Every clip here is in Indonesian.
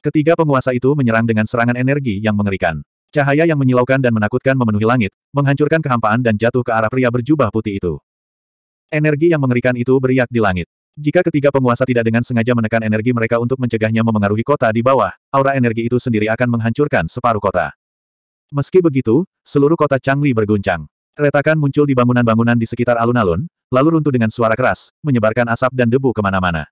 Ketiga penguasa itu menyerang dengan serangan energi yang mengerikan. Cahaya yang menyilaukan dan menakutkan memenuhi langit, menghancurkan kehampaan dan jatuh ke arah pria berjubah putih itu. Energi yang mengerikan itu beriak di langit. Jika ketiga penguasa tidak dengan sengaja menekan energi mereka untuk mencegahnya memengaruhi kota di bawah, aura energi itu sendiri akan menghancurkan separuh kota. Meski begitu, seluruh kota Changli berguncang. Retakan muncul di bangunan-bangunan di sekitar alun-alun, lalu runtuh dengan suara keras, menyebarkan asap dan debu kemana-mana.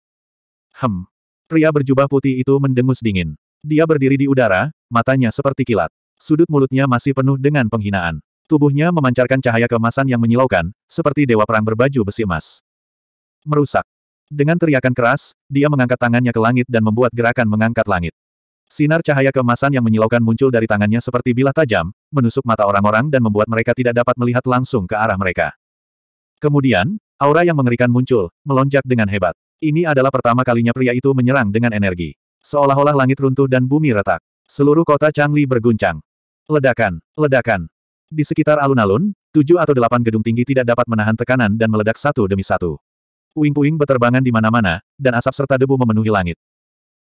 Hem, Pria berjubah putih itu mendengus dingin. Dia berdiri di udara, matanya seperti kilat. Sudut mulutnya masih penuh dengan penghinaan. Tubuhnya memancarkan cahaya kemasan yang menyilaukan, seperti dewa perang berbaju besi emas. Merusak. Dengan teriakan keras, dia mengangkat tangannya ke langit dan membuat gerakan mengangkat langit. Sinar cahaya kemasan yang menyilaukan muncul dari tangannya seperti bilah tajam, menusuk mata orang-orang dan membuat mereka tidak dapat melihat langsung ke arah mereka. Kemudian, aura yang mengerikan muncul, melonjak dengan hebat. Ini adalah pertama kalinya pria itu menyerang dengan energi. Seolah-olah langit runtuh dan bumi retak. Seluruh kota Changli berguncang. Ledakan, ledakan. Di sekitar alun-alun, tujuh atau delapan gedung tinggi tidak dapat menahan tekanan dan meledak satu demi satu. Puing-puing beterbangan di mana-mana, dan asap serta debu memenuhi langit.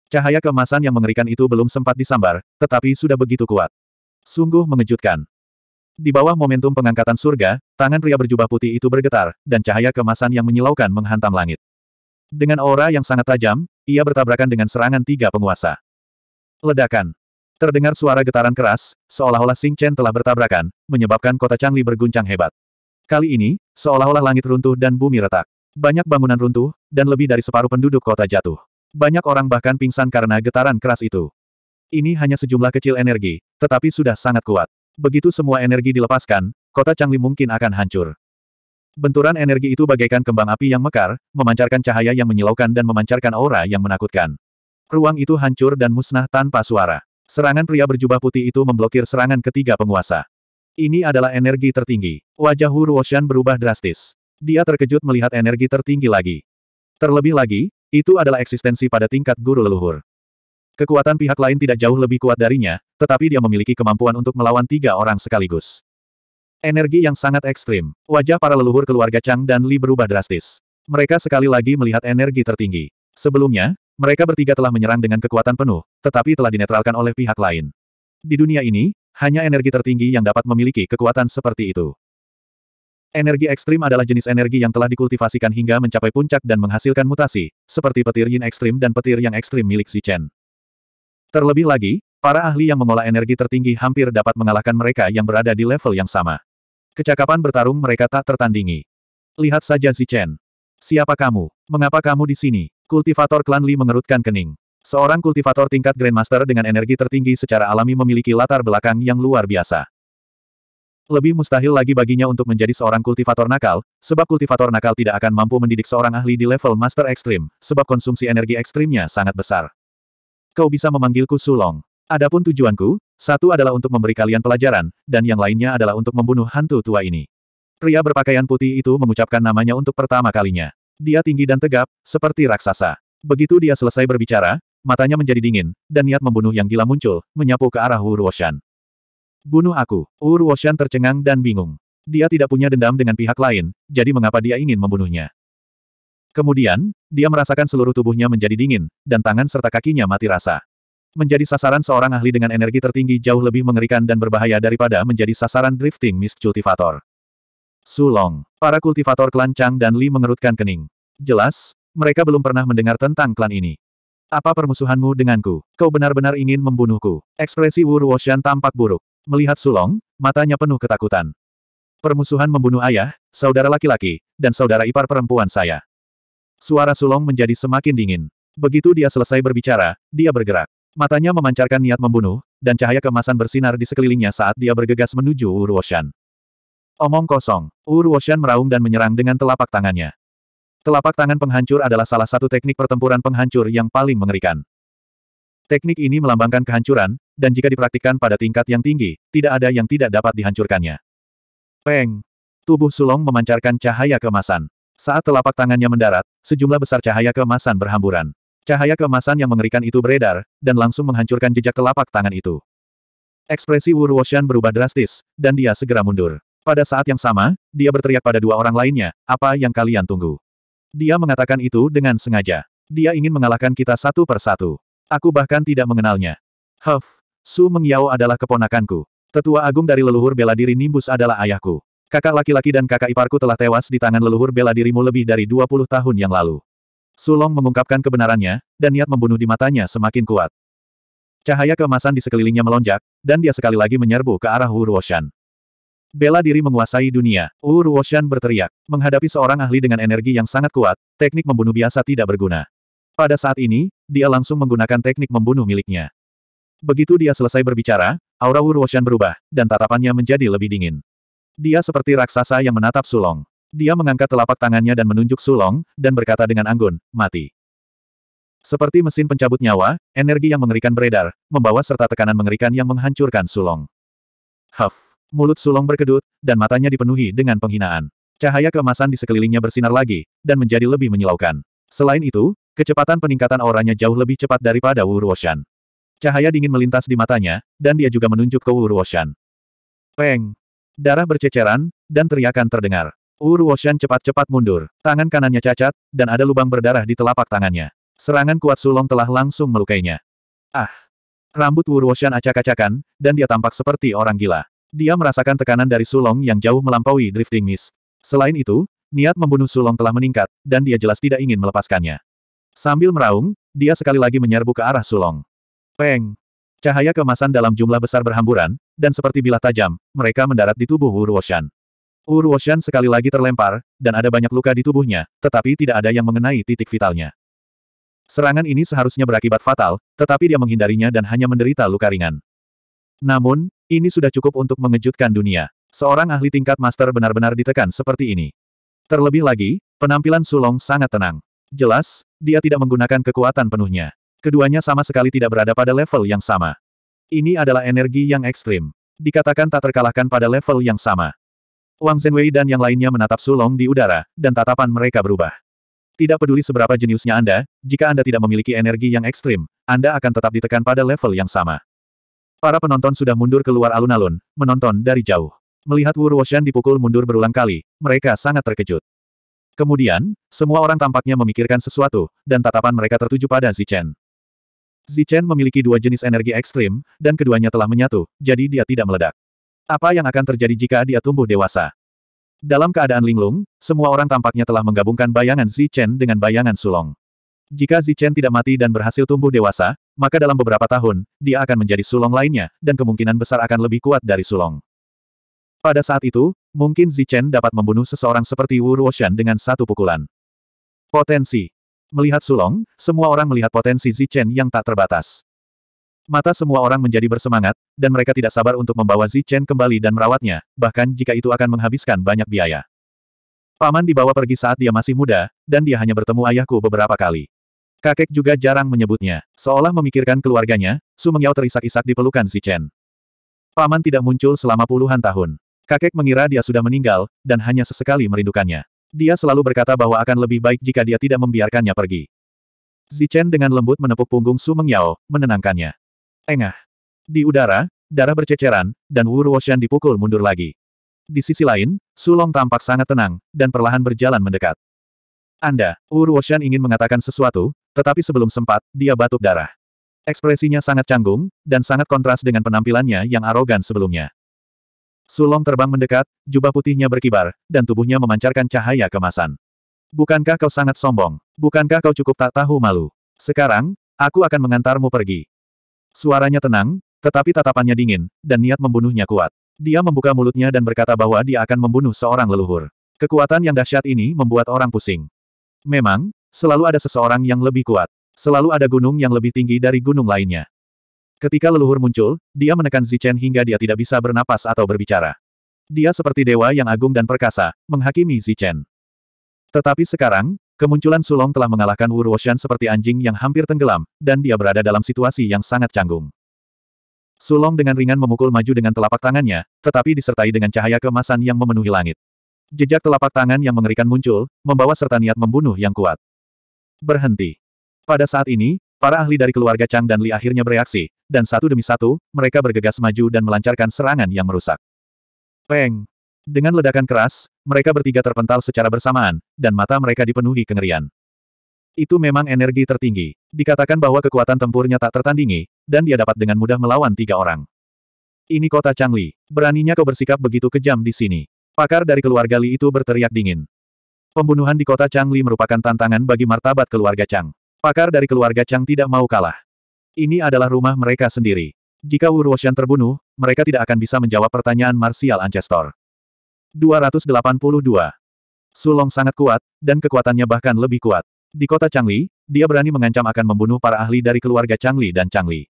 Cahaya kemasan yang mengerikan itu belum sempat disambar, tetapi sudah begitu kuat. Sungguh mengejutkan. Di bawah momentum pengangkatan surga, tangan pria berjubah putih itu bergetar, dan cahaya kemasan yang menyilaukan menghantam langit. Dengan aura yang sangat tajam, ia bertabrakan dengan serangan tiga penguasa. Ledakan. Terdengar suara getaran keras, seolah-olah Sing Chen telah bertabrakan, menyebabkan kota Changli berguncang hebat. Kali ini, seolah-olah langit runtuh dan bumi retak. Banyak bangunan runtuh, dan lebih dari separuh penduduk kota jatuh. Banyak orang bahkan pingsan karena getaran keras itu. Ini hanya sejumlah kecil energi, tetapi sudah sangat kuat. Begitu semua energi dilepaskan, kota Changli mungkin akan hancur. Benturan energi itu bagaikan kembang api yang mekar, memancarkan cahaya yang menyilaukan dan memancarkan aura yang menakutkan. Ruang itu hancur dan musnah tanpa suara. Serangan pria berjubah putih itu memblokir serangan ketiga penguasa. Ini adalah energi tertinggi. Wajah Hu Ruoshan berubah drastis. Dia terkejut melihat energi tertinggi lagi. Terlebih lagi, itu adalah eksistensi pada tingkat guru leluhur. Kekuatan pihak lain tidak jauh lebih kuat darinya, tetapi dia memiliki kemampuan untuk melawan tiga orang sekaligus. Energi yang sangat ekstrim. Wajah para leluhur keluarga Chang dan Li berubah drastis. Mereka sekali lagi melihat energi tertinggi. Sebelumnya, mereka bertiga telah menyerang dengan kekuatan penuh, tetapi telah dinetralkan oleh pihak lain. Di dunia ini, hanya energi tertinggi yang dapat memiliki kekuatan seperti itu. Energi ekstrim adalah jenis energi yang telah dikultivasikan hingga mencapai puncak dan menghasilkan mutasi, seperti petir yin ekstrim dan petir yang ekstrim milik Zichen. Terlebih lagi, para ahli yang mengolah energi tertinggi hampir dapat mengalahkan mereka yang berada di level yang sama. Kecakapan bertarung mereka tak tertandingi. Lihat saja Chen. Siapa kamu? Mengapa kamu di sini? Kultivator klan Li mengerutkan kening. Seorang kultivator tingkat Grandmaster dengan energi tertinggi secara alami memiliki latar belakang yang luar biasa. Lebih mustahil lagi baginya untuk menjadi seorang kultivator nakal, sebab kultivator nakal tidak akan mampu mendidik seorang ahli di level Master Ekstrim, sebab konsumsi energi ekstrimnya sangat besar. Kau bisa memanggilku Sulong. Adapun tujuanku, satu adalah untuk memberi kalian pelajaran, dan yang lainnya adalah untuk membunuh hantu tua ini. Pria berpakaian putih itu mengucapkan namanya untuk pertama kalinya. Dia tinggi dan tegap, seperti raksasa. Begitu dia selesai berbicara, matanya menjadi dingin, dan niat membunuh yang gila muncul, menyapu ke arah Wu Bunuh aku. Wu tercengang dan bingung. Dia tidak punya dendam dengan pihak lain, jadi mengapa dia ingin membunuhnya? Kemudian, dia merasakan seluruh tubuhnya menjadi dingin, dan tangan serta kakinya mati rasa menjadi sasaran seorang ahli dengan energi tertinggi jauh lebih mengerikan dan berbahaya daripada menjadi sasaran drifting mist cultivator. Sulong. Para kultivator klan Chang dan Li mengerutkan kening. Jelas, mereka belum pernah mendengar tentang klan ini. Apa permusuhanmu denganku? Kau benar-benar ingin membunuhku. Ekspresi Wu Ruoshan tampak buruk. Melihat Sulong, matanya penuh ketakutan. Permusuhan membunuh ayah, saudara laki-laki, dan saudara ipar perempuan saya. Suara Sulong menjadi semakin dingin. Begitu dia selesai berbicara, dia bergerak. Matanya memancarkan niat membunuh, dan cahaya kemasan bersinar di sekelilingnya saat dia bergegas menuju Uruoshan. Omong kosong, Uruoshan meraung dan menyerang dengan telapak tangannya. Telapak tangan penghancur adalah salah satu teknik pertempuran penghancur yang paling mengerikan. Teknik ini melambangkan kehancuran, dan jika dipraktikkan pada tingkat yang tinggi, tidak ada yang tidak dapat dihancurkannya. Peng! Tubuh Sulong memancarkan cahaya kemasan. Saat telapak tangannya mendarat, sejumlah besar cahaya kemasan berhamburan. Cahaya keemasan yang mengerikan itu beredar, dan langsung menghancurkan jejak telapak tangan itu. Ekspresi Wu Ruoshan berubah drastis, dan dia segera mundur. Pada saat yang sama, dia berteriak pada dua orang lainnya, apa yang kalian tunggu? Dia mengatakan itu dengan sengaja. Dia ingin mengalahkan kita satu persatu. Aku bahkan tidak mengenalnya. Huff, Su Mengyao adalah keponakanku. Tetua agung dari leluhur bela diri Nimbus adalah ayahku. Kakak laki-laki dan kakak iparku telah tewas di tangan leluhur bela dirimu lebih dari 20 tahun yang lalu. Sulong mengungkapkan kebenarannya, dan niat membunuh di matanya semakin kuat. Cahaya kemasan di sekelilingnya melonjak, dan dia sekali lagi menyerbu ke arah Wu Ruoshan. Bela diri menguasai dunia, Wu Ruoshan berteriak. Menghadapi seorang ahli dengan energi yang sangat kuat, teknik membunuh biasa tidak berguna. Pada saat ini, dia langsung menggunakan teknik membunuh miliknya. Begitu dia selesai berbicara, aura Wu Ruoshan berubah, dan tatapannya menjadi lebih dingin. Dia seperti raksasa yang menatap Sulong. Dia mengangkat telapak tangannya dan menunjuk Sulong, dan berkata dengan anggun, mati. Seperti mesin pencabut nyawa, energi yang mengerikan beredar, membawa serta tekanan mengerikan yang menghancurkan Sulong. Huff! Mulut Sulong berkedut, dan matanya dipenuhi dengan penghinaan. Cahaya keemasan di sekelilingnya bersinar lagi, dan menjadi lebih menyilaukan. Selain itu, kecepatan peningkatan auranya jauh lebih cepat daripada Wu Ruoshan. Cahaya dingin melintas di matanya, dan dia juga menunjuk ke Wu Ruoshan. Peng! Darah berceceran, dan teriakan terdengar. Wu Woshan cepat-cepat mundur, tangan kanannya cacat, dan ada lubang berdarah di telapak tangannya. Serangan kuat sulong telah langsung melukainya. Ah! Rambut Wu Woshan acak-acakan, dan dia tampak seperti orang gila. Dia merasakan tekanan dari sulong yang jauh melampaui drifting mist. Selain itu, niat membunuh sulong telah meningkat, dan dia jelas tidak ingin melepaskannya. Sambil meraung, dia sekali lagi menyerbu ke arah sulong. Peng! Cahaya kemasan dalam jumlah besar berhamburan, dan seperti bilah tajam, mereka mendarat di tubuh Wu Woshan. Urwoshan sekali lagi terlempar, dan ada banyak luka di tubuhnya, tetapi tidak ada yang mengenai titik vitalnya. Serangan ini seharusnya berakibat fatal, tetapi dia menghindarinya dan hanya menderita luka ringan. Namun, ini sudah cukup untuk mengejutkan dunia. Seorang ahli tingkat master benar-benar ditekan seperti ini. Terlebih lagi, penampilan Sulong sangat tenang. Jelas, dia tidak menggunakan kekuatan penuhnya. Keduanya sama sekali tidak berada pada level yang sama. Ini adalah energi yang ekstrim. Dikatakan tak terkalahkan pada level yang sama. Wang Zhenwei dan yang lainnya menatap Sulong di udara, dan tatapan mereka berubah. Tidak peduli seberapa jeniusnya Anda, jika Anda tidak memiliki energi yang ekstrim, Anda akan tetap ditekan pada level yang sama. Para penonton sudah mundur keluar alun-alun, menonton dari jauh. Melihat Wu Ruoshan dipukul mundur berulang kali, mereka sangat terkejut. Kemudian, semua orang tampaknya memikirkan sesuatu, dan tatapan mereka tertuju pada Zichen. Zichen memiliki dua jenis energi ekstrim, dan keduanya telah menyatu, jadi dia tidak meledak. Apa yang akan terjadi jika dia tumbuh dewasa? Dalam keadaan linglung, semua orang tampaknya telah menggabungkan bayangan Zichen dengan bayangan Sulong. Jika Zichen tidak mati dan berhasil tumbuh dewasa, maka dalam beberapa tahun, dia akan menjadi Sulong lainnya, dan kemungkinan besar akan lebih kuat dari Sulong. Pada saat itu, mungkin Zichen dapat membunuh seseorang seperti Wu Ruoshan dengan satu pukulan. Potensi. Melihat Sulong, semua orang melihat potensi Zichen yang tak terbatas. Mata semua orang menjadi bersemangat, dan mereka tidak sabar untuk membawa Zichen kembali dan merawatnya, bahkan jika itu akan menghabiskan banyak biaya. Paman dibawa pergi saat dia masih muda, dan dia hanya bertemu ayahku beberapa kali. Kakek juga jarang menyebutnya. Seolah memikirkan keluarganya, Su Mengyao terisak-isak di pelukan Zichen. Paman tidak muncul selama puluhan tahun. Kakek mengira dia sudah meninggal, dan hanya sesekali merindukannya. Dia selalu berkata bahwa akan lebih baik jika dia tidak membiarkannya pergi. Zichen dengan lembut menepuk punggung Su Mengyao, menenangkannya. Engah. Di udara, darah berceceran, dan Wu Ruoshan dipukul mundur lagi. Di sisi lain, Sulong tampak sangat tenang, dan perlahan berjalan mendekat. Anda, Wu Ruoshan ingin mengatakan sesuatu, tetapi sebelum sempat, dia batuk darah. Ekspresinya sangat canggung, dan sangat kontras dengan penampilannya yang arogan sebelumnya. Sulong terbang mendekat, jubah putihnya berkibar, dan tubuhnya memancarkan cahaya kemasan. Bukankah kau sangat sombong? Bukankah kau cukup tak tahu malu? Sekarang, aku akan mengantarmu pergi. Suaranya tenang, tetapi tatapannya dingin, dan niat membunuhnya kuat. Dia membuka mulutnya dan berkata bahwa dia akan membunuh seorang leluhur. Kekuatan yang dahsyat ini membuat orang pusing. Memang, selalu ada seseorang yang lebih kuat. Selalu ada gunung yang lebih tinggi dari gunung lainnya. Ketika leluhur muncul, dia menekan Zichen hingga dia tidak bisa bernapas atau berbicara. Dia seperti dewa yang agung dan perkasa, menghakimi Zichen. Tetapi sekarang, kemunculan Sulong telah mengalahkan Wu Ruoshan seperti anjing yang hampir tenggelam, dan dia berada dalam situasi yang sangat canggung. Sulong dengan ringan memukul maju dengan telapak tangannya, tetapi disertai dengan cahaya kemasan yang memenuhi langit. Jejak telapak tangan yang mengerikan muncul, membawa serta niat membunuh yang kuat. Berhenti. Pada saat ini, para ahli dari keluarga Chang dan Li akhirnya bereaksi, dan satu demi satu, mereka bergegas maju dan melancarkan serangan yang merusak. Peng! Dengan ledakan keras, mereka bertiga terpental secara bersamaan, dan mata mereka dipenuhi kengerian. Itu memang energi tertinggi. Dikatakan bahwa kekuatan tempurnya tak tertandingi, dan dia dapat dengan mudah melawan tiga orang. Ini kota Changli. Beraninya kau bersikap begitu kejam di sini. Pakar dari keluarga Li itu berteriak dingin. Pembunuhan di kota Changli merupakan tantangan bagi martabat keluarga Chang. Pakar dari keluarga Chang tidak mau kalah. Ini adalah rumah mereka sendiri. Jika Wu Ruoshan terbunuh, mereka tidak akan bisa menjawab pertanyaan Martial Ancestor. 282. Sulong sangat kuat, dan kekuatannya bahkan lebih kuat. Di kota Changli, dia berani mengancam akan membunuh para ahli dari keluarga Changli dan Changli.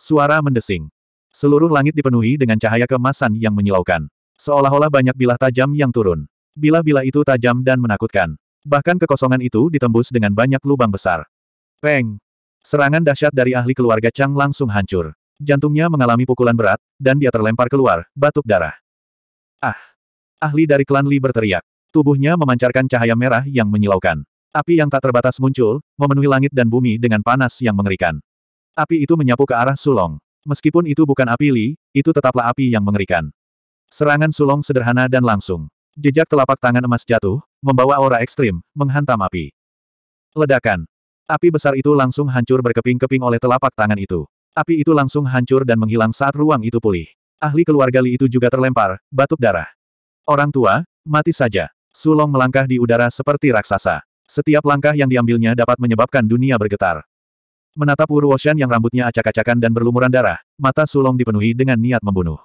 Suara mendesing. Seluruh langit dipenuhi dengan cahaya kemasan yang menyilaukan. Seolah-olah banyak bilah tajam yang turun. Bilah-bilah itu tajam dan menakutkan. Bahkan kekosongan itu ditembus dengan banyak lubang besar. Peng! Serangan dahsyat dari ahli keluarga Chang langsung hancur. Jantungnya mengalami pukulan berat, dan dia terlempar keluar, batuk darah. Ah! Ahli dari klan Li berteriak. Tubuhnya memancarkan cahaya merah yang menyilaukan. Api yang tak terbatas muncul, memenuhi langit dan bumi dengan panas yang mengerikan. Api itu menyapu ke arah Sulong. Meskipun itu bukan api Li, itu tetaplah api yang mengerikan. Serangan Sulong sederhana dan langsung. Jejak telapak tangan emas jatuh, membawa aura ekstrim, menghantam api. Ledakan. Api besar itu langsung hancur berkeping-keping oleh telapak tangan itu. Api itu langsung hancur dan menghilang saat ruang itu pulih. Ahli keluarga Li itu juga terlempar, batuk darah. Orang tua, mati saja. Sulong melangkah di udara seperti raksasa. Setiap langkah yang diambilnya dapat menyebabkan dunia bergetar. Menatap Wurwoshan yang rambutnya acak-acakan dan berlumuran darah, mata Sulong dipenuhi dengan niat membunuh.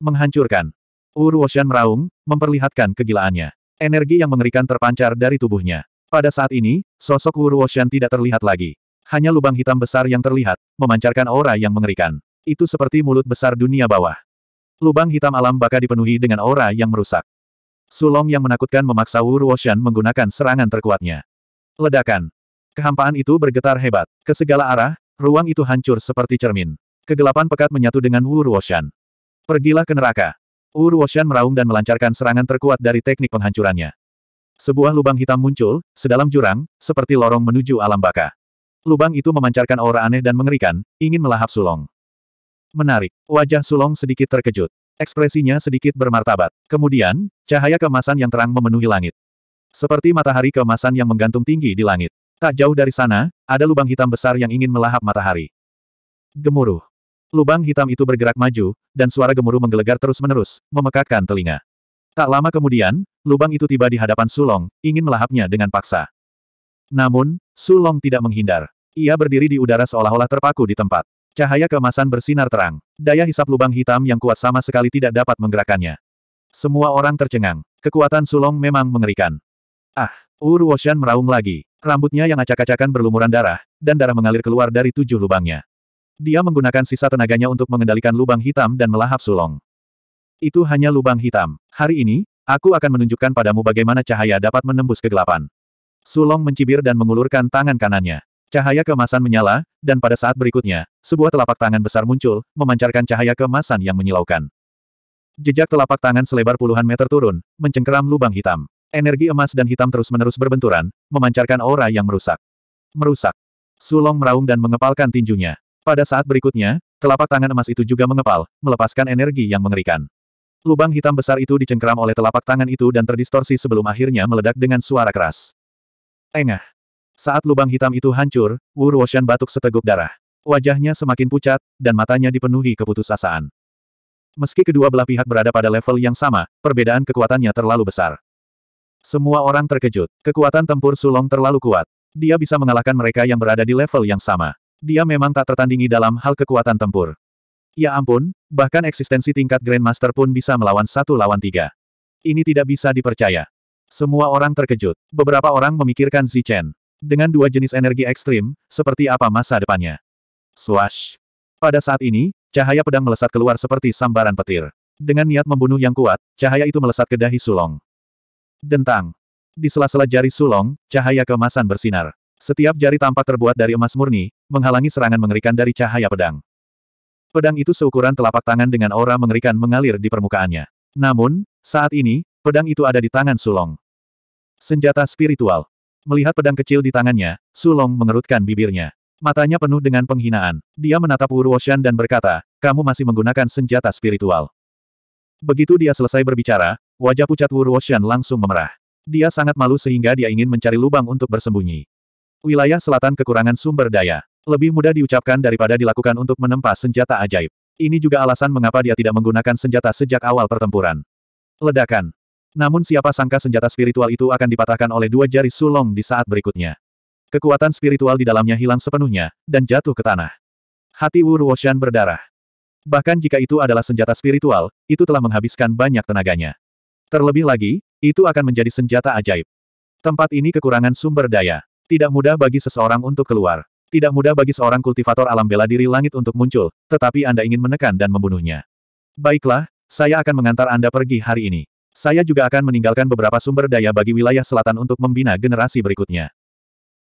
Menghancurkan. Wurwoshan meraung, memperlihatkan kegilaannya. Energi yang mengerikan terpancar dari tubuhnya. Pada saat ini, sosok Wurwoshan tidak terlihat lagi. Hanya lubang hitam besar yang terlihat, memancarkan aura yang mengerikan. Itu seperti mulut besar dunia bawah. Lubang hitam alam bakal dipenuhi dengan aura yang merusak. Sulong yang menakutkan memaksa Wu Ruoshan menggunakan serangan terkuatnya. Ledakan. Kehampaan itu bergetar hebat. Ke segala arah, ruang itu hancur seperti cermin. Kegelapan pekat menyatu dengan Wu Ruoshan. Pergilah ke neraka. Wu Ruoshan meraung dan melancarkan serangan terkuat dari teknik penghancurannya. Sebuah lubang hitam muncul, sedalam jurang, seperti lorong menuju alam baka. Lubang itu memancarkan aura aneh dan mengerikan, ingin melahap Sulong. Menarik. Wajah Sulong sedikit terkejut. Ekspresinya sedikit bermartabat. Kemudian, cahaya kemasan yang terang memenuhi langit. Seperti matahari kemasan yang menggantung tinggi di langit. Tak jauh dari sana, ada lubang hitam besar yang ingin melahap matahari. Gemuruh. Lubang hitam itu bergerak maju, dan suara gemuruh menggelegar terus-menerus, memekakkan telinga. Tak lama kemudian, lubang itu tiba di hadapan Sulong, ingin melahapnya dengan paksa. Namun, Sulong tidak menghindar. Ia berdiri di udara seolah-olah terpaku di tempat. Cahaya keemasan bersinar terang. Daya hisap lubang hitam yang kuat sama sekali tidak dapat menggerakkannya. Semua orang tercengang. Kekuatan Sulong memang mengerikan. Ah, Ur meraung lagi. Rambutnya yang acak-acakan berlumuran darah, dan darah mengalir keluar dari tujuh lubangnya. Dia menggunakan sisa tenaganya untuk mengendalikan lubang hitam dan melahap Sulong. Itu hanya lubang hitam. Hari ini, aku akan menunjukkan padamu bagaimana cahaya dapat menembus kegelapan. Sulong mencibir dan mengulurkan tangan kanannya. Cahaya kemasan menyala, dan pada saat berikutnya, sebuah telapak tangan besar muncul, memancarkan cahaya kemasan yang menyilaukan. Jejak telapak tangan selebar puluhan meter turun, mencengkeram lubang hitam. Energi emas dan hitam terus-menerus berbenturan, memancarkan aura yang merusak. Merusak. Sulong meraung dan mengepalkan tinjunya. Pada saat berikutnya, telapak tangan emas itu juga mengepal, melepaskan energi yang mengerikan. Lubang hitam besar itu dicengkeram oleh telapak tangan itu dan terdistorsi sebelum akhirnya meledak dengan suara keras. Engah. Saat lubang hitam itu hancur, Wu Ruoshan batuk seteguk darah. Wajahnya semakin pucat, dan matanya dipenuhi keputusasaan. Meski kedua belah pihak berada pada level yang sama, perbedaan kekuatannya terlalu besar. Semua orang terkejut. Kekuatan tempur Sulong terlalu kuat. Dia bisa mengalahkan mereka yang berada di level yang sama. Dia memang tak tertandingi dalam hal kekuatan tempur. Ya ampun, bahkan eksistensi tingkat Grandmaster pun bisa melawan satu lawan tiga. Ini tidak bisa dipercaya. Semua orang terkejut. Beberapa orang memikirkan Zichen. Dengan dua jenis energi ekstrim, seperti apa masa depannya? Swash. Pada saat ini, cahaya pedang melesat keluar seperti sambaran petir. Dengan niat membunuh yang kuat, cahaya itu melesat ke dahi Sulong. Dentang. Di sela-sela jari Sulong, cahaya kemasan bersinar. Setiap jari tampak terbuat dari emas murni, menghalangi serangan mengerikan dari cahaya pedang. Pedang itu seukuran telapak tangan dengan aura mengerikan mengalir di permukaannya. Namun, saat ini, pedang itu ada di tangan Sulong. Senjata spiritual. Melihat pedang kecil di tangannya, Sulong mengerutkan bibirnya. Matanya penuh dengan penghinaan. Dia menatap Wu Ruoshan dan berkata, kamu masih menggunakan senjata spiritual. Begitu dia selesai berbicara, wajah pucat Wu Ruoshan langsung memerah. Dia sangat malu sehingga dia ingin mencari lubang untuk bersembunyi. Wilayah selatan kekurangan sumber daya. Lebih mudah diucapkan daripada dilakukan untuk menempa senjata ajaib. Ini juga alasan mengapa dia tidak menggunakan senjata sejak awal pertempuran. Ledakan. Namun siapa sangka senjata spiritual itu akan dipatahkan oleh dua jari sulong di saat berikutnya. Kekuatan spiritual di dalamnya hilang sepenuhnya, dan jatuh ke tanah. Hati Wu Ruoshan berdarah. Bahkan jika itu adalah senjata spiritual, itu telah menghabiskan banyak tenaganya. Terlebih lagi, itu akan menjadi senjata ajaib. Tempat ini kekurangan sumber daya. Tidak mudah bagi seseorang untuk keluar. Tidak mudah bagi seorang kultivator alam bela diri langit untuk muncul, tetapi Anda ingin menekan dan membunuhnya. Baiklah, saya akan mengantar Anda pergi hari ini. Saya juga akan meninggalkan beberapa sumber daya bagi wilayah selatan untuk membina generasi berikutnya.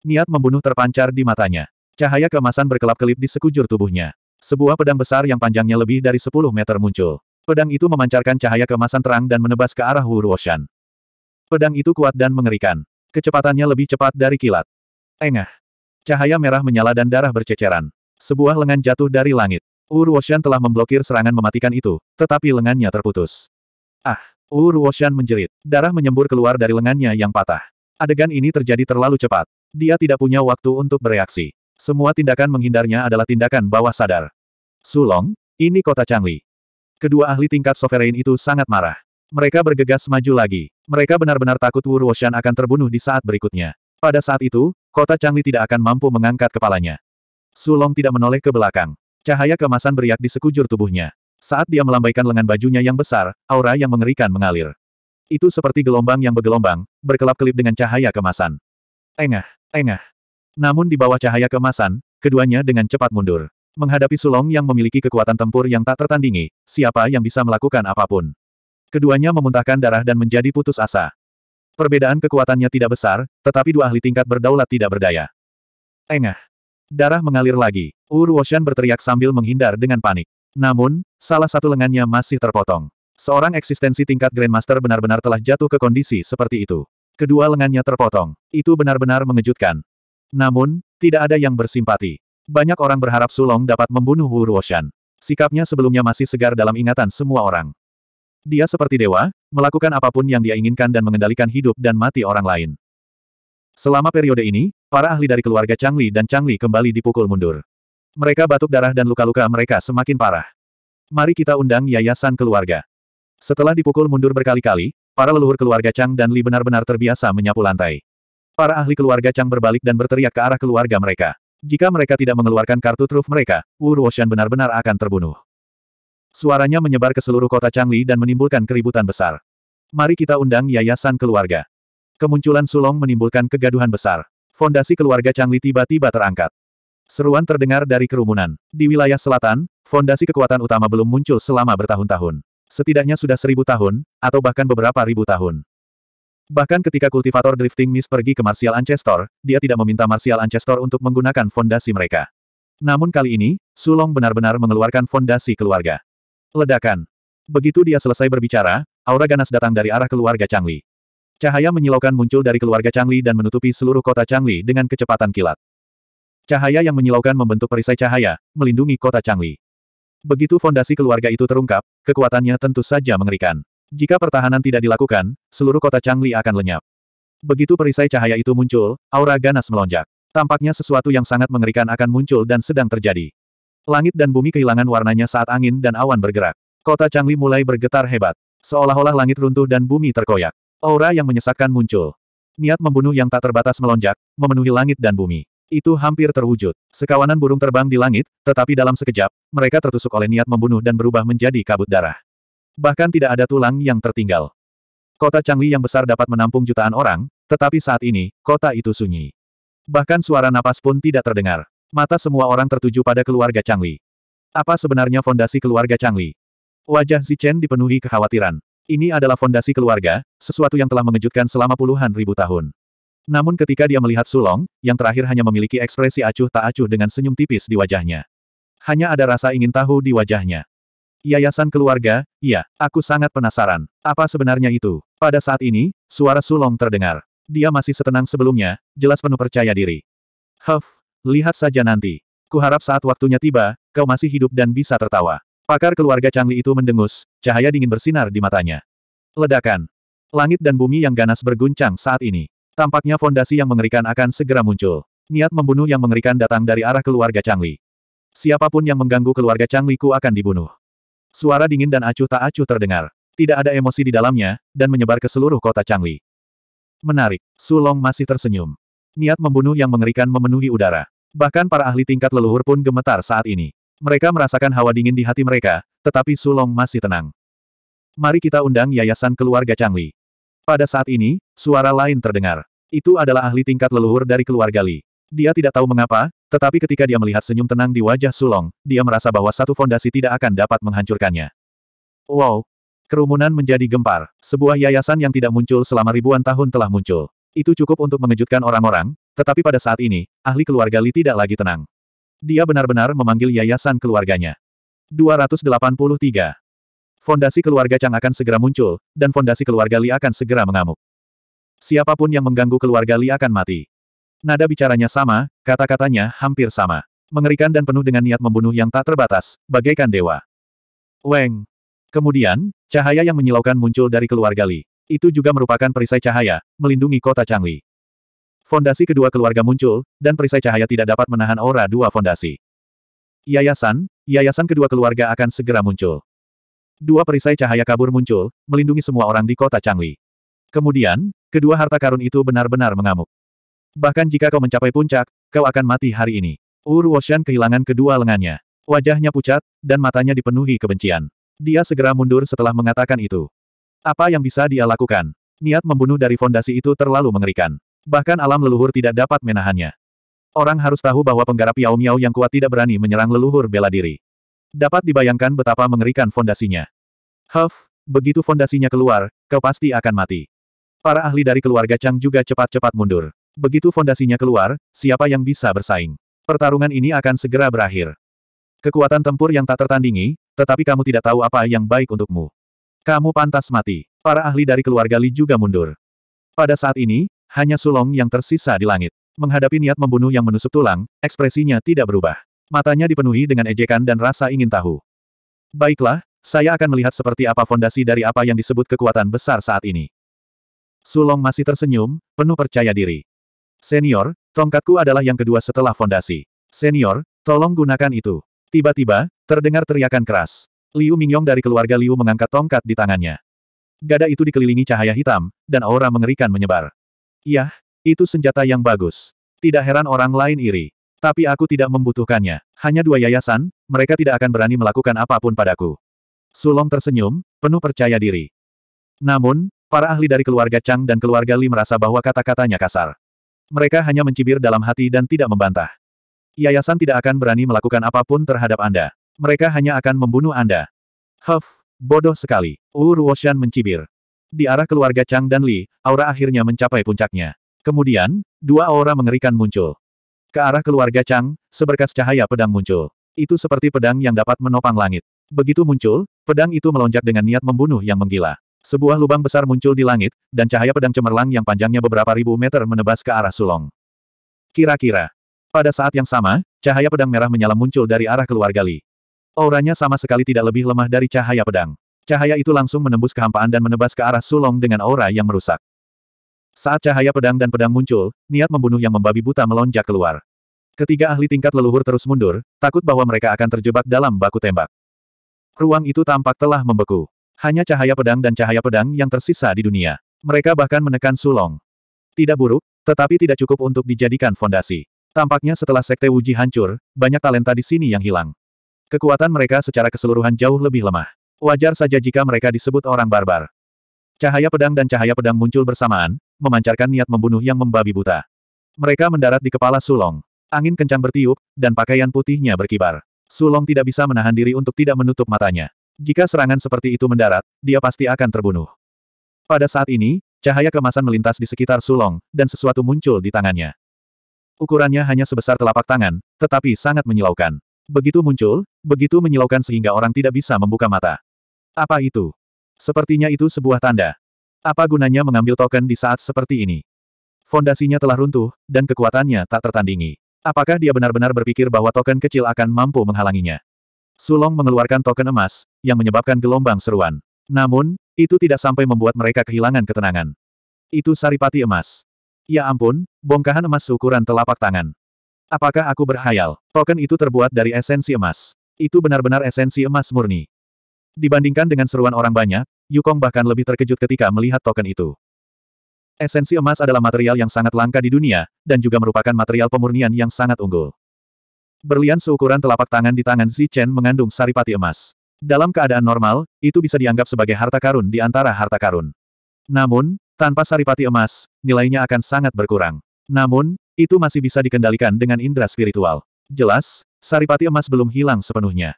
Niat membunuh terpancar di matanya. Cahaya kemasan berkelap-kelip di sekujur tubuhnya. Sebuah pedang besar yang panjangnya lebih dari 10 meter muncul. Pedang itu memancarkan cahaya kemasan terang dan menebas ke arah Wu Ruoshan. Pedang itu kuat dan mengerikan. Kecepatannya lebih cepat dari kilat. Engah. Cahaya merah menyala dan darah berceceran. Sebuah lengan jatuh dari langit. Wu Ruoshan telah memblokir serangan mematikan itu, tetapi lengannya terputus. Ah! Wu Ruoshan menjerit. Darah menyembur keluar dari lengannya yang patah. Adegan ini terjadi terlalu cepat. Dia tidak punya waktu untuk bereaksi. Semua tindakan menghindarnya adalah tindakan bawah sadar. Sulong, ini kota Changli. Kedua ahli tingkat sovereign itu sangat marah. Mereka bergegas maju lagi. Mereka benar-benar takut Wu Ruoshan akan terbunuh di saat berikutnya. Pada saat itu, kota Changli tidak akan mampu mengangkat kepalanya. Sulong tidak menoleh ke belakang. Cahaya kemasan beriak di sekujur tubuhnya. Saat dia melambaikan lengan bajunya yang besar, aura yang mengerikan mengalir. Itu seperti gelombang yang bergelombang, berkelap-kelip dengan cahaya kemasan. Engah, engah. Namun di bawah cahaya kemasan, keduanya dengan cepat mundur. Menghadapi Sulong yang memiliki kekuatan tempur yang tak tertandingi, siapa yang bisa melakukan apapun. Keduanya memuntahkan darah dan menjadi putus asa. Perbedaan kekuatannya tidak besar, tetapi dua ahli tingkat berdaulat tidak berdaya. Engah. Darah mengalir lagi. Wu Woshan berteriak sambil menghindar dengan panik. Namun, Salah satu lengannya masih terpotong. Seorang eksistensi tingkat Grandmaster benar-benar telah jatuh ke kondisi seperti itu. Kedua lengannya terpotong. Itu benar-benar mengejutkan. Namun, tidak ada yang bersimpati. Banyak orang berharap Sulong dapat membunuh Wu Ruoshan. Sikapnya sebelumnya masih segar dalam ingatan semua orang. Dia seperti dewa, melakukan apapun yang dia inginkan dan mengendalikan hidup dan mati orang lain. Selama periode ini, para ahli dari keluarga Changli dan Changli kembali dipukul mundur. Mereka batuk darah dan luka-luka mereka semakin parah. Mari kita undang yayasan keluarga. Setelah dipukul mundur berkali-kali, para leluhur keluarga Chang dan Li benar-benar terbiasa menyapu lantai. Para ahli keluarga Chang berbalik dan berteriak ke arah keluarga mereka. Jika mereka tidak mengeluarkan kartu truf mereka, Wu Ruoshan benar-benar akan terbunuh. Suaranya menyebar ke seluruh kota Changli dan menimbulkan keributan besar. Mari kita undang yayasan keluarga. Kemunculan Sulong menimbulkan kegaduhan besar. Fondasi keluarga Changli tiba-tiba terangkat. Seruan terdengar dari kerumunan. Di wilayah selatan, fondasi kekuatan utama belum muncul selama bertahun-tahun. Setidaknya sudah seribu tahun, atau bahkan beberapa ribu tahun. Bahkan ketika kultivator drifting mist pergi ke Martial Ancestor, dia tidak meminta Martial Ancestor untuk menggunakan fondasi mereka. Namun kali ini, Sulong benar-benar mengeluarkan fondasi keluarga. Ledakan. Begitu dia selesai berbicara, aura ganas datang dari arah keluarga Changli. Cahaya menyilaukan muncul dari keluarga Changli dan menutupi seluruh kota Changli dengan kecepatan kilat. Cahaya yang menyilaukan membentuk perisai cahaya, melindungi kota Changli. Begitu fondasi keluarga itu terungkap, kekuatannya tentu saja mengerikan. Jika pertahanan tidak dilakukan, seluruh kota Changli akan lenyap. Begitu perisai cahaya itu muncul, aura ganas melonjak. Tampaknya sesuatu yang sangat mengerikan akan muncul dan sedang terjadi. Langit dan bumi kehilangan warnanya saat angin dan awan bergerak. Kota Changli mulai bergetar hebat. Seolah-olah langit runtuh dan bumi terkoyak. Aura yang menyesakkan muncul. Niat membunuh yang tak terbatas melonjak, memenuhi langit dan bumi. Itu hampir terwujud. Sekawanan burung terbang di langit, tetapi dalam sekejap, mereka tertusuk oleh niat membunuh dan berubah menjadi kabut darah. Bahkan tidak ada tulang yang tertinggal. Kota Changli yang besar dapat menampung jutaan orang, tetapi saat ini, kota itu sunyi. Bahkan suara napas pun tidak terdengar. Mata semua orang tertuju pada keluarga Changli. Apa sebenarnya fondasi keluarga Changli? Wajah Zichen dipenuhi kekhawatiran. Ini adalah fondasi keluarga, sesuatu yang telah mengejutkan selama puluhan ribu tahun. Namun ketika dia melihat Sulong, yang terakhir hanya memiliki ekspresi acuh tak acuh dengan senyum tipis di wajahnya. Hanya ada rasa ingin tahu di wajahnya. Yayasan keluarga, iya, aku sangat penasaran. Apa sebenarnya itu? Pada saat ini, suara Sulong terdengar. Dia masih setenang sebelumnya, jelas penuh percaya diri. Huff, lihat saja nanti. Kuharap saat waktunya tiba, kau masih hidup dan bisa tertawa. Pakar keluarga Changli itu mendengus, cahaya dingin bersinar di matanya. Ledakan. Langit dan bumi yang ganas berguncang saat ini. Tampaknya fondasi yang mengerikan akan segera muncul. Niat membunuh yang mengerikan datang dari arah keluarga Changli. Siapapun yang mengganggu keluarga Changli ku akan dibunuh. Suara dingin dan acuh tak acuh terdengar. Tidak ada emosi di dalamnya, dan menyebar ke seluruh kota Changli. Menarik, Sulong masih tersenyum. Niat membunuh yang mengerikan memenuhi udara. Bahkan para ahli tingkat leluhur pun gemetar saat ini. Mereka merasakan hawa dingin di hati mereka, tetapi Sulong masih tenang. Mari kita undang Yayasan Keluarga Changli. Pada saat ini, suara lain terdengar. Itu adalah ahli tingkat leluhur dari keluarga Li. Dia tidak tahu mengapa, tetapi ketika dia melihat senyum tenang di wajah Sulong, dia merasa bahwa satu fondasi tidak akan dapat menghancurkannya. Wow! Kerumunan menjadi gempar. Sebuah yayasan yang tidak muncul selama ribuan tahun telah muncul. Itu cukup untuk mengejutkan orang-orang, tetapi pada saat ini, ahli keluarga Li tidak lagi tenang. Dia benar-benar memanggil yayasan keluarganya. 283 fondasi keluarga Chang akan segera muncul, dan fondasi keluarga Li akan segera mengamuk. Siapapun yang mengganggu keluarga Li akan mati. Nada bicaranya sama, kata-katanya hampir sama. Mengerikan dan penuh dengan niat membunuh yang tak terbatas, bagaikan dewa. Weng. Kemudian, cahaya yang menyilaukan muncul dari keluarga Li. Itu juga merupakan perisai cahaya, melindungi kota Changli. Fondasi kedua keluarga muncul, dan perisai cahaya tidak dapat menahan aura dua fondasi. Yayasan, yayasan kedua keluarga akan segera muncul. Dua perisai cahaya kabur muncul, melindungi semua orang di kota Changli. Kemudian, kedua harta karun itu benar-benar mengamuk. Bahkan jika kau mencapai puncak, kau akan mati hari ini. Ur Woshan kehilangan kedua lengannya. Wajahnya pucat, dan matanya dipenuhi kebencian. Dia segera mundur setelah mengatakan itu. Apa yang bisa dia lakukan? Niat membunuh dari fondasi itu terlalu mengerikan. Bahkan alam leluhur tidak dapat menahannya. Orang harus tahu bahwa penggarap Yao Miao yang kuat tidak berani menyerang leluhur bela diri. Dapat dibayangkan betapa mengerikan fondasinya. Huff, begitu fondasinya keluar, kau pasti akan mati. Para ahli dari keluarga Chang juga cepat-cepat mundur. Begitu fondasinya keluar, siapa yang bisa bersaing? Pertarungan ini akan segera berakhir. Kekuatan tempur yang tak tertandingi, tetapi kamu tidak tahu apa yang baik untukmu. Kamu pantas mati. Para ahli dari keluarga Li juga mundur. Pada saat ini, hanya Sulong yang tersisa di langit. Menghadapi niat membunuh yang menusuk tulang, ekspresinya tidak berubah. Matanya dipenuhi dengan ejekan dan rasa ingin tahu. Baiklah, saya akan melihat seperti apa fondasi dari apa yang disebut kekuatan besar saat ini. Sulong masih tersenyum, penuh percaya diri. Senior, tongkatku adalah yang kedua setelah fondasi. Senior, tolong gunakan itu. Tiba-tiba, terdengar teriakan keras. Liu Mingyong dari keluarga Liu mengangkat tongkat di tangannya. Gada itu dikelilingi cahaya hitam, dan aura mengerikan menyebar. Yah, itu senjata yang bagus. Tidak heran orang lain iri. Tapi aku tidak membutuhkannya. Hanya dua yayasan, mereka tidak akan berani melakukan apapun padaku. Sulong tersenyum, penuh percaya diri. Namun, para ahli dari keluarga Chang dan keluarga Li merasa bahwa kata-katanya kasar. Mereka hanya mencibir dalam hati dan tidak membantah. Yayasan tidak akan berani melakukan apapun terhadap Anda. Mereka hanya akan membunuh Anda. Huff, bodoh sekali. Wu Ruoshan mencibir. Di arah keluarga Chang dan Li, aura akhirnya mencapai puncaknya. Kemudian, dua aura mengerikan muncul. Ke arah keluarga Chang, seberkas cahaya pedang muncul. Itu seperti pedang yang dapat menopang langit. Begitu muncul, pedang itu melonjak dengan niat membunuh yang menggila. Sebuah lubang besar muncul di langit, dan cahaya pedang cemerlang yang panjangnya beberapa ribu meter menebas ke arah Sulong. Kira-kira. Pada saat yang sama, cahaya pedang merah menyala muncul dari arah keluarga Li. Auranya sama sekali tidak lebih lemah dari cahaya pedang. Cahaya itu langsung menembus kehampaan dan menebas ke arah Sulong dengan aura yang merusak. Saat cahaya pedang dan pedang muncul, niat membunuh yang membabi buta melonjak keluar. Ketiga ahli tingkat leluhur terus mundur, takut bahwa mereka akan terjebak dalam baku tembak. Ruang itu tampak telah membeku. Hanya cahaya pedang dan cahaya pedang yang tersisa di dunia. Mereka bahkan menekan sulong. Tidak buruk, tetapi tidak cukup untuk dijadikan fondasi. Tampaknya setelah Sekte Wuji hancur, banyak talenta di sini yang hilang. Kekuatan mereka secara keseluruhan jauh lebih lemah. Wajar saja jika mereka disebut orang barbar. Cahaya pedang dan cahaya pedang muncul bersamaan, memancarkan niat membunuh yang membabi buta. Mereka mendarat di kepala Sulong. Angin kencang bertiup, dan pakaian putihnya berkibar. Sulong tidak bisa menahan diri untuk tidak menutup matanya. Jika serangan seperti itu mendarat, dia pasti akan terbunuh. Pada saat ini, cahaya kemasan melintas di sekitar Sulong, dan sesuatu muncul di tangannya. Ukurannya hanya sebesar telapak tangan, tetapi sangat menyilaukan. Begitu muncul, begitu menyilaukan sehingga orang tidak bisa membuka mata. Apa itu? Sepertinya itu sebuah tanda. Apa gunanya mengambil token di saat seperti ini? Fondasinya telah runtuh, dan kekuatannya tak tertandingi. Apakah dia benar-benar berpikir bahwa token kecil akan mampu menghalanginya? Sulong mengeluarkan token emas, yang menyebabkan gelombang seruan. Namun, itu tidak sampai membuat mereka kehilangan ketenangan. Itu saripati emas. Ya ampun, bongkahan emas seukuran telapak tangan. Apakah aku berhayal? Token itu terbuat dari esensi emas. Itu benar-benar esensi emas murni. Dibandingkan dengan seruan orang banyak, Yukong bahkan lebih terkejut ketika melihat token itu. Esensi emas adalah material yang sangat langka di dunia, dan juga merupakan material pemurnian yang sangat unggul. Berlian seukuran telapak tangan di tangan Zi Chen mengandung saripati emas. Dalam keadaan normal, itu bisa dianggap sebagai harta karun di antara harta karun. Namun, tanpa saripati emas, nilainya akan sangat berkurang. Namun, itu masih bisa dikendalikan dengan indera spiritual. Jelas, saripati emas belum hilang sepenuhnya.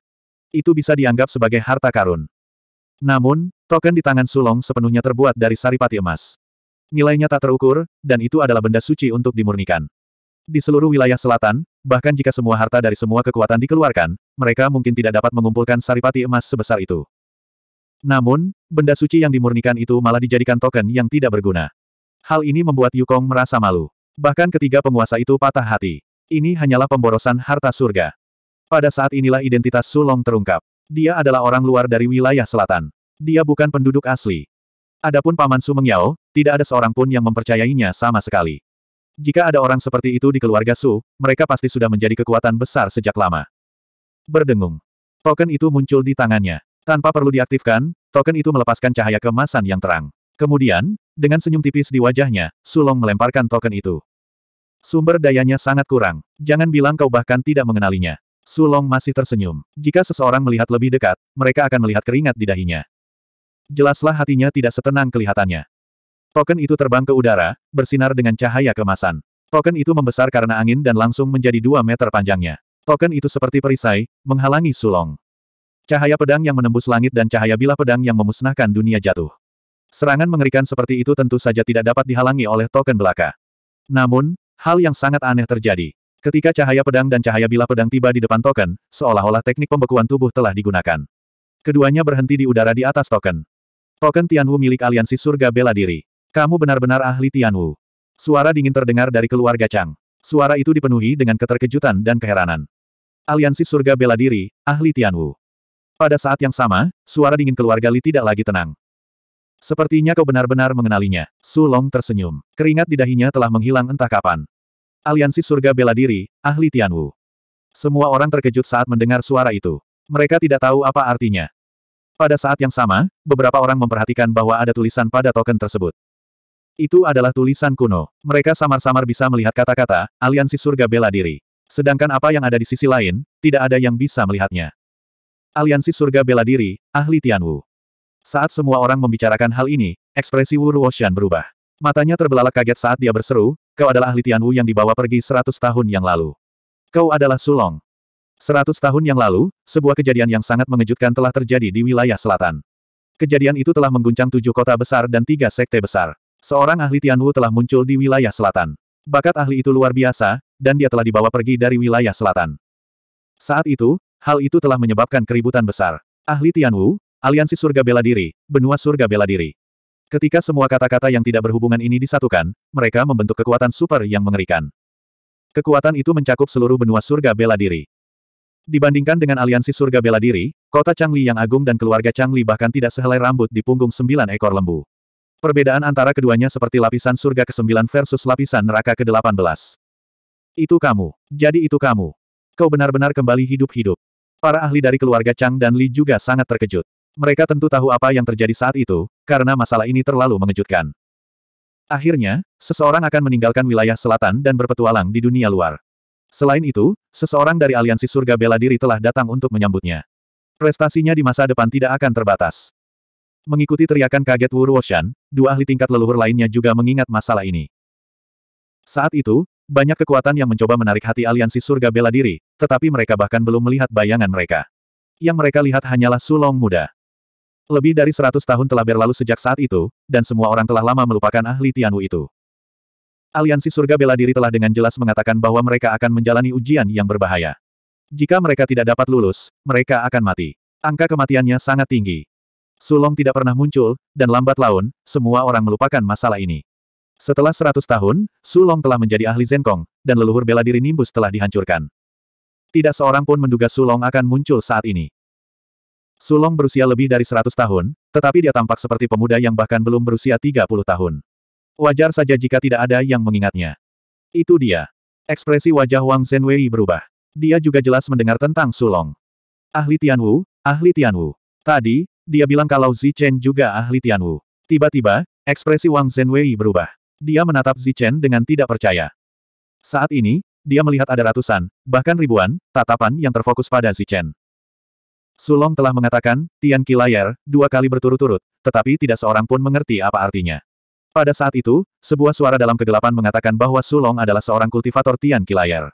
Itu bisa dianggap sebagai harta karun. Namun, token di tangan Sulong sepenuhnya terbuat dari saripati emas. Nilainya tak terukur, dan itu adalah benda suci untuk dimurnikan. Di seluruh wilayah selatan, bahkan jika semua harta dari semua kekuatan dikeluarkan, mereka mungkin tidak dapat mengumpulkan saripati emas sebesar itu. Namun, benda suci yang dimurnikan itu malah dijadikan token yang tidak berguna. Hal ini membuat Yukong merasa malu. Bahkan ketiga penguasa itu patah hati. Ini hanyalah pemborosan harta surga. Pada saat inilah identitas Sulong terungkap. Dia adalah orang luar dari wilayah selatan. Dia bukan penduduk asli. Adapun Paman Su Mengyao, tidak ada seorang pun yang mempercayainya sama sekali. Jika ada orang seperti itu di keluarga Su, mereka pasti sudah menjadi kekuatan besar sejak lama. Berdengung. Token itu muncul di tangannya. Tanpa perlu diaktifkan, token itu melepaskan cahaya kemasan yang terang. Kemudian, dengan senyum tipis di wajahnya, Sulong melemparkan token itu. Sumber dayanya sangat kurang. Jangan bilang kau bahkan tidak mengenalinya. Sulong masih tersenyum. Jika seseorang melihat lebih dekat, mereka akan melihat keringat di dahinya. Jelaslah hatinya tidak setenang kelihatannya. Token itu terbang ke udara, bersinar dengan cahaya kemasan. Token itu membesar karena angin dan langsung menjadi dua meter panjangnya. Token itu seperti perisai, menghalangi Sulong. Cahaya pedang yang menembus langit dan cahaya bilah pedang yang memusnahkan dunia jatuh. Serangan mengerikan seperti itu tentu saja tidak dapat dihalangi oleh token belaka. Namun, hal yang sangat aneh terjadi. Ketika cahaya pedang dan cahaya bila pedang tiba di depan token, seolah-olah teknik pembekuan tubuh telah digunakan. Keduanya berhenti di udara di atas token. Token Tianwu milik aliansi surga bela diri. Kamu benar-benar ahli Tianwu. Suara dingin terdengar dari keluarga Chang. Suara itu dipenuhi dengan keterkejutan dan keheranan. Aliansi surga bela diri, ahli Tianwu. Pada saat yang sama, suara dingin keluarga Li tidak lagi tenang. Sepertinya kau benar-benar mengenalinya. Su Long tersenyum. Keringat di dahinya telah menghilang entah kapan. Aliansi Surga Bela Diri, Ahli Tianwu. Semua orang terkejut saat mendengar suara itu. Mereka tidak tahu apa artinya. Pada saat yang sama, beberapa orang memperhatikan bahwa ada tulisan pada token tersebut. Itu adalah tulisan kuno. Mereka samar-samar bisa melihat kata-kata, Aliansi Surga Bela Diri. Sedangkan apa yang ada di sisi lain, tidak ada yang bisa melihatnya. Aliansi Surga Bela Diri, Ahli Tianwu. Saat semua orang membicarakan hal ini, ekspresi Wu Ruoshan berubah. Matanya terbelalak kaget saat dia berseru, kau adalah ahli Tianwu yang dibawa pergi seratus tahun yang lalu. Kau adalah Sulong. Seratus tahun yang lalu, sebuah kejadian yang sangat mengejutkan telah terjadi di wilayah selatan. Kejadian itu telah mengguncang tujuh kota besar dan tiga sekte besar. Seorang ahli Tianwu telah muncul di wilayah selatan. Bakat ahli itu luar biasa, dan dia telah dibawa pergi dari wilayah selatan. Saat itu, hal itu telah menyebabkan keributan besar. Ahli Tianwu, aliansi surga bela diri, benua surga bela diri. Ketika semua kata-kata yang tidak berhubungan ini disatukan, mereka membentuk kekuatan super yang mengerikan. Kekuatan itu mencakup seluruh benua surga bela diri. Dibandingkan dengan aliansi surga bela diri, kota Changli yang agung dan keluarga Changli bahkan tidak sehelai rambut di punggung sembilan ekor lembu. Perbedaan antara keduanya seperti lapisan surga ke-9 versus lapisan neraka ke-18. Itu kamu. Jadi itu kamu. Kau benar-benar kembali hidup-hidup. Para ahli dari keluarga Chang dan Li juga sangat terkejut. Mereka tentu tahu apa yang terjadi saat itu, karena masalah ini terlalu mengejutkan. Akhirnya, seseorang akan meninggalkan wilayah selatan dan berpetualang di dunia luar. Selain itu, seseorang dari aliansi surga bela diri telah datang untuk menyambutnya. Prestasinya di masa depan tidak akan terbatas. Mengikuti teriakan kaget Wu Ruoshan, dua ahli tingkat leluhur lainnya juga mengingat masalah ini. Saat itu, banyak kekuatan yang mencoba menarik hati aliansi surga bela diri, tetapi mereka bahkan belum melihat bayangan mereka. Yang mereka lihat hanyalah sulong muda. Lebih dari seratus tahun telah berlalu sejak saat itu, dan semua orang telah lama melupakan ahli Tianwu itu. Aliansi Surga Bela Diri telah dengan jelas mengatakan bahwa mereka akan menjalani ujian yang berbahaya. Jika mereka tidak dapat lulus, mereka akan mati. Angka kematiannya sangat tinggi. Sulong tidak pernah muncul, dan lambat laun, semua orang melupakan masalah ini. Setelah seratus tahun, Sulong telah menjadi ahli Zenkong, dan leluhur bela diri Nimbus telah dihancurkan. Tidak seorang pun menduga Sulong akan muncul saat ini. Sulong berusia lebih dari 100 tahun, tetapi dia tampak seperti pemuda yang bahkan belum berusia 30 tahun. Wajar saja jika tidak ada yang mengingatnya. Itu dia. Ekspresi wajah Wang Zhenwei berubah. Dia juga jelas mendengar tentang Sulong. Ahli Tianwu, ahli Tianwu. Tadi, dia bilang kalau Zichen juga ahli Tianwu. Tiba-tiba, ekspresi Wang Zhenwei berubah. Dia menatap Zichen dengan tidak percaya. Saat ini, dia melihat ada ratusan, bahkan ribuan, tatapan yang terfokus pada Zichen. Sulong telah mengatakan, Tian Layar, dua kali berturut-turut, tetapi tidak seorang pun mengerti apa artinya. Pada saat itu, sebuah suara dalam kegelapan mengatakan bahwa Sulong adalah seorang kultivator Tian Layar.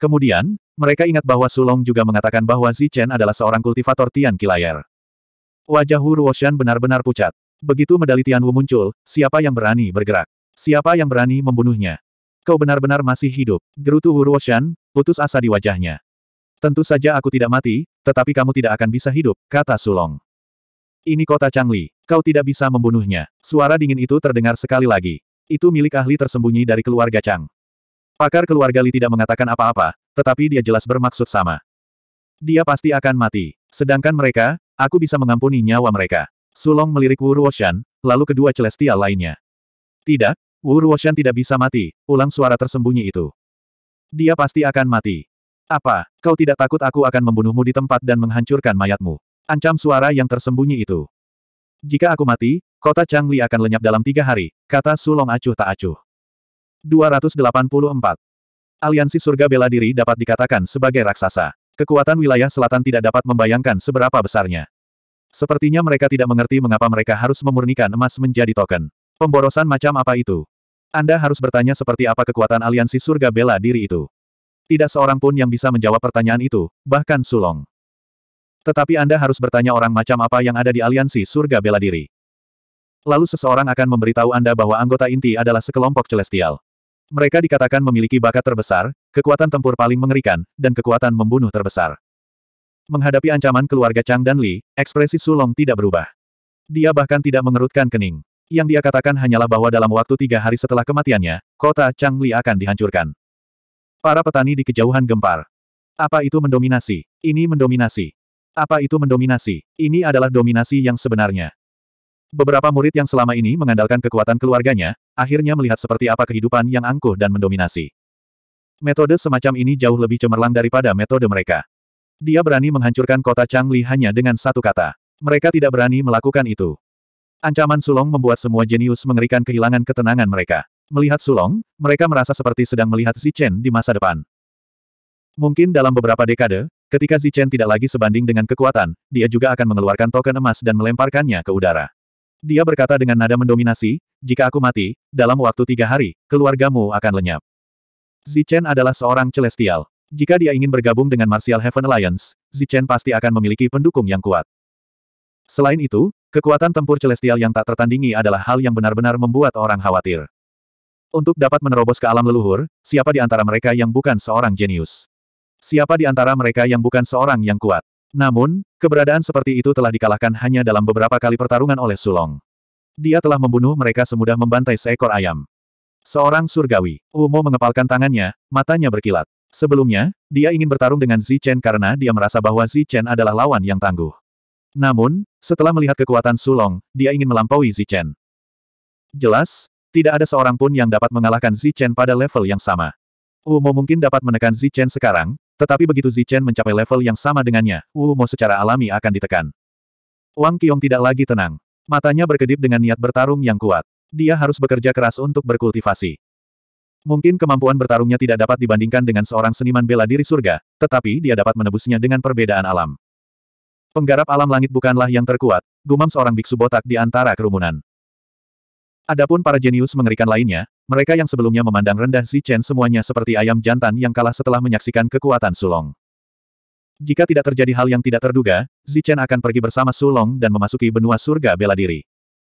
Kemudian, mereka ingat bahwa Sulong juga mengatakan bahwa Zichen adalah seorang kultivator Tian Layar. Wajah Hu Ruoshan benar-benar pucat. Begitu medali Tian Wu muncul, siapa yang berani bergerak? Siapa yang berani membunuhnya? Kau benar-benar masih hidup. Gerutu Hu Ruoshan, putus asa di wajahnya. Tentu saja aku tidak mati, tetapi kamu tidak akan bisa hidup, kata Sulong. Ini kota Changli. Kau tidak bisa membunuhnya. Suara dingin itu terdengar sekali lagi. Itu milik ahli tersembunyi dari keluarga Chang. Pakar keluarga Li tidak mengatakan apa-apa, tetapi dia jelas bermaksud sama. Dia pasti akan mati. Sedangkan mereka, aku bisa mengampuni nyawa mereka. Sulong melirik Wu Ruoshan, lalu kedua celestial lainnya. Tidak, Wu Ruoshan tidak bisa mati, ulang suara tersembunyi itu. Dia pasti akan mati. Apa, kau tidak takut aku akan membunuhmu di tempat dan menghancurkan mayatmu? Ancam suara yang tersembunyi itu. Jika aku mati, kota Changli akan lenyap dalam tiga hari, kata Sulong acuh tak acuh. 284. Aliansi surga bela diri dapat dikatakan sebagai raksasa. Kekuatan wilayah selatan tidak dapat membayangkan seberapa besarnya. Sepertinya mereka tidak mengerti mengapa mereka harus memurnikan emas menjadi token. Pemborosan macam apa itu? Anda harus bertanya seperti apa kekuatan aliansi surga bela diri itu. Tidak seorang pun yang bisa menjawab pertanyaan itu, bahkan Sulong. Tetapi Anda harus bertanya orang macam apa yang ada di aliansi surga bela diri. Lalu seseorang akan memberitahu Anda bahwa anggota inti adalah sekelompok celestial. Mereka dikatakan memiliki bakat terbesar, kekuatan tempur paling mengerikan, dan kekuatan membunuh terbesar. Menghadapi ancaman keluarga Chang dan Li, ekspresi Sulong tidak berubah. Dia bahkan tidak mengerutkan kening. Yang dia katakan hanyalah bahwa dalam waktu tiga hari setelah kematiannya, kota Chang Li akan dihancurkan. Para petani di kejauhan gempar. Apa itu mendominasi? Ini mendominasi. Apa itu mendominasi? Ini adalah dominasi yang sebenarnya. Beberapa murid yang selama ini mengandalkan kekuatan keluarganya, akhirnya melihat seperti apa kehidupan yang angkuh dan mendominasi. Metode semacam ini jauh lebih cemerlang daripada metode mereka. Dia berani menghancurkan kota Changli hanya dengan satu kata. Mereka tidak berani melakukan itu. Ancaman Sulong membuat semua jenius mengerikan kehilangan ketenangan mereka. Melihat Sulong, mereka merasa seperti sedang melihat Zichen di masa depan. Mungkin dalam beberapa dekade, ketika Zichen tidak lagi sebanding dengan kekuatan, dia juga akan mengeluarkan token emas dan melemparkannya ke udara. Dia berkata dengan nada mendominasi, jika aku mati, dalam waktu tiga hari, keluargamu akan lenyap. Zichen adalah seorang celestial. Jika dia ingin bergabung dengan Martial Heaven Alliance, Zichen pasti akan memiliki pendukung yang kuat. Selain itu, kekuatan tempur celestial yang tak tertandingi adalah hal yang benar-benar membuat orang khawatir. Untuk dapat menerobos ke alam leluhur, siapa di antara mereka yang bukan seorang jenius? Siapa di antara mereka yang bukan seorang yang kuat? Namun, keberadaan seperti itu telah dikalahkan hanya dalam beberapa kali pertarungan oleh Sulong. Dia telah membunuh mereka semudah membantai seekor ayam. Seorang surgawi, Umo mengepalkan tangannya, matanya berkilat. Sebelumnya, dia ingin bertarung dengan Zichen karena dia merasa bahwa Zichen adalah lawan yang tangguh. Namun, setelah melihat kekuatan Sulong, dia ingin melampaui Zichen. Jelas, tidak ada seorang pun yang dapat mengalahkan Zichen pada level yang sama. Uumo mungkin dapat menekan Zichen sekarang, tetapi begitu Zichen mencapai level yang sama dengannya, Uumo secara alami akan ditekan. Wang Qiong tidak lagi tenang. Matanya berkedip dengan niat bertarung yang kuat. Dia harus bekerja keras untuk berkultivasi. Mungkin kemampuan bertarungnya tidak dapat dibandingkan dengan seorang seniman bela diri surga, tetapi dia dapat menebusnya dengan perbedaan alam. Penggarap alam langit bukanlah yang terkuat, gumam seorang biksu botak di antara kerumunan. Adapun para jenius mengerikan lainnya, mereka yang sebelumnya memandang rendah Zichen semuanya seperti ayam jantan yang kalah setelah menyaksikan kekuatan Sulong. Jika tidak terjadi hal yang tidak terduga, Zichen akan pergi bersama Sulong dan memasuki benua surga bela diri.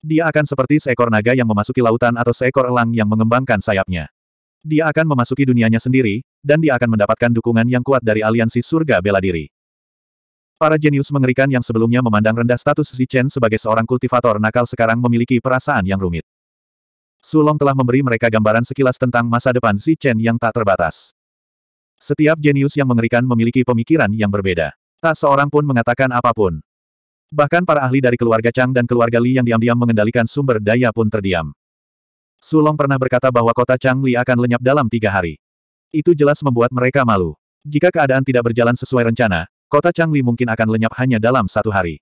Dia akan seperti seekor naga yang memasuki lautan atau seekor elang yang mengembangkan sayapnya. Dia akan memasuki dunianya sendiri, dan dia akan mendapatkan dukungan yang kuat dari aliansi surga bela diri. Para jenius mengerikan yang sebelumnya memandang rendah status Zichen sebagai seorang kultivator nakal sekarang memiliki perasaan yang rumit. Sulong telah memberi mereka gambaran sekilas tentang masa depan si Chen yang tak terbatas. Setiap jenius yang mengerikan memiliki pemikiran yang berbeda. Tak seorang pun mengatakan apapun. Bahkan para ahli dari keluarga Chang dan keluarga Li yang diam-diam mengendalikan sumber daya pun terdiam. Sulong pernah berkata bahwa kota Chang Li akan lenyap dalam tiga hari. Itu jelas membuat mereka malu. Jika keadaan tidak berjalan sesuai rencana, kota Chang Li mungkin akan lenyap hanya dalam satu hari.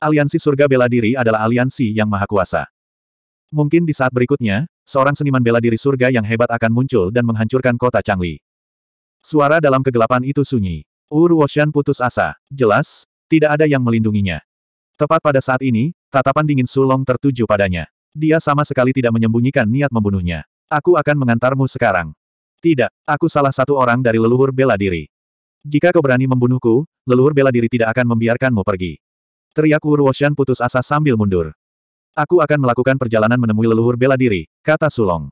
Aliansi Surga Bela Diri adalah aliansi yang maha kuasa. Mungkin di saat berikutnya, seorang seniman bela diri surga yang hebat akan muncul dan menghancurkan kota Changli. Suara dalam kegelapan itu sunyi. Ur putus asa. Jelas, tidak ada yang melindunginya. Tepat pada saat ini, tatapan dingin Sulong tertuju padanya. Dia sama sekali tidak menyembunyikan niat membunuhnya. Aku akan mengantarmu sekarang. Tidak, aku salah satu orang dari leluhur bela diri. Jika kau berani membunuhku, leluhur bela diri tidak akan membiarkanmu pergi. Teriak Wu putus asa sambil mundur. Aku akan melakukan perjalanan menemui leluhur bela diri, kata Sulong.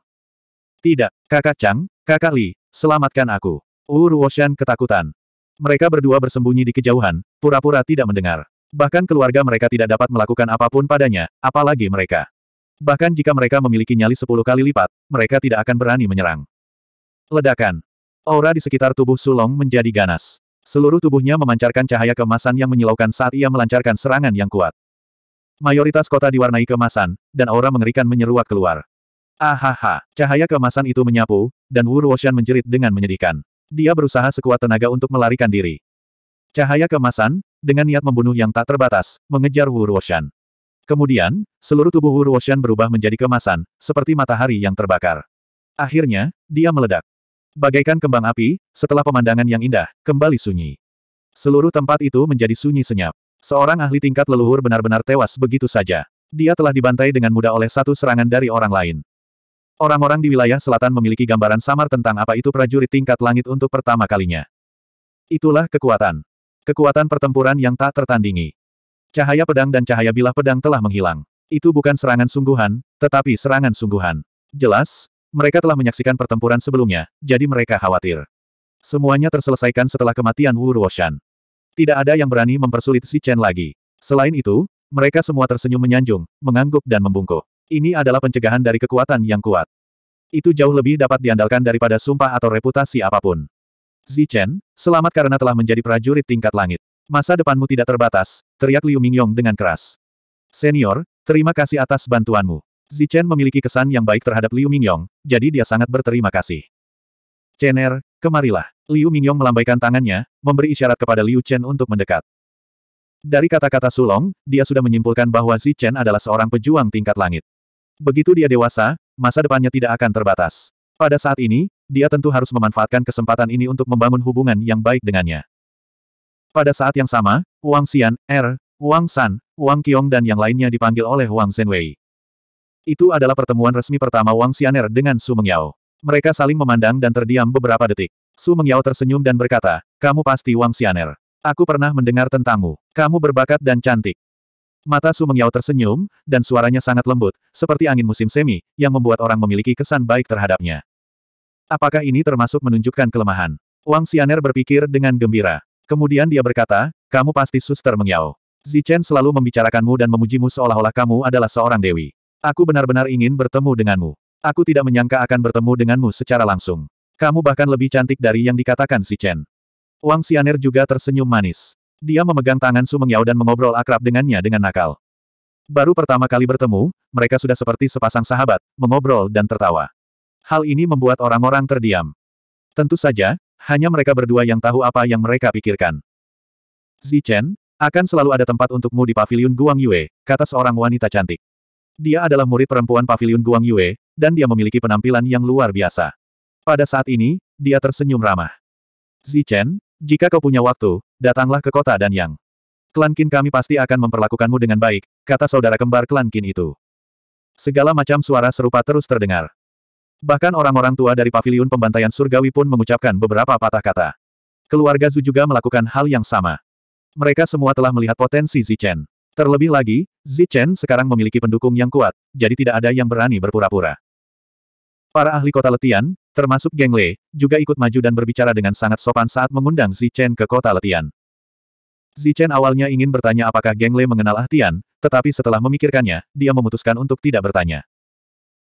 Tidak, kakak Chang, kakak Li, selamatkan aku. Wu Woshan ketakutan. Mereka berdua bersembunyi di kejauhan, pura-pura tidak mendengar. Bahkan keluarga mereka tidak dapat melakukan apapun padanya, apalagi mereka. Bahkan jika mereka memiliki nyali sepuluh kali lipat, mereka tidak akan berani menyerang. Ledakan. Aura di sekitar tubuh Sulong menjadi ganas. Seluruh tubuhnya memancarkan cahaya kemasan yang menyilaukan saat ia melancarkan serangan yang kuat. Mayoritas kota diwarnai kemasan, dan aura mengerikan menyeruak keluar. Ahaha, cahaya kemasan itu menyapu, dan Wu Ruoshan menjerit dengan menyedihkan. Dia berusaha sekuat tenaga untuk melarikan diri. Cahaya kemasan, dengan niat membunuh yang tak terbatas, mengejar Wu Ruoshan. Kemudian, seluruh tubuh Wu Ruoshan berubah menjadi kemasan, seperti matahari yang terbakar. Akhirnya, dia meledak. Bagaikan kembang api, setelah pemandangan yang indah, kembali sunyi. Seluruh tempat itu menjadi sunyi senyap. Seorang ahli tingkat leluhur benar-benar tewas begitu saja. Dia telah dibantai dengan mudah oleh satu serangan dari orang lain. Orang-orang di wilayah selatan memiliki gambaran samar tentang apa itu prajurit tingkat langit untuk pertama kalinya. Itulah kekuatan. Kekuatan pertempuran yang tak tertandingi. Cahaya pedang dan cahaya bilah pedang telah menghilang. Itu bukan serangan sungguhan, tetapi serangan sungguhan. Jelas, mereka telah menyaksikan pertempuran sebelumnya, jadi mereka khawatir. Semuanya terselesaikan setelah kematian Wu Ruoshan. Tidak ada yang berani mempersulit si Chen lagi. Selain itu, mereka semua tersenyum menyanjung, mengangguk dan membungkuk. Ini adalah pencegahan dari kekuatan yang kuat. Itu jauh lebih dapat diandalkan daripada sumpah atau reputasi apapun. Chen, selamat karena telah menjadi prajurit tingkat langit. Masa depanmu tidak terbatas, teriak Liu Mingyong dengan keras. Senior, terima kasih atas bantuanmu. Chen memiliki kesan yang baik terhadap Liu Mingyong, jadi dia sangat berterima kasih. Chen'er, kemarilah. Liu Mingyong melambaikan tangannya, memberi isyarat kepada Liu Chen untuk mendekat. Dari kata-kata Sulong, dia sudah menyimpulkan bahwa Zi Chen adalah seorang pejuang tingkat langit. Begitu dia dewasa, masa depannya tidak akan terbatas. Pada saat ini, dia tentu harus memanfaatkan kesempatan ini untuk membangun hubungan yang baik dengannya. Pada saat yang sama, Wang Xian, Er, Wang San, Wang Qiong dan yang lainnya dipanggil oleh Wang Zhenwei. Itu adalah pertemuan resmi pertama Wang Xianer dengan Su Mengyao. Mereka saling memandang dan terdiam beberapa detik. Su Mengyao tersenyum dan berkata, kamu pasti Wang Xianer. Aku pernah mendengar tentangmu. Kamu berbakat dan cantik. Mata Su Mengyao tersenyum, dan suaranya sangat lembut, seperti angin musim semi, yang membuat orang memiliki kesan baik terhadapnya. Apakah ini termasuk menunjukkan kelemahan? Wang Xianer berpikir dengan gembira. Kemudian dia berkata, kamu pasti suster Mengyao. Zichen selalu membicarakanmu dan memujimu seolah-olah kamu adalah seorang dewi. Aku benar-benar ingin bertemu denganmu. Aku tidak menyangka akan bertemu denganmu secara langsung. Kamu bahkan lebih cantik dari yang dikatakan si Chen. Wang Xianer juga tersenyum manis. Dia memegang tangan Su Mengyao dan mengobrol akrab dengannya dengan nakal. Baru pertama kali bertemu, mereka sudah seperti sepasang sahabat, mengobrol dan tertawa. Hal ini membuat orang-orang terdiam. Tentu saja, hanya mereka berdua yang tahu apa yang mereka pikirkan. Zi Chen akan selalu ada tempat untukmu di pavilion Guang Yue, kata seorang wanita cantik. Dia adalah murid perempuan pavilion Guang Yue, dan dia memiliki penampilan yang luar biasa. Pada saat ini, dia tersenyum ramah. Zichen, jika kau punya waktu, datanglah ke kota dan yang. Klan Qin kami pasti akan memperlakukanmu dengan baik, kata saudara kembar klan Qin itu. Segala macam suara serupa terus terdengar. Bahkan orang-orang tua dari paviliun pembantaian surgawi pun mengucapkan beberapa patah kata. Keluarga Zu juga melakukan hal yang sama. Mereka semua telah melihat potensi Zichen. Terlebih lagi, Zichen sekarang memiliki pendukung yang kuat, jadi tidak ada yang berani berpura-pura. Para ahli kota Letian, termasuk Geng Lei juga ikut maju dan berbicara dengan sangat sopan saat mengundang Chen ke kota Letian. Chen awalnya ingin bertanya apakah Geng Lei mengenal Ah Tian, tetapi setelah memikirkannya, dia memutuskan untuk tidak bertanya.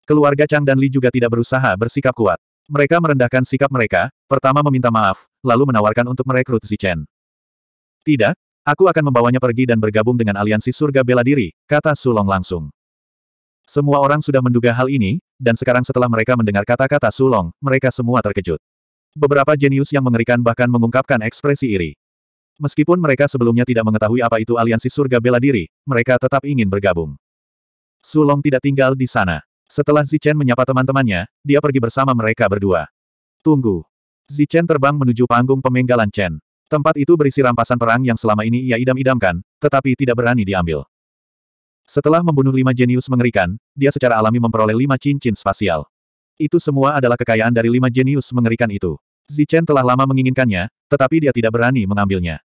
Keluarga Chang dan Li juga tidak berusaha bersikap kuat. Mereka merendahkan sikap mereka, pertama meminta maaf, lalu menawarkan untuk merekrut Chen. Tidak, aku akan membawanya pergi dan bergabung dengan aliansi surga bela diri, kata Sulong langsung. Semua orang sudah menduga hal ini, dan sekarang setelah mereka mendengar kata-kata Sulong, mereka semua terkejut. Beberapa jenius yang mengerikan bahkan mengungkapkan ekspresi iri. Meskipun mereka sebelumnya tidak mengetahui apa itu aliansi surga bela diri, mereka tetap ingin bergabung. Sulong tidak tinggal di sana. Setelah Zichen menyapa teman-temannya, dia pergi bersama mereka berdua. Tunggu. Zichen terbang menuju panggung pemenggalan Chen. Tempat itu berisi rampasan perang yang selama ini ia idam-idamkan, tetapi tidak berani diambil. Setelah membunuh lima jenius mengerikan, dia secara alami memperoleh lima cincin spasial. Itu semua adalah kekayaan dari lima jenius mengerikan itu. Zichen telah lama menginginkannya, tetapi dia tidak berani mengambilnya.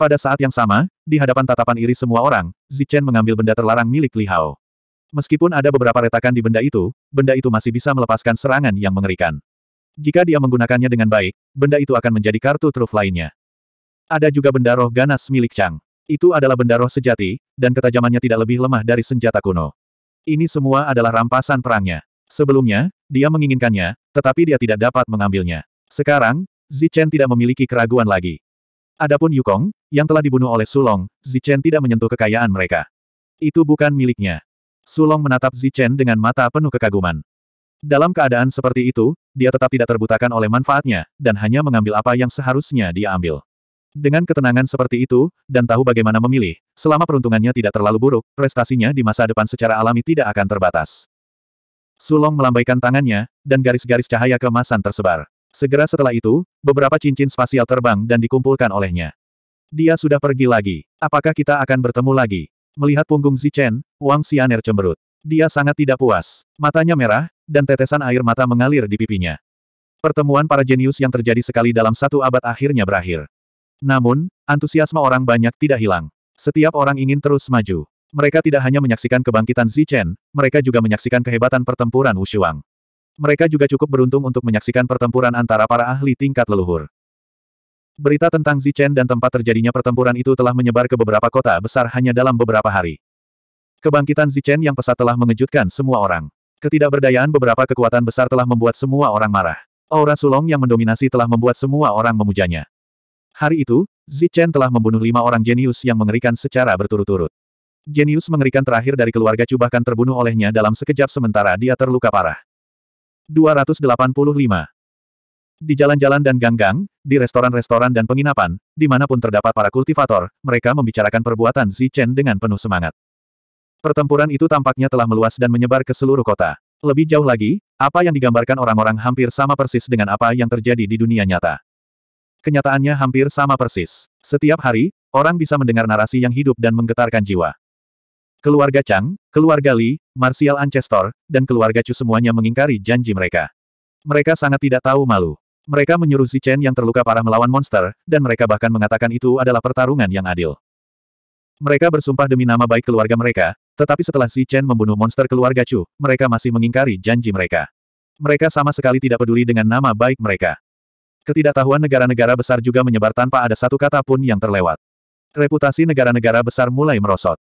Pada saat yang sama, di hadapan tatapan iri semua orang, Zichen mengambil benda terlarang milik Li Hao. Meskipun ada beberapa retakan di benda itu, benda itu masih bisa melepaskan serangan yang mengerikan. Jika dia menggunakannya dengan baik, benda itu akan menjadi kartu truf lainnya. Ada juga benda roh ganas milik Chang. Itu adalah benda roh sejati, dan ketajamannya tidak lebih lemah dari senjata kuno. Ini semua adalah rampasan perangnya. Sebelumnya, dia menginginkannya, tetapi dia tidak dapat mengambilnya. Sekarang, Zichen tidak memiliki keraguan lagi. Adapun Yukong, yang telah dibunuh oleh Sulong, Zichen tidak menyentuh kekayaan mereka. Itu bukan miliknya. Sulong menatap Zichen dengan mata penuh kekaguman. Dalam keadaan seperti itu, dia tetap tidak terbutakan oleh manfaatnya, dan hanya mengambil apa yang seharusnya dia ambil. Dengan ketenangan seperti itu, dan tahu bagaimana memilih, selama peruntungannya tidak terlalu buruk, prestasinya di masa depan secara alami tidak akan terbatas. Sulong melambaikan tangannya, dan garis-garis cahaya kemasan tersebar. Segera setelah itu, beberapa cincin spasial terbang dan dikumpulkan olehnya. Dia sudah pergi lagi. Apakah kita akan bertemu lagi? Melihat punggung Zichen, Wang Xianer cemberut. Dia sangat tidak puas. Matanya merah, dan tetesan air mata mengalir di pipinya. Pertemuan para jenius yang terjadi sekali dalam satu abad akhirnya berakhir. Namun, antusiasme orang banyak tidak hilang. Setiap orang ingin terus maju. Mereka tidak hanya menyaksikan kebangkitan Zichen, mereka juga menyaksikan kehebatan pertempuran Wushuang. Mereka juga cukup beruntung untuk menyaksikan pertempuran antara para ahli tingkat leluhur. Berita tentang Zichen dan tempat terjadinya pertempuran itu telah menyebar ke beberapa kota besar hanya dalam beberapa hari. Kebangkitan Zichen yang pesat telah mengejutkan semua orang. Ketidakberdayaan beberapa kekuatan besar telah membuat semua orang marah. Aura Sulong yang mendominasi telah membuat semua orang memujanya. Hari itu, Zichen telah membunuh lima orang jenius yang mengerikan secara berturut-turut. Jenius mengerikan terakhir dari keluarga Chu bahkan terbunuh olehnya dalam sekejap sementara dia terluka parah. 285. Di jalan-jalan dan gang-gang, di restoran-restoran dan penginapan, dimanapun terdapat para kultivator, mereka membicarakan perbuatan Zichen dengan penuh semangat. Pertempuran itu tampaknya telah meluas dan menyebar ke seluruh kota. Lebih jauh lagi, apa yang digambarkan orang-orang hampir sama persis dengan apa yang terjadi di dunia nyata kenyataannya hampir sama persis. Setiap hari, orang bisa mendengar narasi yang hidup dan menggetarkan jiwa. Keluarga Chang, keluarga Li, Martial Ancestor, dan keluarga Chu semuanya mengingkari janji mereka. Mereka sangat tidak tahu malu. Mereka menyuruh si Chen yang terluka parah melawan monster, dan mereka bahkan mengatakan itu adalah pertarungan yang adil. Mereka bersumpah demi nama baik keluarga mereka, tetapi setelah si Chen membunuh monster keluarga Chu, mereka masih mengingkari janji mereka. Mereka sama sekali tidak peduli dengan nama baik mereka. Ketidaktahuan negara-negara besar juga menyebar tanpa ada satu kata pun yang terlewat. Reputasi negara-negara besar mulai merosot.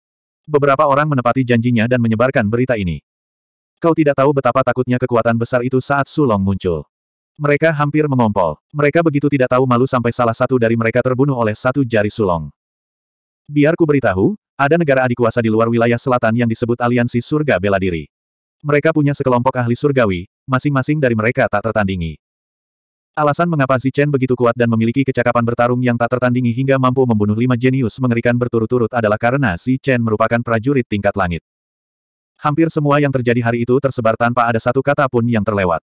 Beberapa orang menepati janjinya dan menyebarkan berita ini. Kau tidak tahu betapa takutnya kekuatan besar itu saat Sulong muncul. Mereka hampir mengompol. Mereka begitu tidak tahu malu sampai salah satu dari mereka terbunuh oleh satu jari Sulong. Biar ku beritahu, ada negara adikuasa di luar wilayah selatan yang disebut Aliansi Surga Bela Diri. Mereka punya sekelompok ahli surgawi, masing-masing dari mereka tak tertandingi. Alasan mengapa Chen begitu kuat dan memiliki kecakapan bertarung yang tak tertandingi hingga mampu membunuh lima jenius mengerikan berturut-turut adalah karena Chen merupakan prajurit tingkat langit. Hampir semua yang terjadi hari itu tersebar tanpa ada satu kata pun yang terlewat.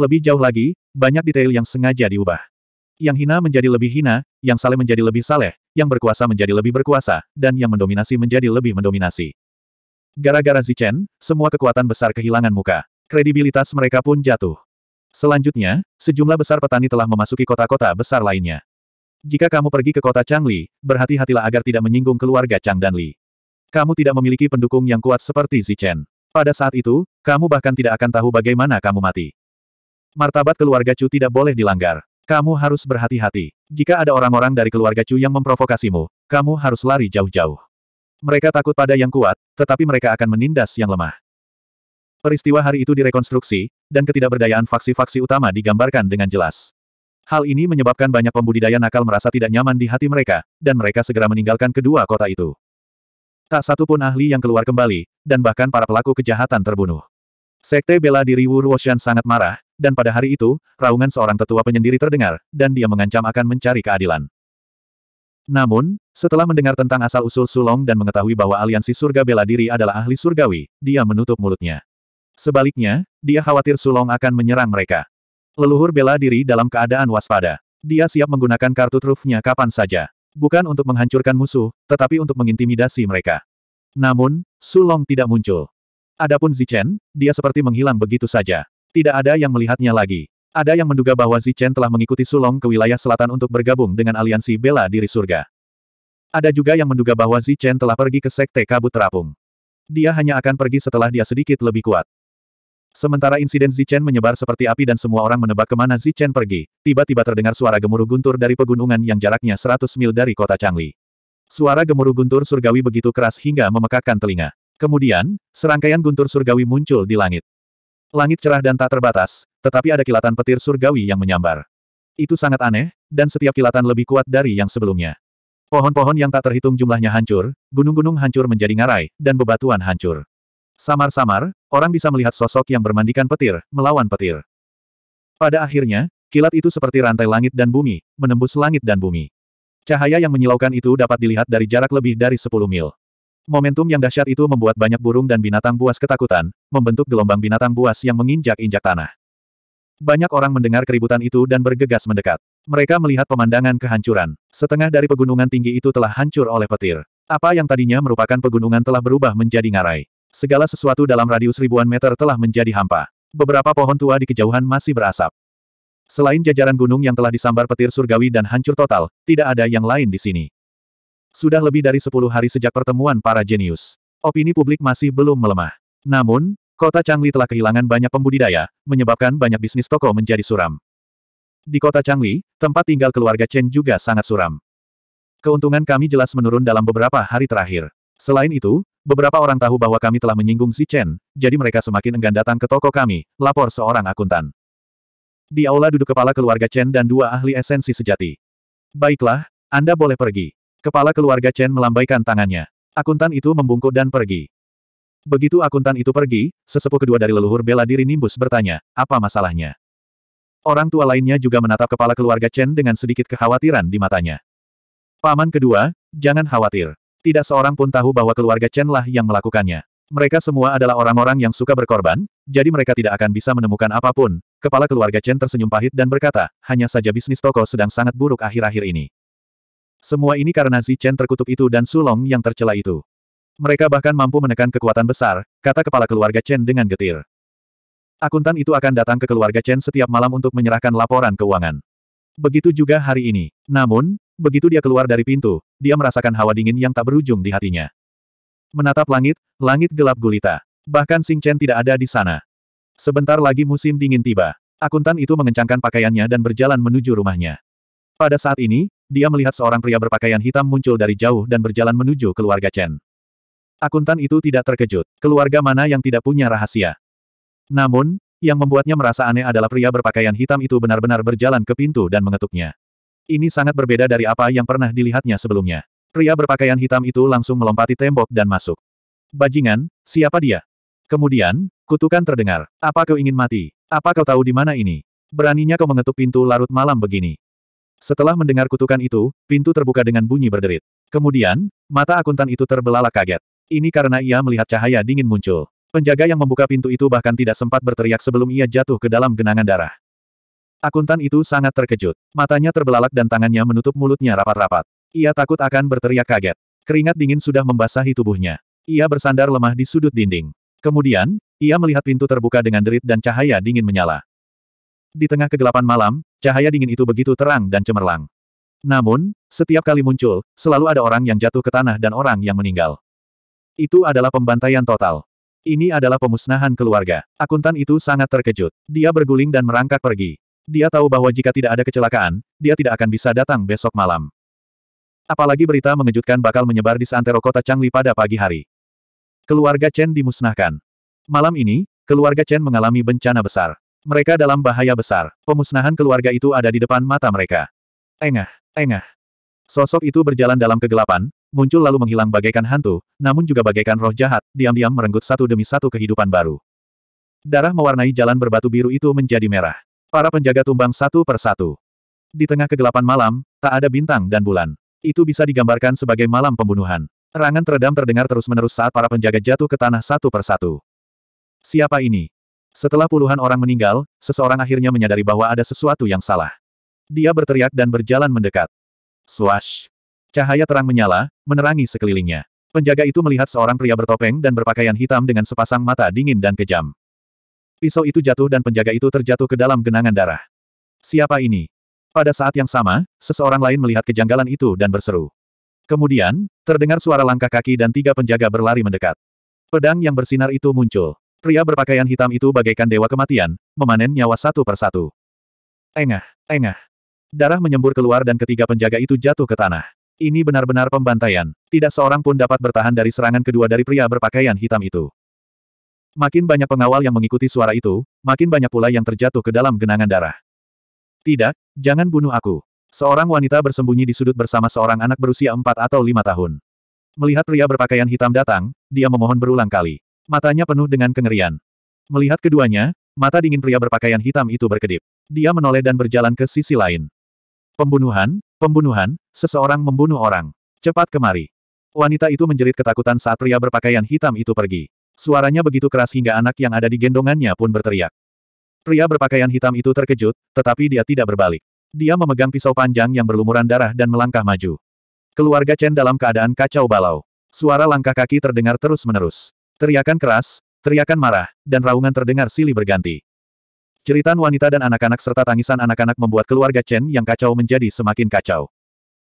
Lebih jauh lagi, banyak detail yang sengaja diubah. Yang hina menjadi lebih hina, yang saleh menjadi lebih saleh, yang berkuasa menjadi lebih berkuasa, dan yang mendominasi menjadi lebih mendominasi. Gara-gara Zichen, semua kekuatan besar kehilangan muka. Kredibilitas mereka pun jatuh. Selanjutnya, sejumlah besar petani telah memasuki kota-kota besar lainnya. Jika kamu pergi ke kota Changli, berhati-hatilah agar tidak menyinggung keluarga Chang dan Li. Kamu tidak memiliki pendukung yang kuat seperti Zichen. Pada saat itu, kamu bahkan tidak akan tahu bagaimana kamu mati. Martabat keluarga Chu tidak boleh dilanggar. Kamu harus berhati-hati. Jika ada orang-orang dari keluarga Chu yang memprovokasimu, kamu harus lari jauh-jauh. Mereka takut pada yang kuat, tetapi mereka akan menindas yang lemah. Peristiwa hari itu direkonstruksi, dan ketidakberdayaan faksi-faksi utama digambarkan dengan jelas. Hal ini menyebabkan banyak pembudidaya nakal merasa tidak nyaman di hati mereka, dan mereka segera meninggalkan kedua kota itu. Tak satu pun ahli yang keluar kembali, dan bahkan para pelaku kejahatan terbunuh. Sekte bela diri Wu Ruoshan sangat marah, dan pada hari itu, raungan seorang tetua penyendiri terdengar, dan dia mengancam akan mencari keadilan. Namun, setelah mendengar tentang asal-usul Sulong dan mengetahui bahwa aliansi surga bela diri adalah ahli surgawi, dia menutup mulutnya. Sebaliknya, dia khawatir Sulong akan menyerang mereka. Leluhur bela diri dalam keadaan waspada. Dia siap menggunakan kartu trufnya kapan saja. Bukan untuk menghancurkan musuh, tetapi untuk mengintimidasi mereka. Namun, Sulong tidak muncul. Adapun Zichen, dia seperti menghilang begitu saja. Tidak ada yang melihatnya lagi. Ada yang menduga bahwa Zichen telah mengikuti Sulong ke wilayah selatan untuk bergabung dengan aliansi bela diri surga. Ada juga yang menduga bahwa Zichen telah pergi ke sekte kabut terapung. Dia hanya akan pergi setelah dia sedikit lebih kuat. Sementara insiden Zichen menyebar seperti api dan semua orang menebak kemana Zichen pergi, tiba-tiba terdengar suara gemuruh guntur dari pegunungan yang jaraknya 100 mil dari kota Changli. Suara gemuruh guntur surgawi begitu keras hingga memekakkan telinga. Kemudian, serangkaian guntur surgawi muncul di langit. Langit cerah dan tak terbatas, tetapi ada kilatan petir surgawi yang menyambar. Itu sangat aneh, dan setiap kilatan lebih kuat dari yang sebelumnya. Pohon-pohon yang tak terhitung jumlahnya hancur, gunung-gunung hancur menjadi ngarai, dan bebatuan hancur. Samar-samar, orang bisa melihat sosok yang bermandikan petir, melawan petir. Pada akhirnya, kilat itu seperti rantai langit dan bumi, menembus langit dan bumi. Cahaya yang menyilaukan itu dapat dilihat dari jarak lebih dari 10 mil. Momentum yang dahsyat itu membuat banyak burung dan binatang buas ketakutan, membentuk gelombang binatang buas yang menginjak-injak tanah. Banyak orang mendengar keributan itu dan bergegas mendekat. Mereka melihat pemandangan kehancuran. Setengah dari pegunungan tinggi itu telah hancur oleh petir. Apa yang tadinya merupakan pegunungan telah berubah menjadi ngarai. Segala sesuatu dalam radius ribuan meter telah menjadi hampa. Beberapa pohon tua di kejauhan masih berasap. Selain jajaran gunung yang telah disambar petir surgawi dan hancur total, tidak ada yang lain di sini. Sudah lebih dari sepuluh hari sejak pertemuan para jenius. Opini publik masih belum melemah. Namun, kota Changli telah kehilangan banyak pembudidaya, menyebabkan banyak bisnis toko menjadi suram. Di kota Changli, tempat tinggal keluarga Chen juga sangat suram. Keuntungan kami jelas menurun dalam beberapa hari terakhir. Selain itu, Beberapa orang tahu bahwa kami telah menyinggung Chen, jadi mereka semakin enggan datang ke toko kami, lapor seorang akuntan. Di aula duduk kepala keluarga Chen dan dua ahli esensi sejati. Baiklah, Anda boleh pergi. Kepala keluarga Chen melambaikan tangannya. Akuntan itu membungkuk dan pergi. Begitu akuntan itu pergi, sesepuh kedua dari leluhur bela diri Nimbus bertanya, apa masalahnya? Orang tua lainnya juga menatap kepala keluarga Chen dengan sedikit kekhawatiran di matanya. Paman kedua, jangan khawatir. Tidak seorang pun tahu bahwa keluarga Chen lah yang melakukannya. Mereka semua adalah orang-orang yang suka berkorban, jadi mereka tidak akan bisa menemukan apapun. Kepala keluarga Chen tersenyum pahit dan berkata, hanya saja bisnis toko sedang sangat buruk akhir-akhir ini. Semua ini karena Zi Chen terkutuk itu dan Sulong yang tercela itu. Mereka bahkan mampu menekan kekuatan besar, kata kepala keluarga Chen dengan getir. Akuntan itu akan datang ke keluarga Chen setiap malam untuk menyerahkan laporan keuangan. Begitu juga hari ini. Namun, Begitu dia keluar dari pintu, dia merasakan hawa dingin yang tak berujung di hatinya. Menatap langit, langit gelap gulita. Bahkan Sing Chen tidak ada di sana. Sebentar lagi musim dingin tiba. Akuntan itu mengencangkan pakaiannya dan berjalan menuju rumahnya. Pada saat ini, dia melihat seorang pria berpakaian hitam muncul dari jauh dan berjalan menuju keluarga Chen. Akuntan itu tidak terkejut. Keluarga mana yang tidak punya rahasia? Namun, yang membuatnya merasa aneh adalah pria berpakaian hitam itu benar-benar berjalan ke pintu dan mengetuknya. Ini sangat berbeda dari apa yang pernah dilihatnya sebelumnya. Pria berpakaian hitam itu langsung melompati tembok dan masuk. Bajingan, siapa dia? Kemudian, kutukan terdengar. Apa kau ingin mati? Apa kau tahu di mana ini? Beraninya kau mengetuk pintu larut malam begini. Setelah mendengar kutukan itu, pintu terbuka dengan bunyi berderit. Kemudian, mata akuntan itu terbelalak kaget. Ini karena ia melihat cahaya dingin muncul. Penjaga yang membuka pintu itu bahkan tidak sempat berteriak sebelum ia jatuh ke dalam genangan darah. Akuntan itu sangat terkejut. Matanya terbelalak dan tangannya menutup mulutnya rapat-rapat. Ia takut akan berteriak kaget. Keringat dingin sudah membasahi tubuhnya. Ia bersandar lemah di sudut dinding. Kemudian, ia melihat pintu terbuka dengan derit dan cahaya dingin menyala. Di tengah kegelapan malam, cahaya dingin itu begitu terang dan cemerlang. Namun, setiap kali muncul, selalu ada orang yang jatuh ke tanah dan orang yang meninggal. Itu adalah pembantaian total. Ini adalah pemusnahan keluarga. Akuntan itu sangat terkejut. Dia berguling dan merangkak pergi. Dia tahu bahwa jika tidak ada kecelakaan, dia tidak akan bisa datang besok malam. Apalagi berita mengejutkan bakal menyebar di seantero kota Changli pada pagi hari. Keluarga Chen dimusnahkan. Malam ini, keluarga Chen mengalami bencana besar. Mereka dalam bahaya besar. Pemusnahan keluarga itu ada di depan mata mereka. Engah, engah. Sosok itu berjalan dalam kegelapan, muncul lalu menghilang bagaikan hantu, namun juga bagaikan roh jahat, diam-diam merenggut satu demi satu kehidupan baru. Darah mewarnai jalan berbatu biru itu menjadi merah. Para penjaga tumbang satu per satu. Di tengah kegelapan malam, tak ada bintang dan bulan. Itu bisa digambarkan sebagai malam pembunuhan. Rangan teredam terdengar terus-menerus saat para penjaga jatuh ke tanah satu per satu. Siapa ini? Setelah puluhan orang meninggal, seseorang akhirnya menyadari bahwa ada sesuatu yang salah. Dia berteriak dan berjalan mendekat. Swash! Cahaya terang menyala, menerangi sekelilingnya. Penjaga itu melihat seorang pria bertopeng dan berpakaian hitam dengan sepasang mata dingin dan kejam. Pisau itu jatuh dan penjaga itu terjatuh ke dalam genangan darah. Siapa ini? Pada saat yang sama, seseorang lain melihat kejanggalan itu dan berseru. Kemudian, terdengar suara langkah kaki dan tiga penjaga berlari mendekat. Pedang yang bersinar itu muncul. Pria berpakaian hitam itu bagaikan dewa kematian, memanen nyawa satu persatu. Engah, engah. Darah menyembur keluar dan ketiga penjaga itu jatuh ke tanah. Ini benar-benar pembantaian. Tidak seorang pun dapat bertahan dari serangan kedua dari pria berpakaian hitam itu. Makin banyak pengawal yang mengikuti suara itu, makin banyak pula yang terjatuh ke dalam genangan darah. Tidak, jangan bunuh aku. Seorang wanita bersembunyi di sudut bersama seorang anak berusia empat atau lima tahun. Melihat pria berpakaian hitam datang, dia memohon berulang kali. Matanya penuh dengan kengerian. Melihat keduanya, mata dingin pria berpakaian hitam itu berkedip. Dia menoleh dan berjalan ke sisi lain. Pembunuhan, pembunuhan, seseorang membunuh orang. Cepat kemari. Wanita itu menjerit ketakutan saat pria berpakaian hitam itu pergi. Suaranya begitu keras hingga anak yang ada di gendongannya pun berteriak. Pria berpakaian hitam itu terkejut, tetapi dia tidak berbalik. Dia memegang pisau panjang yang berlumuran darah dan melangkah maju. Keluarga Chen dalam keadaan kacau balau. Suara langkah kaki terdengar terus-menerus. Teriakan keras, teriakan marah, dan raungan terdengar silih berganti. Ceritan wanita dan anak-anak serta tangisan anak-anak membuat keluarga Chen yang kacau menjadi semakin kacau.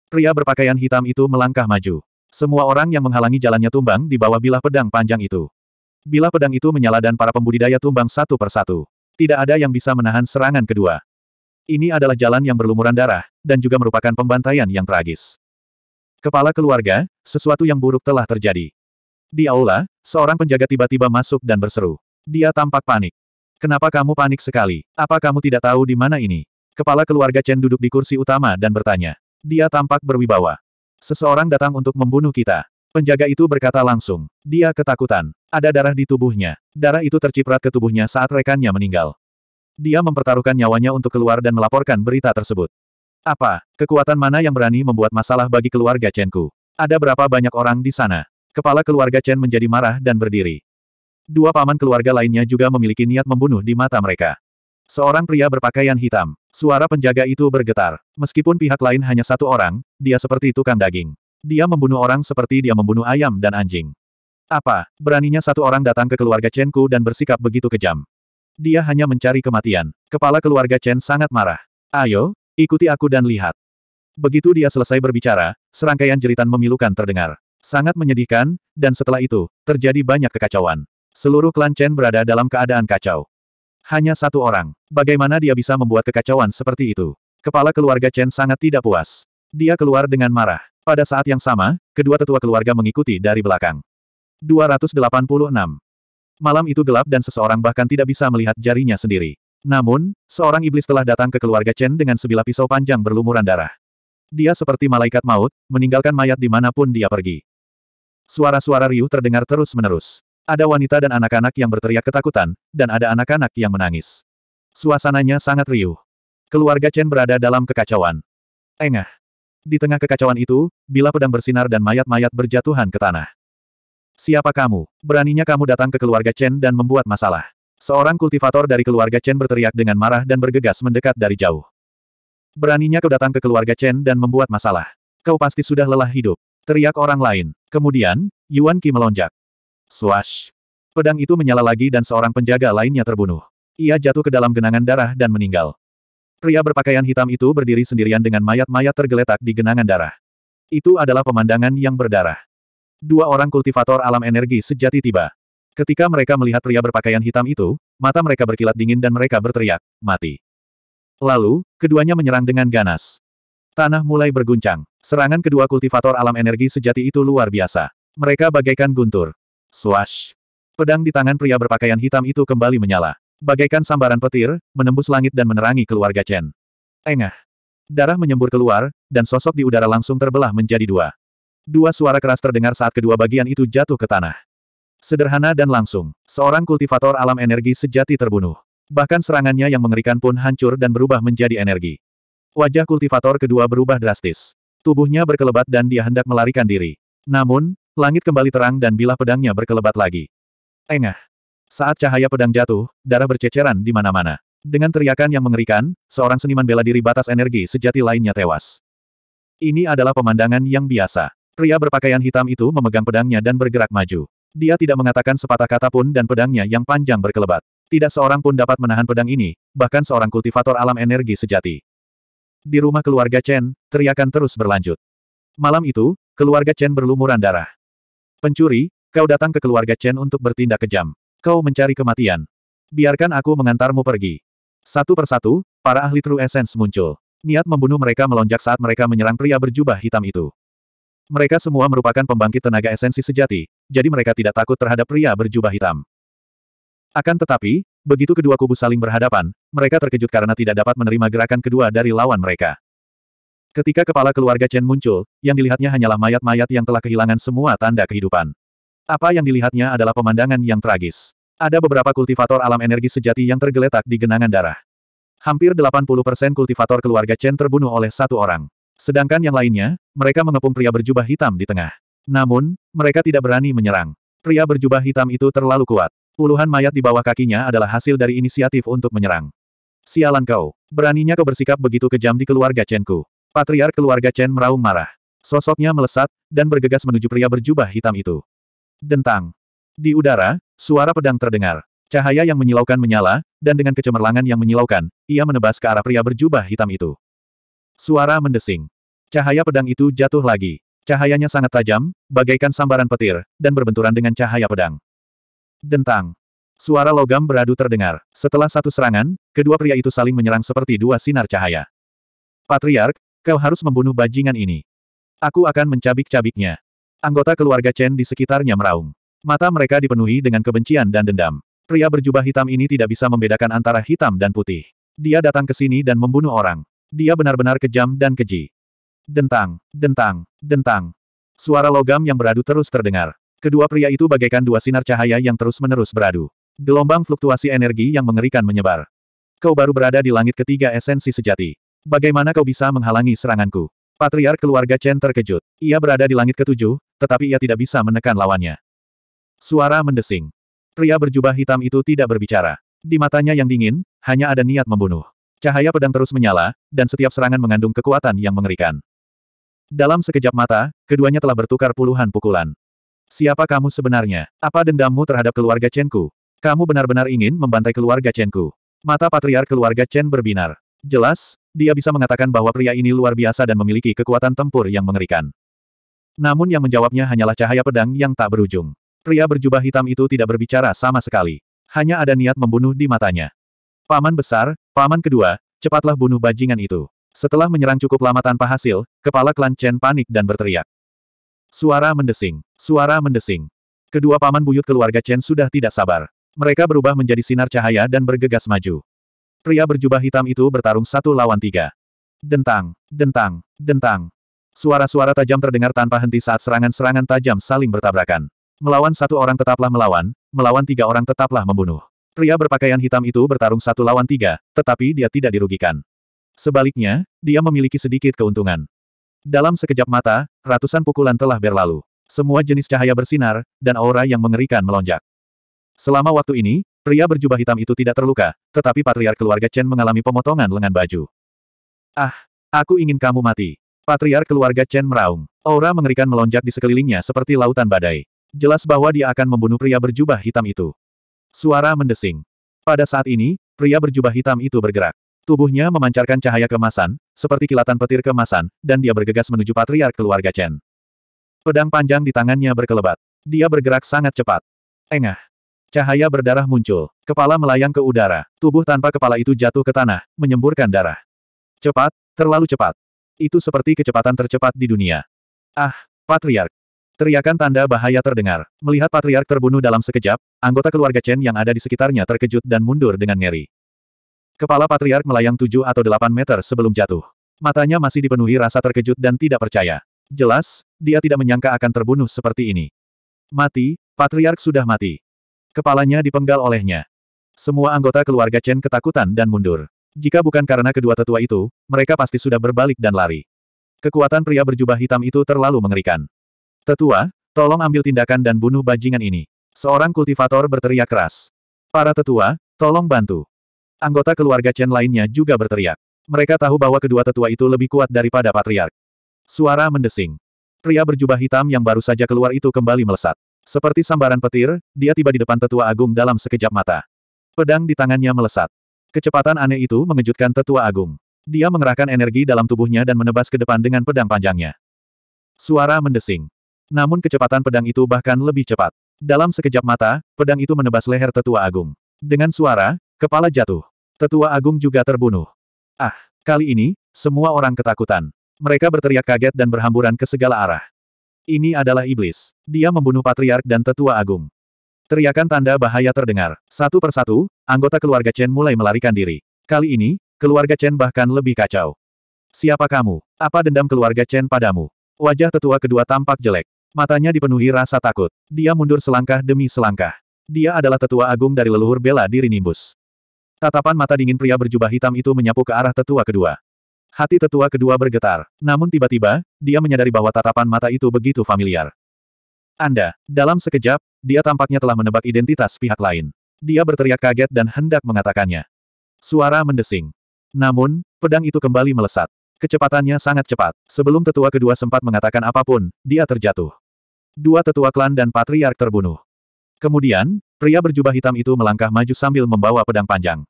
Pria berpakaian hitam itu melangkah maju. Semua orang yang menghalangi jalannya tumbang di bawah bilah pedang panjang itu. Bila pedang itu menyala dan para pembudidaya tumbang satu persatu, tidak ada yang bisa menahan serangan kedua. Ini adalah jalan yang berlumuran darah, dan juga merupakan pembantaian yang tragis. Kepala keluarga, sesuatu yang buruk telah terjadi. Di aula, seorang penjaga tiba-tiba masuk dan berseru. Dia tampak panik. Kenapa kamu panik sekali? Apa kamu tidak tahu di mana ini? Kepala keluarga Chen duduk di kursi utama dan bertanya. Dia tampak berwibawa. Seseorang datang untuk membunuh kita. Penjaga itu berkata langsung. Dia ketakutan. Ada darah di tubuhnya. Darah itu terciprat ke tubuhnya saat rekannya meninggal. Dia mempertaruhkan nyawanya untuk keluar dan melaporkan berita tersebut. Apa? Kekuatan mana yang berani membuat masalah bagi keluarga Chenku? Ada berapa banyak orang di sana? Kepala keluarga Chen menjadi marah dan berdiri. Dua paman keluarga lainnya juga memiliki niat membunuh di mata mereka. Seorang pria berpakaian hitam. Suara penjaga itu bergetar. Meskipun pihak lain hanya satu orang, dia seperti tukang daging. Dia membunuh orang seperti dia membunuh ayam dan anjing. Apa, beraninya satu orang datang ke keluarga Chenku dan bersikap begitu kejam. Dia hanya mencari kematian. Kepala keluarga Chen sangat marah. Ayo, ikuti aku dan lihat. Begitu dia selesai berbicara, serangkaian jeritan memilukan terdengar. Sangat menyedihkan, dan setelah itu, terjadi banyak kekacauan. Seluruh klan Chen berada dalam keadaan kacau. Hanya satu orang. Bagaimana dia bisa membuat kekacauan seperti itu? Kepala keluarga Chen sangat tidak puas. Dia keluar dengan marah. Pada saat yang sama, kedua tetua keluarga mengikuti dari belakang. 286. Malam itu gelap dan seseorang bahkan tidak bisa melihat jarinya sendiri. Namun, seorang iblis telah datang ke keluarga Chen dengan sebilah pisau panjang berlumuran darah. Dia seperti malaikat maut, meninggalkan mayat dimanapun dia pergi. Suara-suara riuh terdengar terus-menerus. Ada wanita dan anak-anak yang berteriak ketakutan, dan ada anak-anak yang menangis. Suasananya sangat riuh. Keluarga Chen berada dalam kekacauan. Engah. Di tengah kekacauan itu, bila pedang bersinar dan mayat-mayat berjatuhan ke tanah. Siapa kamu? Beraninya kamu datang ke keluarga Chen dan membuat masalah. Seorang kultivator dari keluarga Chen berteriak dengan marah dan bergegas mendekat dari jauh. Beraninya kau datang ke keluarga Chen dan membuat masalah. Kau pasti sudah lelah hidup. Teriak orang lain. Kemudian, Yuan Qi melonjak. Swash. Pedang itu menyala lagi dan seorang penjaga lainnya terbunuh. Ia jatuh ke dalam genangan darah dan meninggal. Pria berpakaian hitam itu berdiri sendirian dengan mayat-mayat tergeletak di genangan darah. Itu adalah pemandangan yang berdarah. Dua orang kultivator alam energi sejati tiba. Ketika mereka melihat pria berpakaian hitam itu, mata mereka berkilat dingin dan mereka berteriak, mati. Lalu, keduanya menyerang dengan ganas. Tanah mulai berguncang. Serangan kedua kultivator alam energi sejati itu luar biasa. Mereka bagaikan guntur. Swash. Pedang di tangan pria berpakaian hitam itu kembali menyala. Bagaikan sambaran petir, menembus langit dan menerangi keluarga Chen. Engah. Darah menyembur keluar, dan sosok di udara langsung terbelah menjadi dua. Dua suara keras terdengar saat kedua bagian itu jatuh ke tanah. Sederhana dan langsung, seorang kultivator alam energi sejati terbunuh. Bahkan serangannya yang mengerikan pun hancur dan berubah menjadi energi. Wajah kultivator kedua berubah drastis. Tubuhnya berkelebat dan dia hendak melarikan diri. Namun, langit kembali terang dan bilah pedangnya berkelebat lagi. Engah. Saat cahaya pedang jatuh, darah berceceran di mana-mana. Dengan teriakan yang mengerikan, seorang seniman bela diri batas energi sejati lainnya tewas. Ini adalah pemandangan yang biasa. Pria berpakaian hitam itu memegang pedangnya dan bergerak maju. Dia tidak mengatakan sepatah kata pun dan pedangnya yang panjang berkelebat. Tidak seorang pun dapat menahan pedang ini, bahkan seorang kultivator alam energi sejati. Di rumah keluarga Chen, teriakan terus berlanjut. Malam itu, keluarga Chen berlumuran darah. Pencuri, kau datang ke keluarga Chen untuk bertindak kejam. Kau mencari kematian. Biarkan aku mengantarmu pergi. Satu persatu, para ahli True Essence muncul. Niat membunuh mereka melonjak saat mereka menyerang pria berjubah hitam itu. Mereka semua merupakan pembangkit tenaga esensi sejati, jadi mereka tidak takut terhadap pria berjubah hitam. Akan tetapi, begitu kedua kubu saling berhadapan, mereka terkejut karena tidak dapat menerima gerakan kedua dari lawan mereka. Ketika kepala keluarga Chen muncul, yang dilihatnya hanyalah mayat-mayat yang telah kehilangan semua tanda kehidupan. Apa yang dilihatnya adalah pemandangan yang tragis. Ada beberapa kultivator alam energi sejati yang tergeletak di genangan darah. Hampir 80% kultivator keluarga Chen terbunuh oleh satu orang. Sedangkan yang lainnya, mereka mengepung pria berjubah hitam di tengah. Namun, mereka tidak berani menyerang. Pria berjubah hitam itu terlalu kuat. Puluhan mayat di bawah kakinya adalah hasil dari inisiatif untuk menyerang. Sialan kau. Beraninya kau bersikap begitu kejam di keluarga Chenku. Patriark keluarga Chen meraung marah. Sosoknya melesat, dan bergegas menuju pria berjubah hitam itu. Dentang. Di udara, suara pedang terdengar. Cahaya yang menyilaukan menyala, dan dengan kecemerlangan yang menyilaukan, ia menebas ke arah pria berjubah hitam itu. Suara mendesing. Cahaya pedang itu jatuh lagi. Cahayanya sangat tajam, bagaikan sambaran petir, dan berbenturan dengan cahaya pedang. Dentang. Suara logam beradu terdengar. Setelah satu serangan, kedua pria itu saling menyerang seperti dua sinar cahaya. Patriark, kau harus membunuh bajingan ini. Aku akan mencabik-cabiknya. Anggota keluarga Chen di sekitarnya meraung. Mata mereka dipenuhi dengan kebencian dan dendam. Pria berjubah hitam ini tidak bisa membedakan antara hitam dan putih. Dia datang ke sini dan membunuh orang. Dia benar-benar kejam dan keji. Dentang, dentang, dentang. Suara logam yang beradu terus terdengar. Kedua pria itu bagaikan dua sinar cahaya yang terus-menerus beradu. Gelombang fluktuasi energi yang mengerikan menyebar. Kau baru berada di langit ketiga esensi sejati. Bagaimana kau bisa menghalangi seranganku? Patriar keluarga Chen terkejut. Ia berada di langit ketujuh, tetapi ia tidak bisa menekan lawannya. Suara mendesing. Pria berjubah hitam itu tidak berbicara. Di matanya yang dingin, hanya ada niat membunuh. Cahaya pedang terus menyala, dan setiap serangan mengandung kekuatan yang mengerikan. Dalam sekejap mata, keduanya telah bertukar puluhan pukulan. Siapa kamu sebenarnya? Apa dendammu terhadap keluarga Chenku? Kamu benar-benar ingin membantai keluarga Chenku. Mata patriar keluarga Chen berbinar. Jelas, dia bisa mengatakan bahwa pria ini luar biasa dan memiliki kekuatan tempur yang mengerikan. Namun yang menjawabnya hanyalah cahaya pedang yang tak berujung. Pria berjubah hitam itu tidak berbicara sama sekali. Hanya ada niat membunuh di matanya. Paman besar, paman kedua, cepatlah bunuh bajingan itu. Setelah menyerang cukup lama tanpa hasil, kepala klan Chen panik dan berteriak. Suara mendesing, suara mendesing. Kedua paman buyut keluarga Chen sudah tidak sabar. Mereka berubah menjadi sinar cahaya dan bergegas maju. Pria berjubah hitam itu bertarung satu lawan tiga. Dentang, dentang, dentang. Suara-suara tajam terdengar tanpa henti saat serangan-serangan tajam saling bertabrakan. Melawan satu orang tetaplah melawan, melawan tiga orang tetaplah membunuh. Pria berpakaian hitam itu bertarung satu lawan tiga, tetapi dia tidak dirugikan. Sebaliknya, dia memiliki sedikit keuntungan. Dalam sekejap mata, ratusan pukulan telah berlalu. Semua jenis cahaya bersinar, dan aura yang mengerikan melonjak. Selama waktu ini, pria berjubah hitam itu tidak terluka, tetapi patriark keluarga Chen mengalami pemotongan lengan baju. Ah, aku ingin kamu mati. Patriar keluarga Chen meraung. Aura mengerikan melonjak di sekelilingnya seperti lautan badai. Jelas bahwa dia akan membunuh pria berjubah hitam itu. Suara mendesing. Pada saat ini, pria berjubah hitam itu bergerak. Tubuhnya memancarkan cahaya kemasan, seperti kilatan petir kemasan, dan dia bergegas menuju patriar keluarga Chen. Pedang panjang di tangannya berkelebat. Dia bergerak sangat cepat. Engah. Cahaya berdarah muncul. Kepala melayang ke udara. Tubuh tanpa kepala itu jatuh ke tanah, menyemburkan darah. Cepat, terlalu cepat. Itu seperti kecepatan tercepat di dunia. Ah, Patriark. Teriakan tanda bahaya terdengar. Melihat Patriark terbunuh dalam sekejap, anggota keluarga Chen yang ada di sekitarnya terkejut dan mundur dengan ngeri. Kepala Patriark melayang tujuh atau delapan meter sebelum jatuh. Matanya masih dipenuhi rasa terkejut dan tidak percaya. Jelas, dia tidak menyangka akan terbunuh seperti ini. Mati, Patriark sudah mati. Kepalanya dipenggal olehnya. Semua anggota keluarga Chen ketakutan dan mundur. Jika bukan karena kedua tetua itu, mereka pasti sudah berbalik dan lari. Kekuatan pria berjubah hitam itu terlalu mengerikan. Tetua, tolong ambil tindakan dan bunuh bajingan ini. Seorang kultivator berteriak keras. Para tetua, tolong bantu. Anggota keluarga Chen lainnya juga berteriak. Mereka tahu bahwa kedua tetua itu lebih kuat daripada patriark. Suara mendesing. Pria berjubah hitam yang baru saja keluar itu kembali melesat. Seperti sambaran petir, dia tiba di depan tetua agung dalam sekejap mata. Pedang di tangannya melesat. Kecepatan aneh itu mengejutkan tetua agung. Dia mengerahkan energi dalam tubuhnya dan menebas ke depan dengan pedang panjangnya. Suara mendesing. Namun kecepatan pedang itu bahkan lebih cepat. Dalam sekejap mata, pedang itu menebas leher tetua agung. Dengan suara, kepala jatuh. Tetua agung juga terbunuh. Ah, kali ini, semua orang ketakutan. Mereka berteriak kaget dan berhamburan ke segala arah. Ini adalah iblis. Dia membunuh patriark dan tetua agung. Teriakan tanda bahaya terdengar. Satu persatu, anggota keluarga Chen mulai melarikan diri. Kali ini, keluarga Chen bahkan lebih kacau. Siapa kamu? Apa dendam keluarga Chen padamu? Wajah tetua kedua tampak jelek. Matanya dipenuhi rasa takut. Dia mundur selangkah demi selangkah. Dia adalah tetua agung dari leluhur bela diri Nimbus. Tatapan mata dingin pria berjubah hitam itu menyapu ke arah tetua kedua. Hati tetua kedua bergetar. Namun tiba-tiba, dia menyadari bahwa tatapan mata itu begitu familiar. Anda, dalam sekejap, dia tampaknya telah menebak identitas pihak lain. Dia berteriak kaget dan hendak mengatakannya. Suara mendesing. Namun, pedang itu kembali melesat. Kecepatannya sangat cepat. Sebelum tetua kedua sempat mengatakan apapun, dia terjatuh. Dua tetua klan dan patriark terbunuh. Kemudian, pria berjubah hitam itu melangkah maju sambil membawa pedang panjang.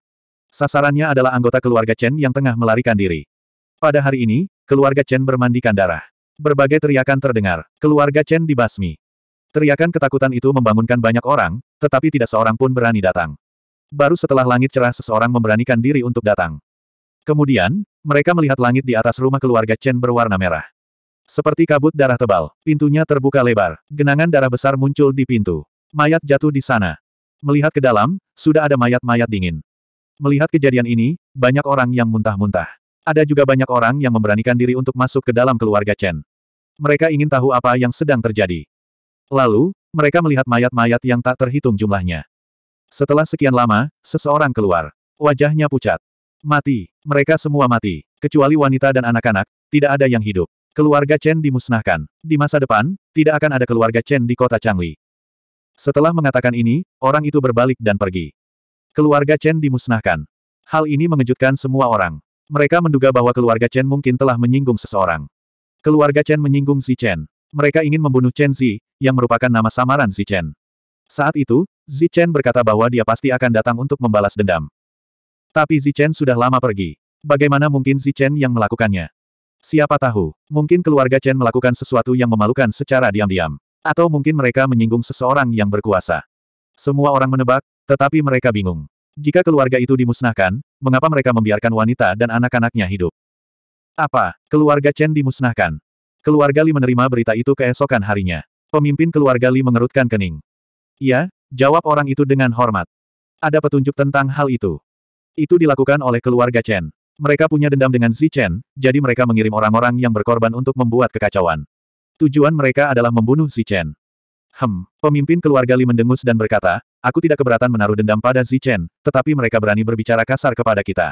Sasarannya adalah anggota keluarga Chen yang tengah melarikan diri. Pada hari ini, keluarga Chen bermandikan darah. Berbagai teriakan terdengar. Keluarga Chen dibasmi. Teriakan ketakutan itu membangunkan banyak orang, tetapi tidak seorang pun berani datang. Baru setelah langit cerah seseorang memberanikan diri untuk datang. Kemudian, mereka melihat langit di atas rumah keluarga Chen berwarna merah. Seperti kabut darah tebal, pintunya terbuka lebar, genangan darah besar muncul di pintu. Mayat jatuh di sana. Melihat ke dalam, sudah ada mayat-mayat dingin. Melihat kejadian ini, banyak orang yang muntah-muntah. Ada juga banyak orang yang memberanikan diri untuk masuk ke dalam keluarga Chen. Mereka ingin tahu apa yang sedang terjadi. Lalu, mereka melihat mayat-mayat yang tak terhitung jumlahnya. Setelah sekian lama, seseorang keluar. Wajahnya pucat. Mati. Mereka semua mati. Kecuali wanita dan anak-anak, tidak ada yang hidup. Keluarga Chen dimusnahkan. Di masa depan, tidak akan ada keluarga Chen di kota Changli. Setelah mengatakan ini, orang itu berbalik dan pergi. Keluarga Chen dimusnahkan. Hal ini mengejutkan semua orang. Mereka menduga bahwa keluarga Chen mungkin telah menyinggung seseorang. Keluarga Chen menyinggung si Chen. Mereka ingin membunuh Chen Zi, yang merupakan nama samaran Zi Chen. Saat itu, Zi Chen berkata bahwa dia pasti akan datang untuk membalas dendam. Tapi Zi Chen sudah lama pergi. Bagaimana mungkin Zi Chen yang melakukannya? Siapa tahu, mungkin keluarga Chen melakukan sesuatu yang memalukan secara diam-diam. Atau mungkin mereka menyinggung seseorang yang berkuasa. Semua orang menebak, tetapi mereka bingung. Jika keluarga itu dimusnahkan, mengapa mereka membiarkan wanita dan anak-anaknya hidup? Apa, keluarga Chen dimusnahkan? Keluarga Li menerima berita itu keesokan harinya. Pemimpin keluarga Li mengerutkan kening. Iya, jawab orang itu dengan hormat. Ada petunjuk tentang hal itu. Itu dilakukan oleh keluarga Chen. Mereka punya dendam dengan Zi Chen, jadi mereka mengirim orang-orang yang berkorban untuk membuat kekacauan. Tujuan mereka adalah membunuh Zi Chen. Hem, pemimpin keluarga Li mendengus dan berkata, aku tidak keberatan menaruh dendam pada Zi Chen, tetapi mereka berani berbicara kasar kepada kita.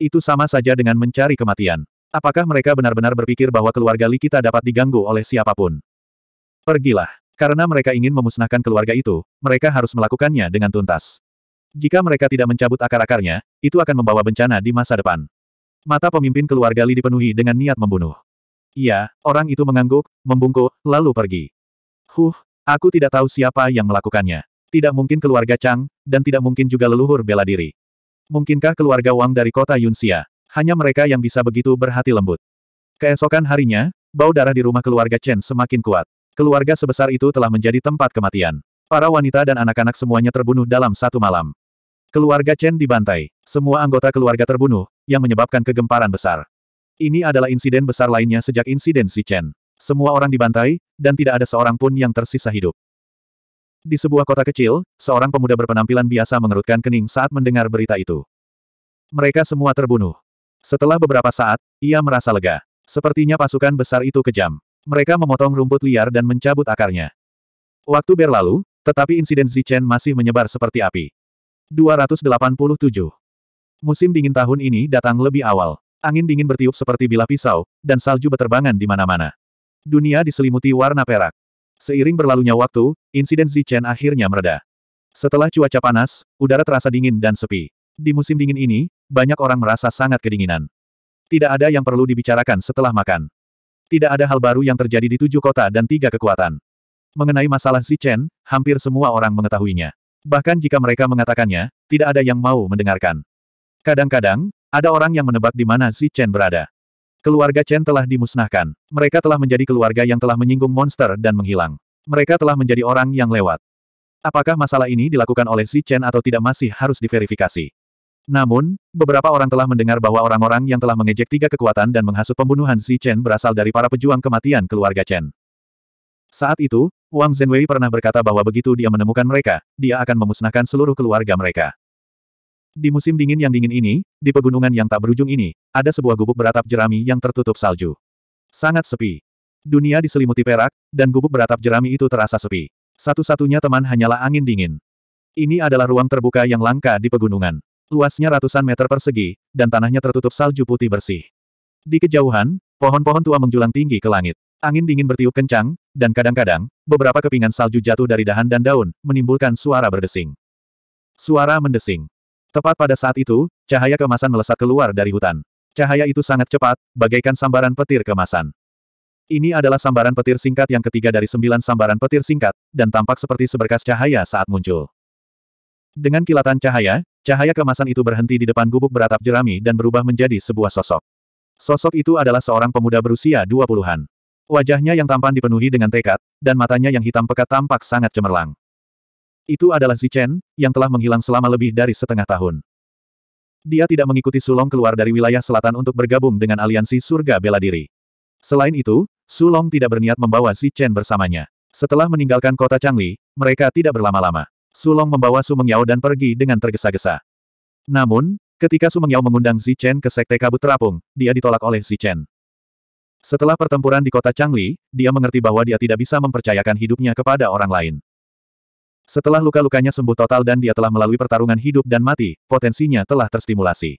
Itu sama saja dengan mencari kematian. Apakah mereka benar-benar berpikir bahwa keluarga Li kita dapat diganggu oleh siapapun? Pergilah. Karena mereka ingin memusnahkan keluarga itu, mereka harus melakukannya dengan tuntas. Jika mereka tidak mencabut akar-akarnya, itu akan membawa bencana di masa depan. Mata pemimpin keluarga Li dipenuhi dengan niat membunuh. Iya, orang itu mengangguk, membungkuk, lalu pergi. Huh, aku tidak tahu siapa yang melakukannya. Tidak mungkin keluarga Chang, dan tidak mungkin juga leluhur bela diri. Mungkinkah keluarga Wang dari kota Yunxia? hanya mereka yang bisa begitu berhati lembut. Keesokan harinya, bau darah di rumah keluarga Chen semakin kuat. Keluarga sebesar itu telah menjadi tempat kematian. Para wanita dan anak-anak semuanya terbunuh dalam satu malam. Keluarga Chen dibantai. Semua anggota keluarga terbunuh, yang menyebabkan kegemparan besar. Ini adalah insiden besar lainnya sejak insiden si Chen. Semua orang dibantai, dan tidak ada seorang pun yang tersisa hidup. Di sebuah kota kecil, seorang pemuda berpenampilan biasa mengerutkan kening saat mendengar berita itu. Mereka semua terbunuh. Setelah beberapa saat, ia merasa lega. Sepertinya pasukan besar itu kejam. Mereka memotong rumput liar dan mencabut akarnya. Waktu berlalu, tetapi insiden Zichen masih menyebar seperti api. 287. Musim dingin tahun ini datang lebih awal. Angin dingin bertiup seperti bilah pisau, dan salju beterbangan di mana-mana. Dunia diselimuti warna perak. Seiring berlalunya waktu, insiden Zichen akhirnya mereda. Setelah cuaca panas, udara terasa dingin dan sepi. Di musim dingin ini, banyak orang merasa sangat kedinginan. Tidak ada yang perlu dibicarakan setelah makan. Tidak ada hal baru yang terjadi di tujuh kota dan tiga kekuatan. Mengenai masalah si Chen, hampir semua orang mengetahuinya. Bahkan jika mereka mengatakannya, tidak ada yang mau mendengarkan. Kadang-kadang, ada orang yang menebak di mana si Chen berada. Keluarga Chen telah dimusnahkan. Mereka telah menjadi keluarga yang telah menyinggung monster dan menghilang. Mereka telah menjadi orang yang lewat. Apakah masalah ini dilakukan oleh si Chen atau tidak masih harus diverifikasi. Namun, beberapa orang telah mendengar bahwa orang-orang yang telah mengejek tiga kekuatan dan menghasut pembunuhan Si Chen berasal dari para pejuang kematian keluarga Chen. Saat itu, Wang Zhenwei pernah berkata bahwa begitu dia menemukan mereka, dia akan memusnahkan seluruh keluarga mereka. Di musim dingin yang dingin ini, di pegunungan yang tak berujung ini, ada sebuah gubuk beratap jerami yang tertutup salju. Sangat sepi. Dunia diselimuti perak, dan gubuk beratap jerami itu terasa sepi. Satu-satunya teman hanyalah angin dingin. Ini adalah ruang terbuka yang langka di pegunungan. Luasnya ratusan meter persegi, dan tanahnya tertutup salju putih bersih. Di kejauhan, pohon-pohon tua menjulang tinggi ke langit. Angin dingin bertiup kencang, dan kadang-kadang, beberapa kepingan salju jatuh dari dahan dan daun, menimbulkan suara berdesing. Suara mendesing. Tepat pada saat itu, cahaya kemasan melesat keluar dari hutan. Cahaya itu sangat cepat, bagaikan sambaran petir kemasan. Ini adalah sambaran petir singkat yang ketiga dari sembilan sambaran petir singkat, dan tampak seperti seberkas cahaya saat muncul. Dengan kilatan cahaya, Cahaya kemasan itu berhenti di depan gubuk beratap jerami dan berubah menjadi sebuah sosok. Sosok itu adalah seorang pemuda berusia dua puluhan. Wajahnya yang tampan dipenuhi dengan tekad, dan matanya yang hitam pekat tampak sangat cemerlang. Itu adalah Zichen, yang telah menghilang selama lebih dari setengah tahun. Dia tidak mengikuti Sulong keluar dari wilayah selatan untuk bergabung dengan aliansi surga bela diri. Selain itu, Sulong tidak berniat membawa Zichen bersamanya. Setelah meninggalkan kota Changli, mereka tidak berlama-lama. Sulong membawa Yao dan pergi dengan tergesa-gesa. Namun, ketika Yao mengundang Chen ke Sekte Kabut Terapung, dia ditolak oleh Chen. Setelah pertempuran di kota Changli, dia mengerti bahwa dia tidak bisa mempercayakan hidupnya kepada orang lain. Setelah luka-lukanya sembuh total dan dia telah melalui pertarungan hidup dan mati, potensinya telah terstimulasi.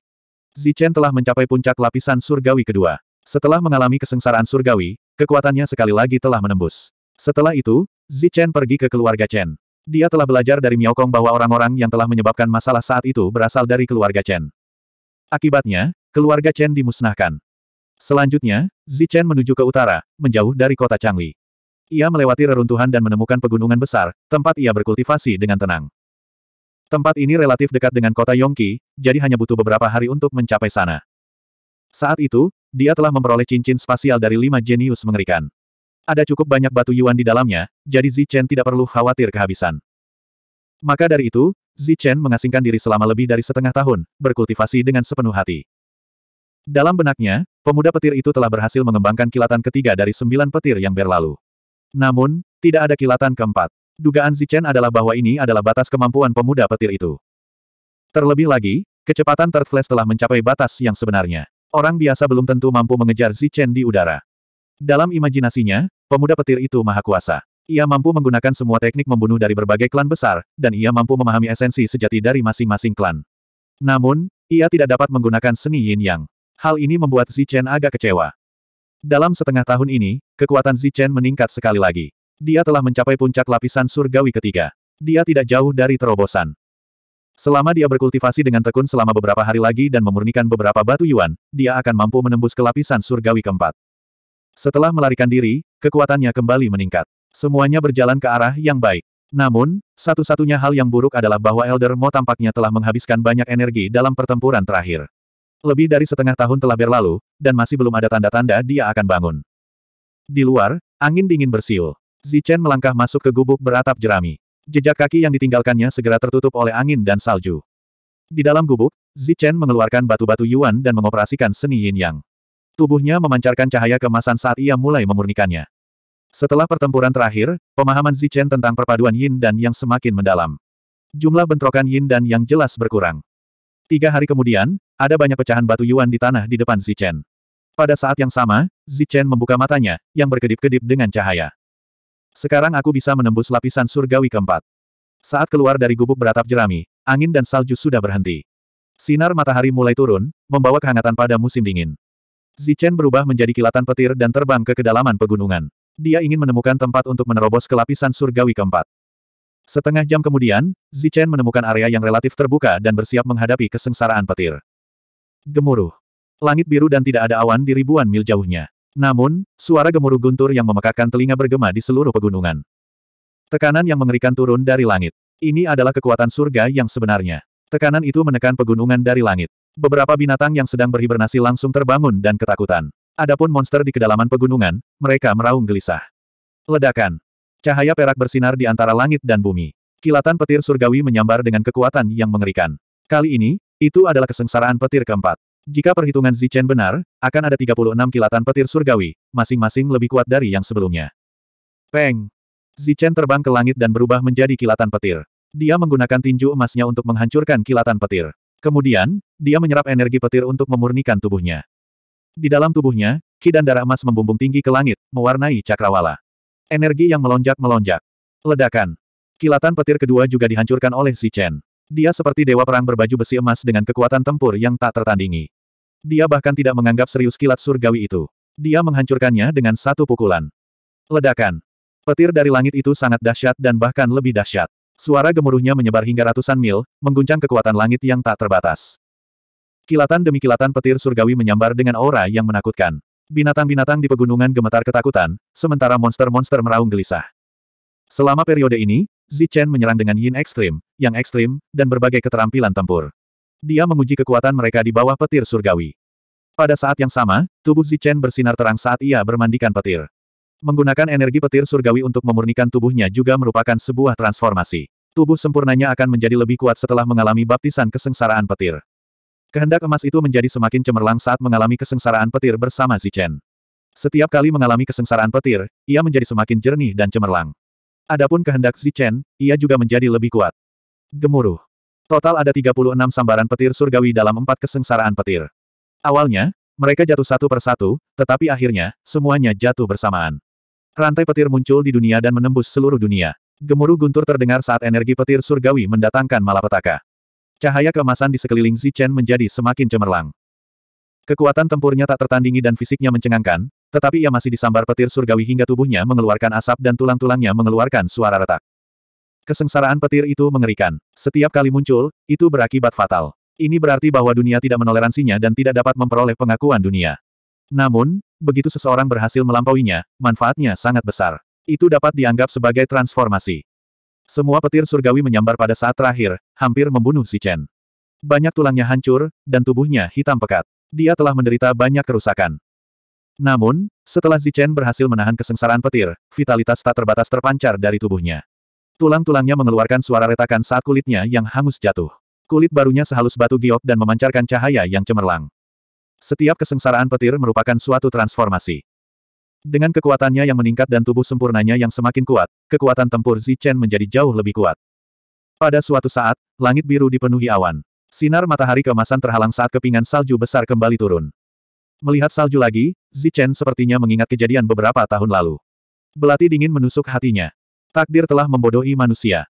Chen telah mencapai puncak lapisan surgawi kedua. Setelah mengalami kesengsaraan surgawi, kekuatannya sekali lagi telah menembus. Setelah itu, Zichen pergi ke keluarga Chen. Dia telah belajar dari Miao Kong bahwa orang-orang yang telah menyebabkan masalah saat itu berasal dari keluarga Chen. Akibatnya, keluarga Chen dimusnahkan. Selanjutnya, Zi Chen menuju ke utara, menjauh dari kota Changli. Ia melewati reruntuhan dan menemukan pegunungan besar, tempat ia berkultivasi dengan tenang. Tempat ini relatif dekat dengan kota Yongki, jadi hanya butuh beberapa hari untuk mencapai sana. Saat itu, dia telah memperoleh cincin spasial dari lima jenius mengerikan. Ada cukup banyak batu yuan di dalamnya, jadi Zichen tidak perlu khawatir kehabisan. Maka dari itu, Zichen mengasingkan diri selama lebih dari setengah tahun, berkultivasi dengan sepenuh hati. Dalam benaknya, pemuda petir itu telah berhasil mengembangkan kilatan ketiga dari sembilan petir yang berlalu. Namun, tidak ada kilatan keempat. Dugaan Zichen adalah bahwa ini adalah batas kemampuan pemuda petir itu. Terlebih lagi, kecepatan Third Flash telah mencapai batas yang sebenarnya. Orang biasa belum tentu mampu mengejar Zichen di udara. Dalam imajinasinya, pemuda petir itu maha kuasa. Ia mampu menggunakan semua teknik membunuh dari berbagai klan besar, dan ia mampu memahami esensi sejati dari masing-masing klan. Namun, ia tidak dapat menggunakan seni yin yang. Hal ini membuat Zichen agak kecewa. Dalam setengah tahun ini, kekuatan Zichen meningkat sekali lagi. Dia telah mencapai puncak lapisan surgawi ketiga. Dia tidak jauh dari terobosan. Selama dia berkultivasi dengan tekun selama beberapa hari lagi dan memurnikan beberapa batu yuan, dia akan mampu menembus ke lapisan surgawi keempat. Setelah melarikan diri, kekuatannya kembali meningkat. Semuanya berjalan ke arah yang baik. Namun, satu-satunya hal yang buruk adalah bahwa Elder Mo tampaknya telah menghabiskan banyak energi dalam pertempuran terakhir. Lebih dari setengah tahun telah berlalu, dan masih belum ada tanda-tanda dia akan bangun. Di luar, angin dingin bersiul. Zichen melangkah masuk ke gubuk beratap jerami. Jejak kaki yang ditinggalkannya segera tertutup oleh angin dan salju. Di dalam gubuk, Zichen mengeluarkan batu-batu Yuan dan mengoperasikan seni yin yang. Tubuhnya memancarkan cahaya kemasan saat ia mulai memurnikannya. Setelah pertempuran terakhir, pemahaman Zichen tentang perpaduan yin dan yang semakin mendalam. Jumlah bentrokan yin dan yang jelas berkurang. Tiga hari kemudian, ada banyak pecahan batu yuan di tanah di depan Zichen. Pada saat yang sama, Zichen membuka matanya, yang berkedip-kedip dengan cahaya. Sekarang aku bisa menembus lapisan surgawi keempat. Saat keluar dari gubuk beratap jerami, angin dan salju sudah berhenti. Sinar matahari mulai turun, membawa kehangatan pada musim dingin. Zichen berubah menjadi kilatan petir dan terbang ke kedalaman pegunungan. Dia ingin menemukan tempat untuk menerobos ke lapisan surgawi keempat. Setengah jam kemudian, Zichen menemukan area yang relatif terbuka dan bersiap menghadapi kesengsaraan petir. Gemuruh. Langit biru dan tidak ada awan di ribuan mil jauhnya. Namun, suara gemuruh guntur yang memekakkan telinga bergema di seluruh pegunungan. Tekanan yang mengerikan turun dari langit. Ini adalah kekuatan surga yang sebenarnya. Tekanan itu menekan pegunungan dari langit. Beberapa binatang yang sedang berhibernasi langsung terbangun dan ketakutan. Adapun monster di kedalaman pegunungan, mereka meraung gelisah. Ledakan. Cahaya perak bersinar di antara langit dan bumi. Kilatan petir surgawi menyambar dengan kekuatan yang mengerikan. Kali ini, itu adalah kesengsaraan petir keempat. Jika perhitungan Zichen benar, akan ada 36 kilatan petir surgawi, masing-masing lebih kuat dari yang sebelumnya. Peng! Zichen terbang ke langit dan berubah menjadi kilatan petir. Dia menggunakan tinju emasnya untuk menghancurkan kilatan petir. Kemudian, dia menyerap energi petir untuk memurnikan tubuhnya. Di dalam tubuhnya, ki dan darah emas membumbung tinggi ke langit, mewarnai cakrawala. Energi yang melonjak-melonjak. Ledakan. Kilatan petir kedua juga dihancurkan oleh Si Chen. Dia seperti dewa perang berbaju besi emas dengan kekuatan tempur yang tak tertandingi. Dia bahkan tidak menganggap serius kilat surgawi itu. Dia menghancurkannya dengan satu pukulan. Ledakan. Petir dari langit itu sangat dahsyat dan bahkan lebih dahsyat. Suara gemuruhnya menyebar hingga ratusan mil, mengguncang kekuatan langit yang tak terbatas. Kilatan demi kilatan petir surgawi menyambar dengan aura yang menakutkan. Binatang-binatang di pegunungan gemetar ketakutan, sementara monster-monster meraung gelisah. Selama periode ini, Zichen menyerang dengan yin ekstrim, yang ekstrim, dan berbagai keterampilan tempur. Dia menguji kekuatan mereka di bawah petir surgawi. Pada saat yang sama, tubuh Zichen bersinar terang saat ia bermandikan petir. Menggunakan energi petir surgawi untuk memurnikan tubuhnya juga merupakan sebuah transformasi. Tubuh sempurnanya akan menjadi lebih kuat setelah mengalami baptisan kesengsaraan petir. Kehendak emas itu menjadi semakin cemerlang saat mengalami kesengsaraan petir bersama Zichen. Setiap kali mengalami kesengsaraan petir, ia menjadi semakin jernih dan cemerlang. Adapun kehendak Zichen, ia juga menjadi lebih kuat. Gemuruh. Total ada 36 sambaran petir surgawi dalam empat kesengsaraan petir. Awalnya, mereka jatuh satu persatu, tetapi akhirnya, semuanya jatuh bersamaan. Rantai petir muncul di dunia dan menembus seluruh dunia. Gemuruh guntur terdengar saat energi petir surgawi mendatangkan malapetaka. Cahaya kemasan di sekeliling Zichen menjadi semakin cemerlang. Kekuatan tempurnya tak tertandingi dan fisiknya mencengangkan, tetapi ia masih disambar petir surgawi hingga tubuhnya mengeluarkan asap dan tulang-tulangnya mengeluarkan suara retak. Kesengsaraan petir itu mengerikan. Setiap kali muncul, itu berakibat fatal. Ini berarti bahwa dunia tidak menoleransinya dan tidak dapat memperoleh pengakuan dunia. Namun, begitu seseorang berhasil melampauinya, manfaatnya sangat besar. Itu dapat dianggap sebagai transformasi. Semua petir surgawi menyambar pada saat terakhir, hampir membunuh si Chen. Banyak tulangnya hancur, dan tubuhnya hitam pekat. Dia telah menderita banyak kerusakan. Namun, setelah Chen berhasil menahan kesengsaraan petir, vitalitas tak terbatas terpancar dari tubuhnya. Tulang-tulangnya mengeluarkan suara retakan saat kulitnya yang hangus jatuh. Kulit barunya sehalus batu giok dan memancarkan cahaya yang cemerlang. Setiap kesengsaraan petir merupakan suatu transformasi. Dengan kekuatannya yang meningkat dan tubuh sempurnanya yang semakin kuat, kekuatan tempur Zichen menjadi jauh lebih kuat. Pada suatu saat, langit biru dipenuhi awan. Sinar matahari kemasan terhalang saat kepingan salju besar kembali turun. Melihat salju lagi, Zichen sepertinya mengingat kejadian beberapa tahun lalu. Belati dingin menusuk hatinya. Takdir telah membodohi manusia.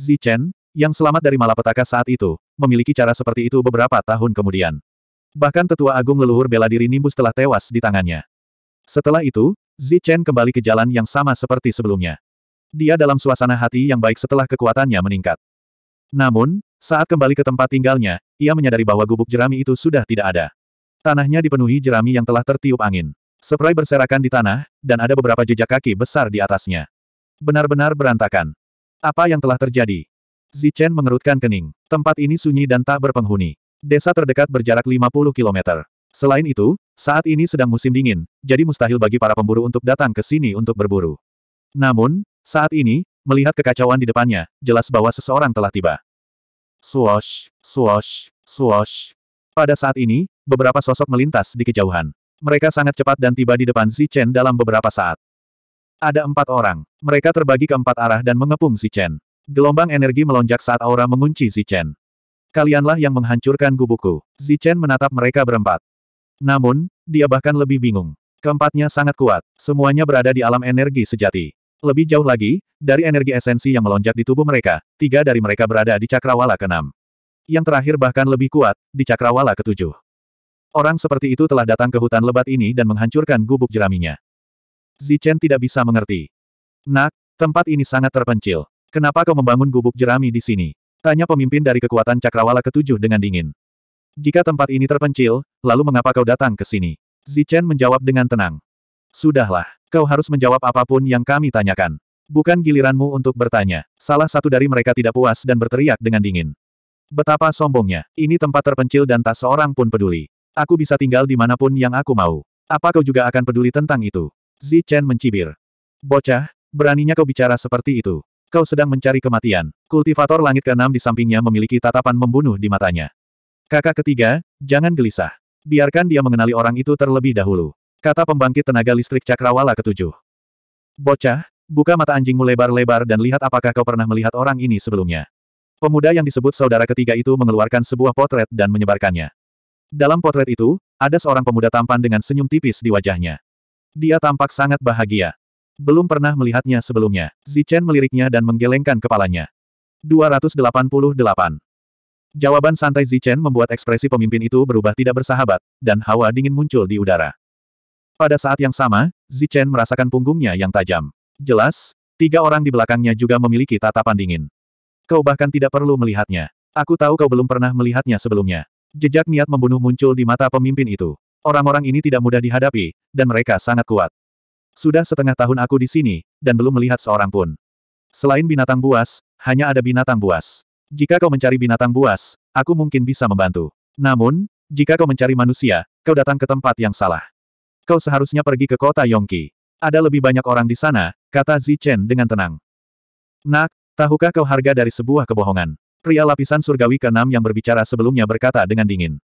Zichen, yang selamat dari malapetaka saat itu, memiliki cara seperti itu beberapa tahun kemudian. Bahkan tetua agung leluhur bela diri Nimbus telah tewas di tangannya. Setelah itu, Zichen kembali ke jalan yang sama seperti sebelumnya dia dalam suasana hati yang baik setelah kekuatannya meningkat. Namun, saat kembali ke tempat tinggalnya, ia menyadari bahwa gubuk jerami itu sudah tidak ada. Tanahnya dipenuhi jerami yang telah tertiup angin. seprai berserakan di tanah, dan ada beberapa jejak kaki besar di atasnya. Benar-benar berantakan. Apa yang telah terjadi? Zichen mengerutkan kening. Tempat ini sunyi dan tak berpenghuni. Desa terdekat berjarak 50 km. Selain itu, saat ini sedang musim dingin, jadi mustahil bagi para pemburu untuk datang ke sini untuk berburu. Namun, saat ini, melihat kekacauan di depannya, jelas bahwa seseorang telah tiba. Swash, swash, swash. Pada saat ini, beberapa sosok melintas di kejauhan. Mereka sangat cepat dan tiba di depan Si Chen dalam beberapa saat. Ada empat orang. Mereka terbagi ke empat arah dan mengepung Si Chen. Gelombang energi melonjak saat aura mengunci Si Chen. Kalianlah yang menghancurkan gubukku. Si Chen menatap mereka berempat. Namun, dia bahkan lebih bingung. Keempatnya sangat kuat, semuanya berada di alam energi sejati. Lebih jauh lagi, dari energi esensi yang melonjak di tubuh mereka, tiga dari mereka berada di cakrawala keenam. Yang terakhir bahkan lebih kuat, di cakrawala ketujuh. Orang seperti itu telah datang ke hutan lebat ini dan menghancurkan gubuk jeraminya. Zichen tidak bisa mengerti. Nak, tempat ini sangat terpencil. Kenapa kau membangun gubuk jerami di sini? Tanya pemimpin dari kekuatan cakrawala ketujuh dengan dingin. Jika tempat ini terpencil, lalu mengapa kau datang ke sini? Zichen menjawab dengan tenang. Sudahlah. Kau harus menjawab apapun yang kami tanyakan. Bukan giliranmu untuk bertanya. Salah satu dari mereka tidak puas dan berteriak dengan dingin. Betapa sombongnya. Ini tempat terpencil dan tak seorang pun peduli. Aku bisa tinggal di dimanapun yang aku mau. Apa kau juga akan peduli tentang itu? Zi Chen mencibir. Bocah, beraninya kau bicara seperti itu. Kau sedang mencari kematian. Kultivator langit keenam di sampingnya memiliki tatapan membunuh di matanya. Kakak ketiga, jangan gelisah. Biarkan dia mengenali orang itu terlebih dahulu. Kata pembangkit tenaga listrik cakrawala ketujuh. Bocah, buka mata anjingmu lebar-lebar dan lihat apakah kau pernah melihat orang ini sebelumnya. Pemuda yang disebut saudara ketiga itu mengeluarkan sebuah potret dan menyebarkannya. Dalam potret itu, ada seorang pemuda tampan dengan senyum tipis di wajahnya. Dia tampak sangat bahagia. Belum pernah melihatnya sebelumnya. Zichen meliriknya dan menggelengkan kepalanya. 288. Jawaban santai Zichen membuat ekspresi pemimpin itu berubah tidak bersahabat, dan hawa dingin muncul di udara. Pada saat yang sama, Zichen merasakan punggungnya yang tajam. Jelas, tiga orang di belakangnya juga memiliki tatapan dingin. Kau bahkan tidak perlu melihatnya. Aku tahu kau belum pernah melihatnya sebelumnya. Jejak niat membunuh muncul di mata pemimpin itu. Orang-orang ini tidak mudah dihadapi, dan mereka sangat kuat. Sudah setengah tahun aku di sini, dan belum melihat seorang pun. Selain binatang buas, hanya ada binatang buas. Jika kau mencari binatang buas, aku mungkin bisa membantu. Namun, jika kau mencari manusia, kau datang ke tempat yang salah. Kau seharusnya pergi ke kota Yongki. Ada lebih banyak orang di sana, kata Zichen dengan tenang. Nak, tahukah kau harga dari sebuah kebohongan? Pria lapisan surgawi ke-6 yang berbicara sebelumnya berkata dengan dingin.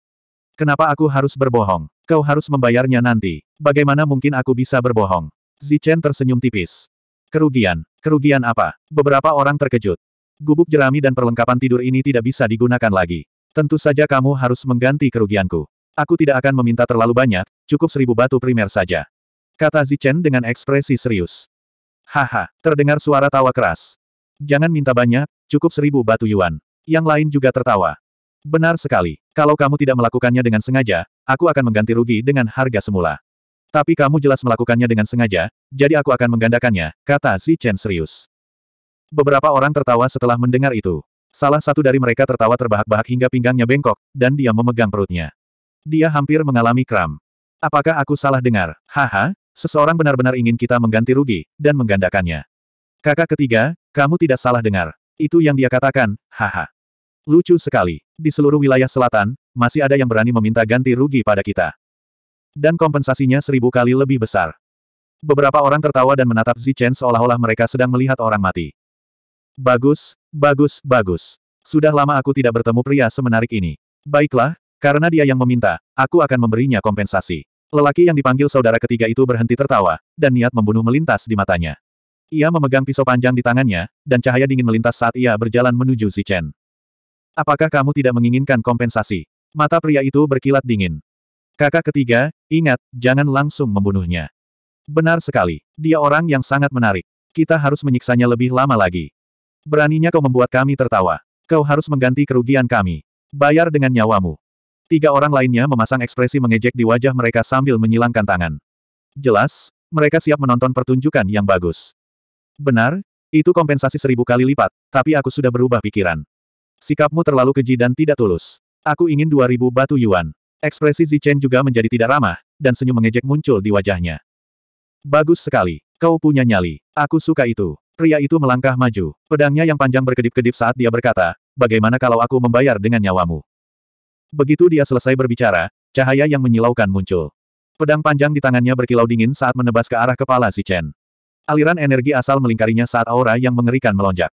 Kenapa aku harus berbohong? Kau harus membayarnya nanti. Bagaimana mungkin aku bisa berbohong? Zichen tersenyum tipis. Kerugian. Kerugian apa? Beberapa orang terkejut. Gubuk jerami dan perlengkapan tidur ini tidak bisa digunakan lagi. Tentu saja kamu harus mengganti kerugianku. Aku tidak akan meminta terlalu banyak, cukup seribu batu primer saja. Kata Zichen dengan ekspresi serius. Haha, terdengar suara tawa keras. Jangan minta banyak, cukup seribu batu yuan. Yang lain juga tertawa. Benar sekali, kalau kamu tidak melakukannya dengan sengaja, aku akan mengganti rugi dengan harga semula. Tapi kamu jelas melakukannya dengan sengaja, jadi aku akan menggandakannya, kata Zichen serius. Beberapa orang tertawa setelah mendengar itu. Salah satu dari mereka tertawa terbahak-bahak hingga pinggangnya bengkok, dan dia memegang perutnya. Dia hampir mengalami kram. Apakah aku salah dengar? Haha, seseorang benar-benar ingin kita mengganti rugi, dan menggandakannya. Kakak ketiga, kamu tidak salah dengar. Itu yang dia katakan, haha. Lucu sekali. Di seluruh wilayah selatan, masih ada yang berani meminta ganti rugi pada kita. Dan kompensasinya seribu kali lebih besar. Beberapa orang tertawa dan menatap Zichen seolah-olah mereka sedang melihat orang mati. Bagus, bagus, bagus. Sudah lama aku tidak bertemu pria semenarik ini. Baiklah, karena dia yang meminta, aku akan memberinya kompensasi. Lelaki yang dipanggil saudara ketiga itu berhenti tertawa, dan niat membunuh melintas di matanya. Ia memegang pisau panjang di tangannya, dan cahaya dingin melintas saat ia berjalan menuju Chen. Apakah kamu tidak menginginkan kompensasi? Mata pria itu berkilat dingin. Kakak ketiga, ingat, jangan langsung membunuhnya. Benar sekali, dia orang yang sangat menarik. Kita harus menyiksanya lebih lama lagi. Beraninya kau membuat kami tertawa. Kau harus mengganti kerugian kami. Bayar dengan nyawamu. Tiga orang lainnya memasang ekspresi mengejek di wajah mereka sambil menyilangkan tangan. Jelas, mereka siap menonton pertunjukan yang bagus. Benar, itu kompensasi seribu kali lipat, tapi aku sudah berubah pikiran. Sikapmu terlalu keji dan tidak tulus. Aku ingin dua ribu batu yuan. Ekspresi Zichen juga menjadi tidak ramah, dan senyum mengejek muncul di wajahnya. Bagus sekali. Kau punya nyali. Aku suka itu. Pria itu melangkah maju. Pedangnya yang panjang berkedip-kedip saat dia berkata, bagaimana kalau aku membayar dengan nyawamu? Begitu dia selesai berbicara, cahaya yang menyilaukan muncul. Pedang panjang di tangannya berkilau dingin saat menebas ke arah kepala si Chen. Aliran energi asal melingkarinya saat aura yang mengerikan melonjak.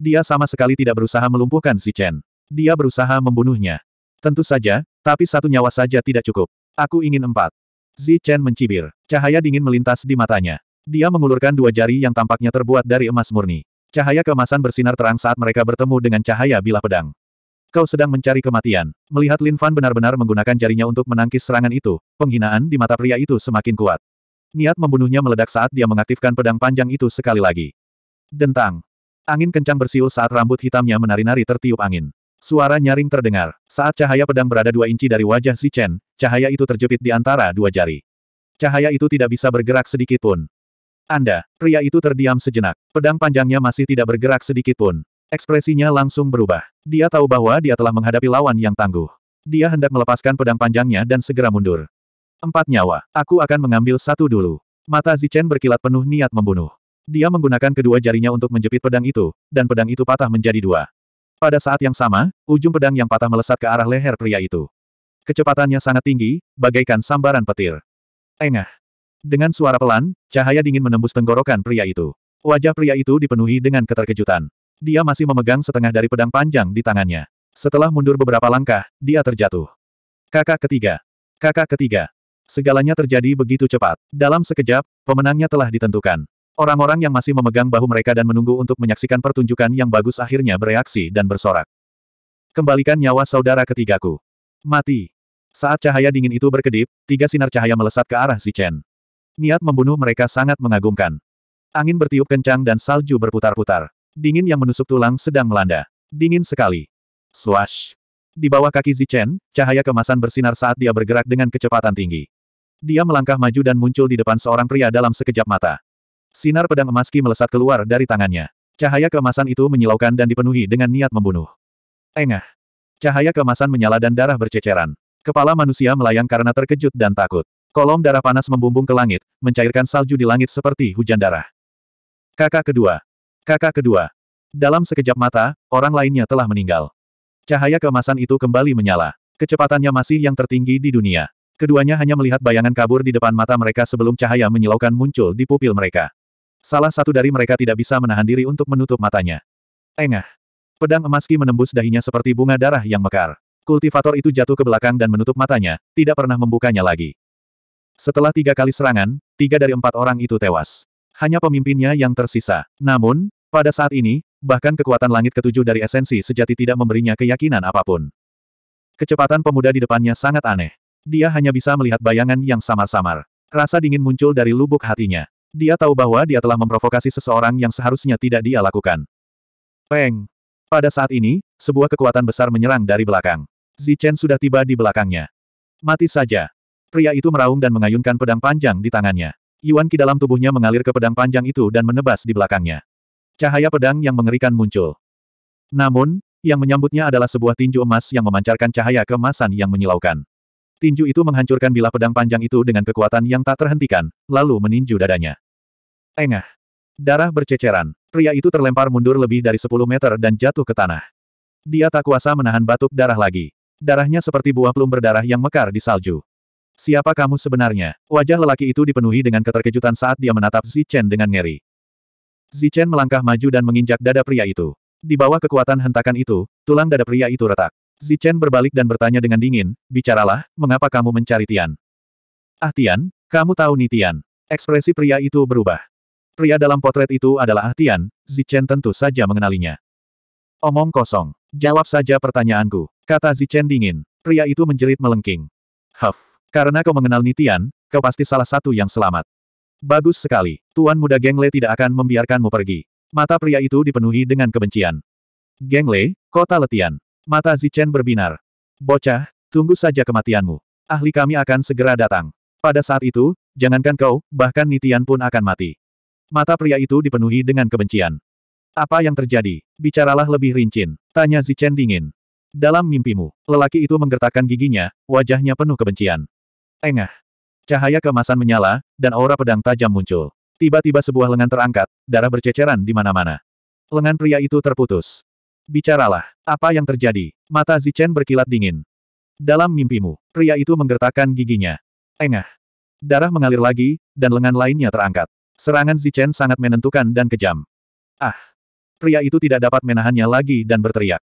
Dia sama sekali tidak berusaha melumpuhkan si Chen. Dia berusaha membunuhnya. Tentu saja, tapi satu nyawa saja tidak cukup. Aku ingin empat. Zi Chen mencibir. Cahaya dingin melintas di matanya. Dia mengulurkan dua jari yang tampaknya terbuat dari emas murni. Cahaya kemasan bersinar terang saat mereka bertemu dengan cahaya bilah pedang. Kau sedang mencari kematian. Melihat Lin Fan benar-benar menggunakan jarinya untuk menangkis serangan itu, penghinaan di mata pria itu semakin kuat. Niat membunuhnya meledak saat dia mengaktifkan pedang panjang itu sekali lagi. Dentang. Angin kencang bersiul saat rambut hitamnya menari-nari tertiup angin. Suara nyaring terdengar. Saat cahaya pedang berada dua inci dari wajah si Chen, cahaya itu terjepit di antara dua jari. Cahaya itu tidak bisa bergerak sedikit pun. Anda, pria itu terdiam sejenak. Pedang panjangnya masih tidak bergerak sedikit pun. Ekspresinya langsung berubah. Dia tahu bahwa dia telah menghadapi lawan yang tangguh. Dia hendak melepaskan pedang panjangnya dan segera mundur. Empat nyawa. Aku akan mengambil satu dulu. Mata Zichen berkilat penuh niat membunuh. Dia menggunakan kedua jarinya untuk menjepit pedang itu, dan pedang itu patah menjadi dua. Pada saat yang sama, ujung pedang yang patah melesat ke arah leher pria itu. Kecepatannya sangat tinggi, bagaikan sambaran petir. Engah. Dengan suara pelan, cahaya dingin menembus tenggorokan pria itu. Wajah pria itu dipenuhi dengan keterkejutan. Dia masih memegang setengah dari pedang panjang di tangannya. Setelah mundur beberapa langkah, dia terjatuh. Kakak ketiga. Kakak ketiga. Segalanya terjadi begitu cepat. Dalam sekejap, pemenangnya telah ditentukan. Orang-orang yang masih memegang bahu mereka dan menunggu untuk menyaksikan pertunjukan yang bagus akhirnya bereaksi dan bersorak. Kembalikan nyawa saudara ketigaku. Mati. Saat cahaya dingin itu berkedip, tiga sinar cahaya melesat ke arah si Chen. Niat membunuh mereka sangat mengagumkan. Angin bertiup kencang dan salju berputar-putar. Dingin yang menusuk tulang sedang melanda. Dingin sekali. Swash. Di bawah kaki Zichen, cahaya kemasan bersinar saat dia bergerak dengan kecepatan tinggi. Dia melangkah maju dan muncul di depan seorang pria dalam sekejap mata. Sinar pedang emaski melesat keluar dari tangannya. Cahaya kemasan itu menyilaukan dan dipenuhi dengan niat membunuh. Engah. Cahaya kemasan menyala dan darah berceceran. Kepala manusia melayang karena terkejut dan takut. Kolom darah panas membumbung ke langit, mencairkan salju di langit seperti hujan darah. Kakak kedua, Kakak kedua. Dalam sekejap mata, orang lainnya telah meninggal. Cahaya keemasan itu kembali menyala. Kecepatannya masih yang tertinggi di dunia. Keduanya hanya melihat bayangan kabur di depan mata mereka sebelum cahaya menyilaukan muncul di pupil mereka. Salah satu dari mereka tidak bisa menahan diri untuk menutup matanya. Engah. Pedang emaski menembus dahinya seperti bunga darah yang mekar. Kultivator itu jatuh ke belakang dan menutup matanya, tidak pernah membukanya lagi. Setelah tiga kali serangan, tiga dari empat orang itu tewas. Hanya pemimpinnya yang tersisa. Namun, pada saat ini, bahkan kekuatan langit ketujuh dari esensi sejati tidak memberinya keyakinan apapun. Kecepatan pemuda di depannya sangat aneh. Dia hanya bisa melihat bayangan yang samar-samar. Rasa dingin muncul dari lubuk hatinya. Dia tahu bahwa dia telah memprovokasi seseorang yang seharusnya tidak dia lakukan. Peng! Pada saat ini, sebuah kekuatan besar menyerang dari belakang. Zichen sudah tiba di belakangnya. Mati saja. Pria itu meraung dan mengayunkan pedang panjang di tangannya. Yuan Qi dalam tubuhnya mengalir ke pedang panjang itu dan menebas di belakangnya. Cahaya pedang yang mengerikan muncul. Namun, yang menyambutnya adalah sebuah tinju emas yang memancarkan cahaya kemasan yang menyilaukan. Tinju itu menghancurkan bilah pedang panjang itu dengan kekuatan yang tak terhentikan, lalu meninju dadanya. Tengah. Darah berceceran. Pria itu terlempar mundur lebih dari 10 meter dan jatuh ke tanah. Dia tak kuasa menahan batuk darah lagi. Darahnya seperti buah plum berdarah yang mekar di salju. Siapa kamu sebenarnya? Wajah lelaki itu dipenuhi dengan keterkejutan saat dia menatap Zi Chen dengan ngeri. Zichen melangkah maju dan menginjak dada pria itu. Di bawah kekuatan hentakan itu, tulang dada pria itu retak. Zichen berbalik dan bertanya dengan dingin, bicaralah, mengapa kamu mencari Tian? Ah Tian, kamu tahu nih Tian. Ekspresi pria itu berubah. Pria dalam potret itu adalah Ah Tian, Zichen tentu saja mengenalinya. Omong kosong. Jawab saja pertanyaanku, kata Zichen dingin. Pria itu menjerit melengking. Huff, karena kau mengenal Nitian, kau pasti salah satu yang selamat. Bagus sekali. Tuan muda Gengle tidak akan membiarkanmu pergi. Mata pria itu dipenuhi dengan kebencian. Gengle, kota letian. Mata Zichen berbinar. Bocah, tunggu saja kematianmu. Ahli kami akan segera datang. Pada saat itu, jangankan kau, bahkan Nitian pun akan mati. Mata pria itu dipenuhi dengan kebencian. Apa yang terjadi? Bicaralah lebih rinci. Tanya Zichen dingin. Dalam mimpimu, lelaki itu menggertakkan giginya, wajahnya penuh kebencian. Engah, Cahaya kemasan menyala, dan aura pedang tajam muncul. Tiba-tiba sebuah lengan terangkat, darah berceceran di mana-mana. Lengan pria itu terputus. Bicaralah, apa yang terjadi? Mata Zichen berkilat dingin. Dalam mimpimu, pria itu menggertakkan giginya. Engah. Darah mengalir lagi, dan lengan lainnya terangkat. Serangan Zichen sangat menentukan dan kejam. Ah! Pria itu tidak dapat menahannya lagi dan berteriak.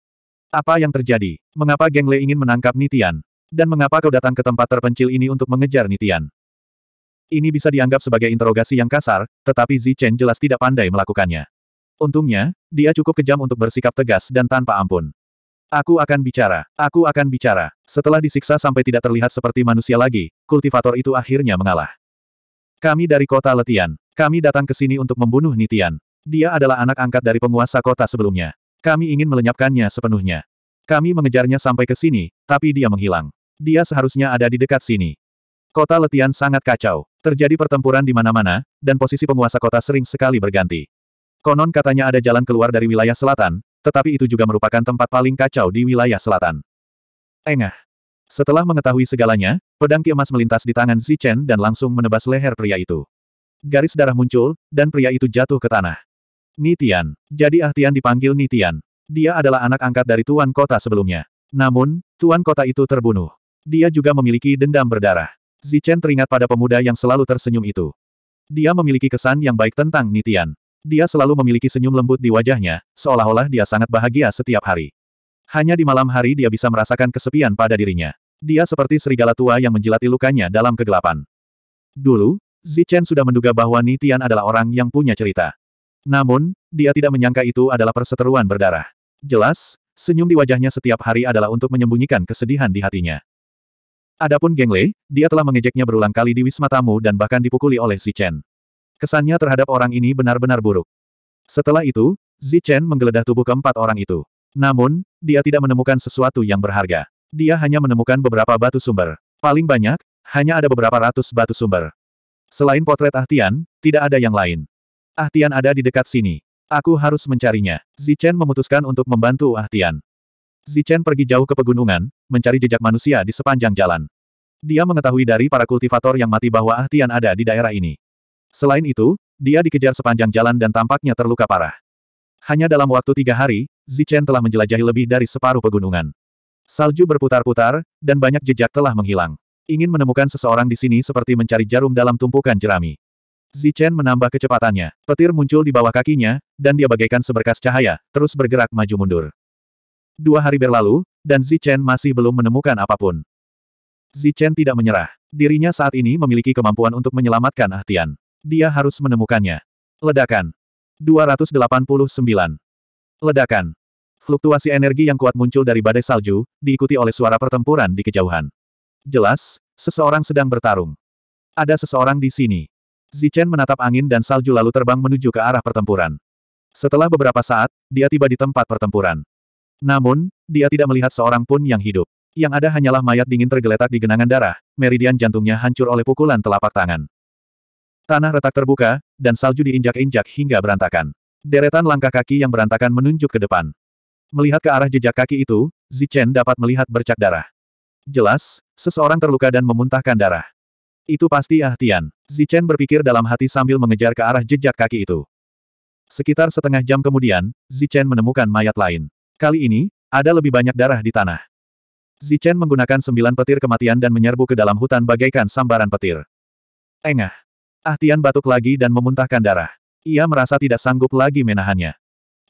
Apa yang terjadi? Mengapa Geng Le ingin menangkap Nitian? Dan mengapa kau datang ke tempat terpencil ini untuk mengejar Nitian? Ini bisa dianggap sebagai interogasi yang kasar, tetapi Zi Chen jelas tidak pandai melakukannya. Untungnya, dia cukup kejam untuk bersikap tegas dan tanpa ampun. Aku akan bicara, aku akan bicara. Setelah disiksa sampai tidak terlihat seperti manusia lagi, kultivator itu akhirnya mengalah. Kami dari kota Letian. Kami datang ke sini untuk membunuh Nitian. Dia adalah anak angkat dari penguasa kota sebelumnya. Kami ingin melenyapkannya sepenuhnya. Kami mengejarnya sampai ke sini, tapi dia menghilang. Dia seharusnya ada di dekat sini. Kota Letian sangat kacau. Terjadi pertempuran di mana-mana, dan posisi penguasa kota sering sekali berganti. Konon katanya ada jalan keluar dari wilayah selatan, tetapi itu juga merupakan tempat paling kacau di wilayah selatan. Engah. Setelah mengetahui segalanya, pedang kiemas melintas di tangan Zichen dan langsung menebas leher pria itu. Garis darah muncul, dan pria itu jatuh ke tanah. Nitian. Jadi Ahtian dipanggil Nitian. Dia adalah anak angkat dari tuan kota sebelumnya. Namun, tuan kota itu terbunuh. Dia juga memiliki dendam berdarah. Zichen teringat pada pemuda yang selalu tersenyum itu. Dia memiliki kesan yang baik tentang Nitian. Dia selalu memiliki senyum lembut di wajahnya, seolah-olah dia sangat bahagia setiap hari. Hanya di malam hari dia bisa merasakan kesepian pada dirinya. Dia seperti serigala tua yang menjilati lukanya dalam kegelapan. Dulu, Zichen sudah menduga bahwa Nitian adalah orang yang punya cerita. Namun, dia tidak menyangka itu adalah perseteruan berdarah. Jelas, senyum di wajahnya setiap hari adalah untuk menyembunyikan kesedihan di hatinya. Adapun Geng Lei, dia telah mengejeknya berulang kali di wisma tamu dan bahkan dipukuli oleh Zi Chen. Kesannya terhadap orang ini benar-benar buruk. Setelah itu, Zi Chen menggeledah tubuh keempat orang itu. Namun, dia tidak menemukan sesuatu yang berharga. Dia hanya menemukan beberapa batu sumber. Paling banyak, hanya ada beberapa ratus batu sumber. Selain potret Ahtian, tidak ada yang lain. Ahtian ada di dekat sini. Aku harus mencarinya. Zichen Chen memutuskan untuk membantu Ahtian. Zichen pergi jauh ke pegunungan, mencari jejak manusia di sepanjang jalan. Dia mengetahui dari para kultivator yang mati bahwa Ahtian ada di daerah ini. Selain itu, dia dikejar sepanjang jalan dan tampaknya terluka parah. Hanya dalam waktu tiga hari, Zichen telah menjelajahi lebih dari separuh pegunungan. Salju berputar-putar, dan banyak jejak telah menghilang. Ingin menemukan seseorang di sini seperti mencari jarum dalam tumpukan jerami. Zichen menambah kecepatannya. Petir muncul di bawah kakinya, dan dia bagaikan seberkas cahaya, terus bergerak maju mundur. Dua hari berlalu, dan Zichen masih belum menemukan apapun. Zichen tidak menyerah. Dirinya saat ini memiliki kemampuan untuk menyelamatkan Ahtian. Dia harus menemukannya. Ledakan. 289. Ledakan. Fluktuasi energi yang kuat muncul dari badai salju, diikuti oleh suara pertempuran di kejauhan. Jelas, seseorang sedang bertarung. Ada seseorang di sini. Zichen menatap angin dan salju lalu terbang menuju ke arah pertempuran. Setelah beberapa saat, dia tiba di tempat pertempuran. Namun, dia tidak melihat seorang pun yang hidup. Yang ada hanyalah mayat dingin tergeletak di genangan darah, meridian jantungnya hancur oleh pukulan telapak tangan. Tanah retak terbuka, dan salju diinjak-injak hingga berantakan. Deretan langkah kaki yang berantakan menunjuk ke depan. Melihat ke arah jejak kaki itu, Zichen dapat melihat bercak darah. Jelas, seseorang terluka dan memuntahkan darah. Itu pasti Ah Tian. Zichen berpikir dalam hati sambil mengejar ke arah jejak kaki itu. Sekitar setengah jam kemudian, Zichen menemukan mayat lain. Kali ini, ada lebih banyak darah di tanah. Zichen menggunakan sembilan petir kematian dan menyerbu ke dalam hutan bagaikan sambaran petir. Engah. Ahtian batuk lagi dan memuntahkan darah. Ia merasa tidak sanggup lagi menahannya.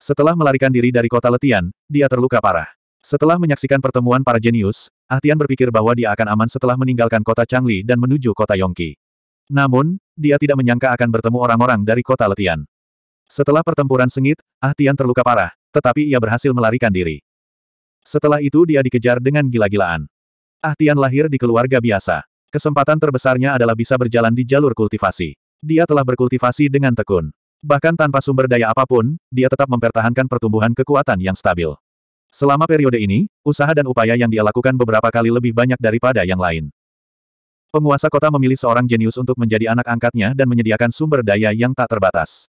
Setelah melarikan diri dari kota Letian, dia terluka parah. Setelah menyaksikan pertemuan para jenius, Ahtian berpikir bahwa dia akan aman setelah meninggalkan kota Changli dan menuju kota Yongki. Namun, dia tidak menyangka akan bertemu orang-orang dari kota Letian. Setelah pertempuran sengit, Ahtian terluka parah, tetapi ia berhasil melarikan diri. Setelah itu dia dikejar dengan gila-gilaan. Ah Tian lahir di keluarga biasa. Kesempatan terbesarnya adalah bisa berjalan di jalur kultivasi. Dia telah berkultivasi dengan tekun. Bahkan tanpa sumber daya apapun, dia tetap mempertahankan pertumbuhan kekuatan yang stabil. Selama periode ini, usaha dan upaya yang dia lakukan beberapa kali lebih banyak daripada yang lain. Penguasa kota memilih seorang jenius untuk menjadi anak angkatnya dan menyediakan sumber daya yang tak terbatas.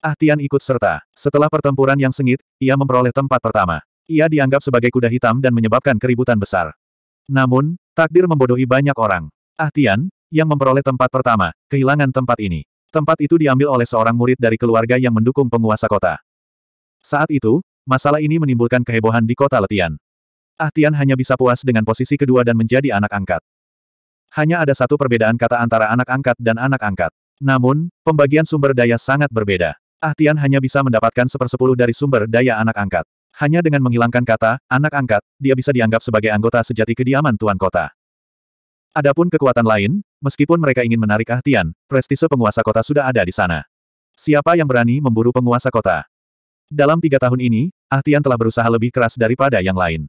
Ah Tian ikut serta. Setelah pertempuran yang sengit, ia memperoleh tempat pertama. Ia dianggap sebagai kuda hitam dan menyebabkan keributan besar. Namun, takdir membodohi banyak orang. Ah Tian, yang memperoleh tempat pertama, kehilangan tempat ini. Tempat itu diambil oleh seorang murid dari keluarga yang mendukung penguasa kota. Saat itu, masalah ini menimbulkan kehebohan di kota Letian. Ah Tian hanya bisa puas dengan posisi kedua dan menjadi anak angkat. Hanya ada satu perbedaan kata antara anak angkat dan anak angkat. Namun, pembagian sumber daya sangat berbeda. Ah Tian hanya bisa mendapatkan sepersepuluh dari sumber daya anak angkat. Hanya dengan menghilangkan kata, anak angkat, dia bisa dianggap sebagai anggota sejati kediaman Tuan Kota. Adapun kekuatan lain, meskipun mereka ingin menarik Ah Tian, prestise penguasa kota sudah ada di sana. Siapa yang berani memburu penguasa kota? Dalam tiga tahun ini, Ah Tian telah berusaha lebih keras daripada yang lain.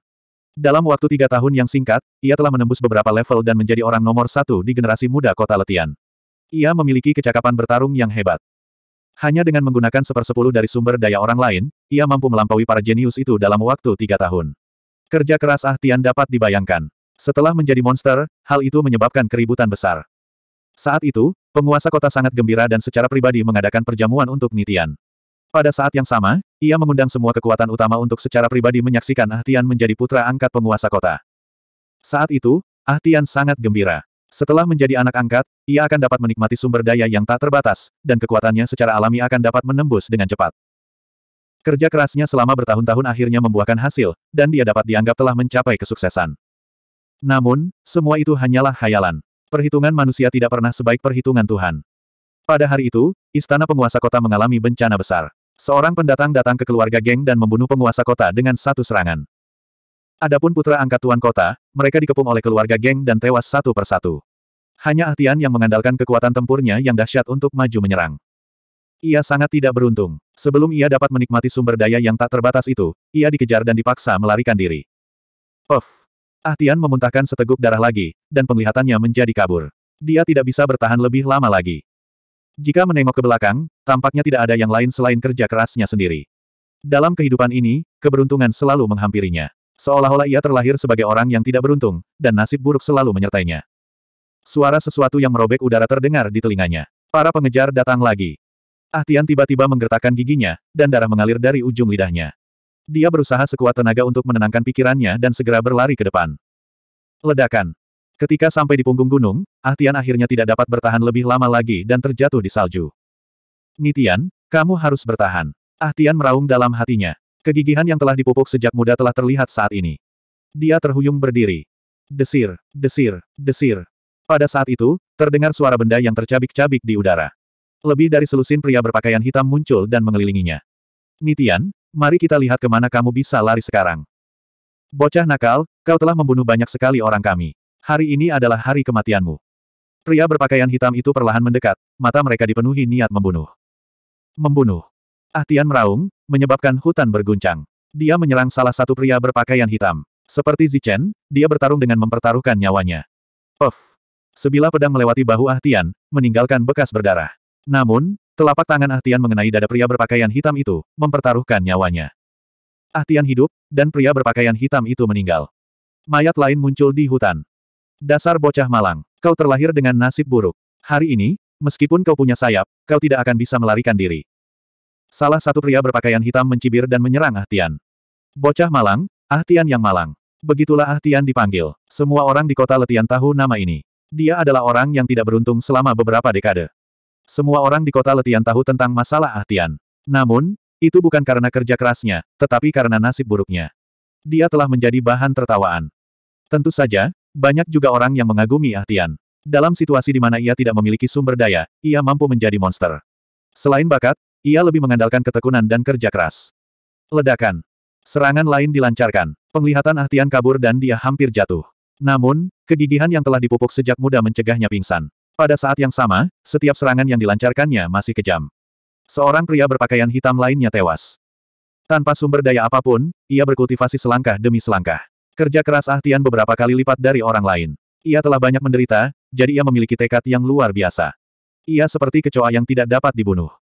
Dalam waktu tiga tahun yang singkat, ia telah menembus beberapa level dan menjadi orang nomor satu di generasi muda kota Letian. Ia memiliki kecakapan bertarung yang hebat. Hanya dengan menggunakan sepersepuluh dari sumber daya orang lain, ia mampu melampaui para jenius itu dalam waktu tiga tahun. Kerja keras Ah Tian dapat dibayangkan. Setelah menjadi monster, hal itu menyebabkan keributan besar. Saat itu, penguasa kota sangat gembira dan secara pribadi mengadakan perjamuan untuk Nitian. Pada saat yang sama, ia mengundang semua kekuatan utama untuk secara pribadi menyaksikan Ah Tian menjadi putra angkat penguasa kota. Saat itu, Ah Tian sangat gembira. Setelah menjadi anak angkat, ia akan dapat menikmati sumber daya yang tak terbatas, dan kekuatannya secara alami akan dapat menembus dengan cepat. Kerja kerasnya selama bertahun-tahun akhirnya membuahkan hasil, dan dia dapat dianggap telah mencapai kesuksesan. Namun, semua itu hanyalah khayalan. Perhitungan manusia tidak pernah sebaik perhitungan Tuhan. Pada hari itu, istana penguasa kota mengalami bencana besar. Seorang pendatang datang ke keluarga geng dan membunuh penguasa kota dengan satu serangan. Adapun putra angkat tuan kota, mereka dikepung oleh keluarga geng dan tewas satu persatu. Hanya Ahtian yang mengandalkan kekuatan tempurnya yang dahsyat untuk maju menyerang. Ia sangat tidak beruntung. Sebelum ia dapat menikmati sumber daya yang tak terbatas itu, ia dikejar dan dipaksa melarikan diri. Puff! Ahtian memuntahkan seteguk darah lagi, dan penglihatannya menjadi kabur. Dia tidak bisa bertahan lebih lama lagi. Jika menengok ke belakang, tampaknya tidak ada yang lain selain kerja kerasnya sendiri. Dalam kehidupan ini, keberuntungan selalu menghampirinya. Seolah-olah ia terlahir sebagai orang yang tidak beruntung, dan nasib buruk selalu menyertainya. Suara sesuatu yang merobek udara terdengar di telinganya. Para pengejar datang lagi. Ah Tian tiba-tiba menggertakkan giginya, dan darah mengalir dari ujung lidahnya. Dia berusaha sekuat tenaga untuk menenangkan pikirannya dan segera berlari ke depan. Ledakan. Ketika sampai di punggung gunung, Ah Tian akhirnya tidak dapat bertahan lebih lama lagi dan terjatuh di salju. Nitian, kamu harus bertahan. Ah Tian meraung dalam hatinya. Kegigihan yang telah dipupuk sejak muda telah terlihat saat ini. Dia terhuyung berdiri. Desir, desir, desir. Pada saat itu, terdengar suara benda yang tercabik-cabik di udara. Lebih dari selusin pria berpakaian hitam muncul dan mengelilinginya. Nitian, mari kita lihat kemana kamu bisa lari sekarang. Bocah nakal, kau telah membunuh banyak sekali orang kami. Hari ini adalah hari kematianmu. Pria berpakaian hitam itu perlahan mendekat, mata mereka dipenuhi niat membunuh. Membunuh. Ah Tian meraung, menyebabkan hutan berguncang. Dia menyerang salah satu pria berpakaian hitam. Seperti Zichen, dia bertarung dengan mempertaruhkan nyawanya. Of! Sebilah pedang melewati bahu Ah Tian, meninggalkan bekas berdarah. Namun, telapak tangan Ah Tian mengenai dada pria berpakaian hitam itu, mempertaruhkan nyawanya. Ah Tian hidup, dan pria berpakaian hitam itu meninggal. Mayat lain muncul di hutan. Dasar bocah malang, kau terlahir dengan nasib buruk. Hari ini, meskipun kau punya sayap, kau tidak akan bisa melarikan diri. Salah satu pria berpakaian hitam mencibir dan menyerang Ah Tian. Bocah malang, Ah Tian yang malang. Begitulah Ah Tian dipanggil. Semua orang di kota Letian tahu nama ini. Dia adalah orang yang tidak beruntung selama beberapa dekade. Semua orang di kota Letian tahu tentang masalah Ah Tian. Namun, itu bukan karena kerja kerasnya, tetapi karena nasib buruknya. Dia telah menjadi bahan tertawaan. Tentu saja, banyak juga orang yang mengagumi Ah Tian. Dalam situasi di mana ia tidak memiliki sumber daya, ia mampu menjadi monster. Selain bakat, ia lebih mengandalkan ketekunan dan kerja keras. Ledakan. Serangan lain dilancarkan. Penglihatan Ahtian kabur dan dia hampir jatuh. Namun, kegigihan yang telah dipupuk sejak muda mencegahnya pingsan. Pada saat yang sama, setiap serangan yang dilancarkannya masih kejam. Seorang pria berpakaian hitam lainnya tewas. Tanpa sumber daya apapun, ia berkultivasi selangkah demi selangkah. Kerja keras Ahtian beberapa kali lipat dari orang lain. Ia telah banyak menderita, jadi ia memiliki tekad yang luar biasa. Ia seperti kecoa yang tidak dapat dibunuh.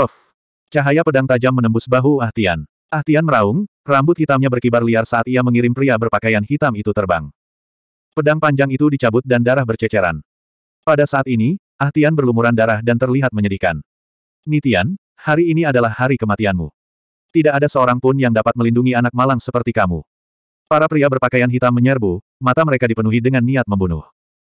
Of. Cahaya pedang tajam menembus bahu Ahtian. Ahtian meraung, rambut hitamnya berkibar liar saat ia mengirim pria berpakaian hitam itu terbang. Pedang panjang itu dicabut dan darah berceceran. Pada saat ini, Ahtian berlumuran darah dan terlihat menyedihkan. Nitian, hari ini adalah hari kematianmu. Tidak ada seorang pun yang dapat melindungi anak malang seperti kamu. Para pria berpakaian hitam menyerbu, mata mereka dipenuhi dengan niat membunuh.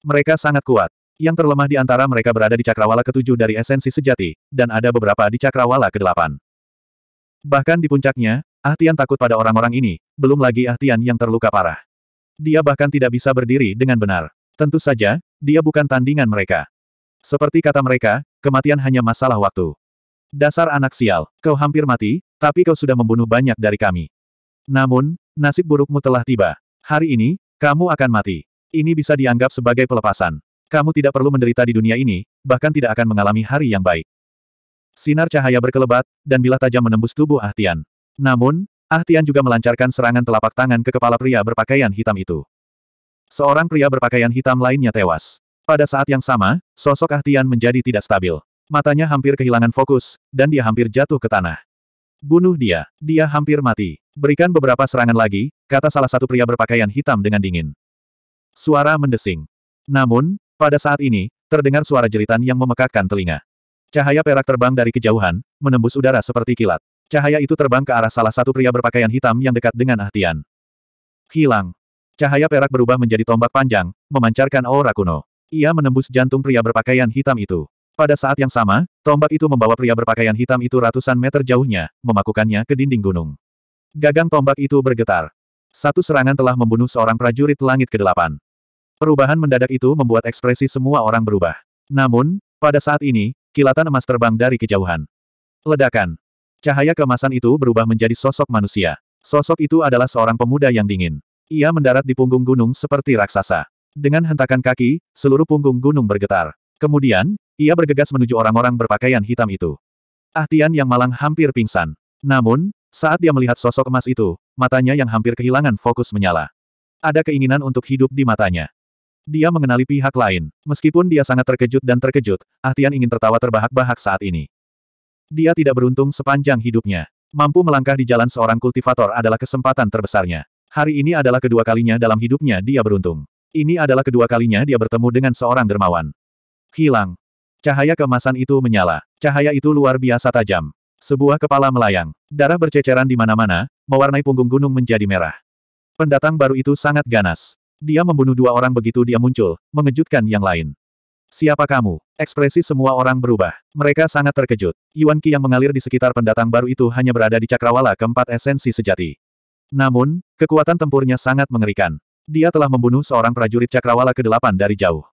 Mereka sangat kuat. Yang terlemah di antara mereka berada di cakrawala ketujuh dari esensi sejati, dan ada beberapa di cakrawala kedelapan. Bahkan di puncaknya, Ahtian takut pada orang-orang ini, belum lagi Ahtian yang terluka parah. Dia bahkan tidak bisa berdiri dengan benar. Tentu saja, dia bukan tandingan mereka. Seperti kata mereka, kematian hanya masalah waktu. Dasar anak sial, kau hampir mati, tapi kau sudah membunuh banyak dari kami. Namun, nasib burukmu telah tiba. Hari ini, kamu akan mati. Ini bisa dianggap sebagai pelepasan. Kamu tidak perlu menderita di dunia ini, bahkan tidak akan mengalami hari yang baik. Sinar cahaya berkelebat, dan bilah tajam menembus tubuh Ahtian. Namun, Ahtian juga melancarkan serangan telapak tangan ke kepala pria berpakaian hitam itu. Seorang pria berpakaian hitam lainnya tewas. Pada saat yang sama, sosok Ahtian menjadi tidak stabil. Matanya hampir kehilangan fokus, dan dia hampir jatuh ke tanah. Bunuh dia. Dia hampir mati. Berikan beberapa serangan lagi, kata salah satu pria berpakaian hitam dengan dingin. Suara mendesing. Namun, pada saat ini, terdengar suara jeritan yang memekakkan telinga. Cahaya perak terbang dari kejauhan, menembus udara seperti kilat. Cahaya itu terbang ke arah salah satu pria berpakaian hitam yang dekat dengan Ahtian. Hilang. Cahaya perak berubah menjadi tombak panjang, memancarkan aura kuno. Ia menembus jantung pria berpakaian hitam itu. Pada saat yang sama, tombak itu membawa pria berpakaian hitam itu ratusan meter jauhnya, memakukannya ke dinding gunung. Gagang tombak itu bergetar. Satu serangan telah membunuh seorang prajurit langit ke delapan. Perubahan mendadak itu membuat ekspresi semua orang berubah. Namun, pada saat ini, kilatan emas terbang dari kejauhan. Ledakan. Cahaya kemasan itu berubah menjadi sosok manusia. Sosok itu adalah seorang pemuda yang dingin. Ia mendarat di punggung gunung seperti raksasa. Dengan hentakan kaki, seluruh punggung gunung bergetar. Kemudian, ia bergegas menuju orang-orang berpakaian hitam itu. Ahtian yang malang hampir pingsan. Namun, saat dia melihat sosok emas itu, matanya yang hampir kehilangan fokus menyala. Ada keinginan untuk hidup di matanya. Dia mengenali pihak lain. Meskipun dia sangat terkejut dan terkejut, Ahtian ingin tertawa terbahak-bahak saat ini. Dia tidak beruntung sepanjang hidupnya. Mampu melangkah di jalan seorang kultivator adalah kesempatan terbesarnya. Hari ini adalah kedua kalinya dalam hidupnya dia beruntung. Ini adalah kedua kalinya dia bertemu dengan seorang dermawan. Hilang. Cahaya kemasan itu menyala. Cahaya itu luar biasa tajam. Sebuah kepala melayang. Darah berceceran di mana-mana, mewarnai punggung gunung menjadi merah. Pendatang baru itu sangat ganas. Dia membunuh dua orang begitu dia muncul, mengejutkan yang lain. Siapa kamu? Ekspresi semua orang berubah. Mereka sangat terkejut. Yuan Qi yang mengalir di sekitar pendatang baru itu hanya berada di cakrawala keempat esensi sejati. Namun, kekuatan tempurnya sangat mengerikan. Dia telah membunuh seorang prajurit cakrawala ke-8 dari jauh.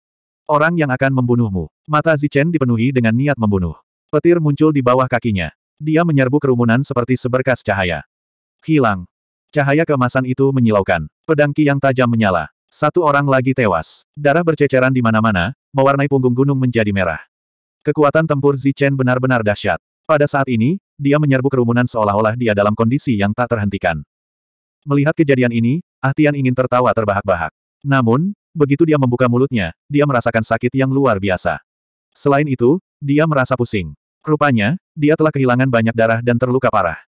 Orang yang akan membunuhmu. Mata Zichen dipenuhi dengan niat membunuh. Petir muncul di bawah kakinya. Dia menyerbu kerumunan seperti seberkas cahaya. Hilang. Cahaya kemasan itu menyilaukan. Pedang ki yang tajam menyala. Satu orang lagi tewas. Darah berceceran di mana-mana, mewarnai punggung gunung menjadi merah. Kekuatan tempur Zichen benar-benar dahsyat. Pada saat ini, dia menyerbu kerumunan seolah-olah dia dalam kondisi yang tak terhentikan. Melihat kejadian ini, Ahtian ingin tertawa terbahak-bahak. Namun, begitu dia membuka mulutnya, dia merasakan sakit yang luar biasa. Selain itu, dia merasa pusing. Rupanya, dia telah kehilangan banyak darah dan terluka parah.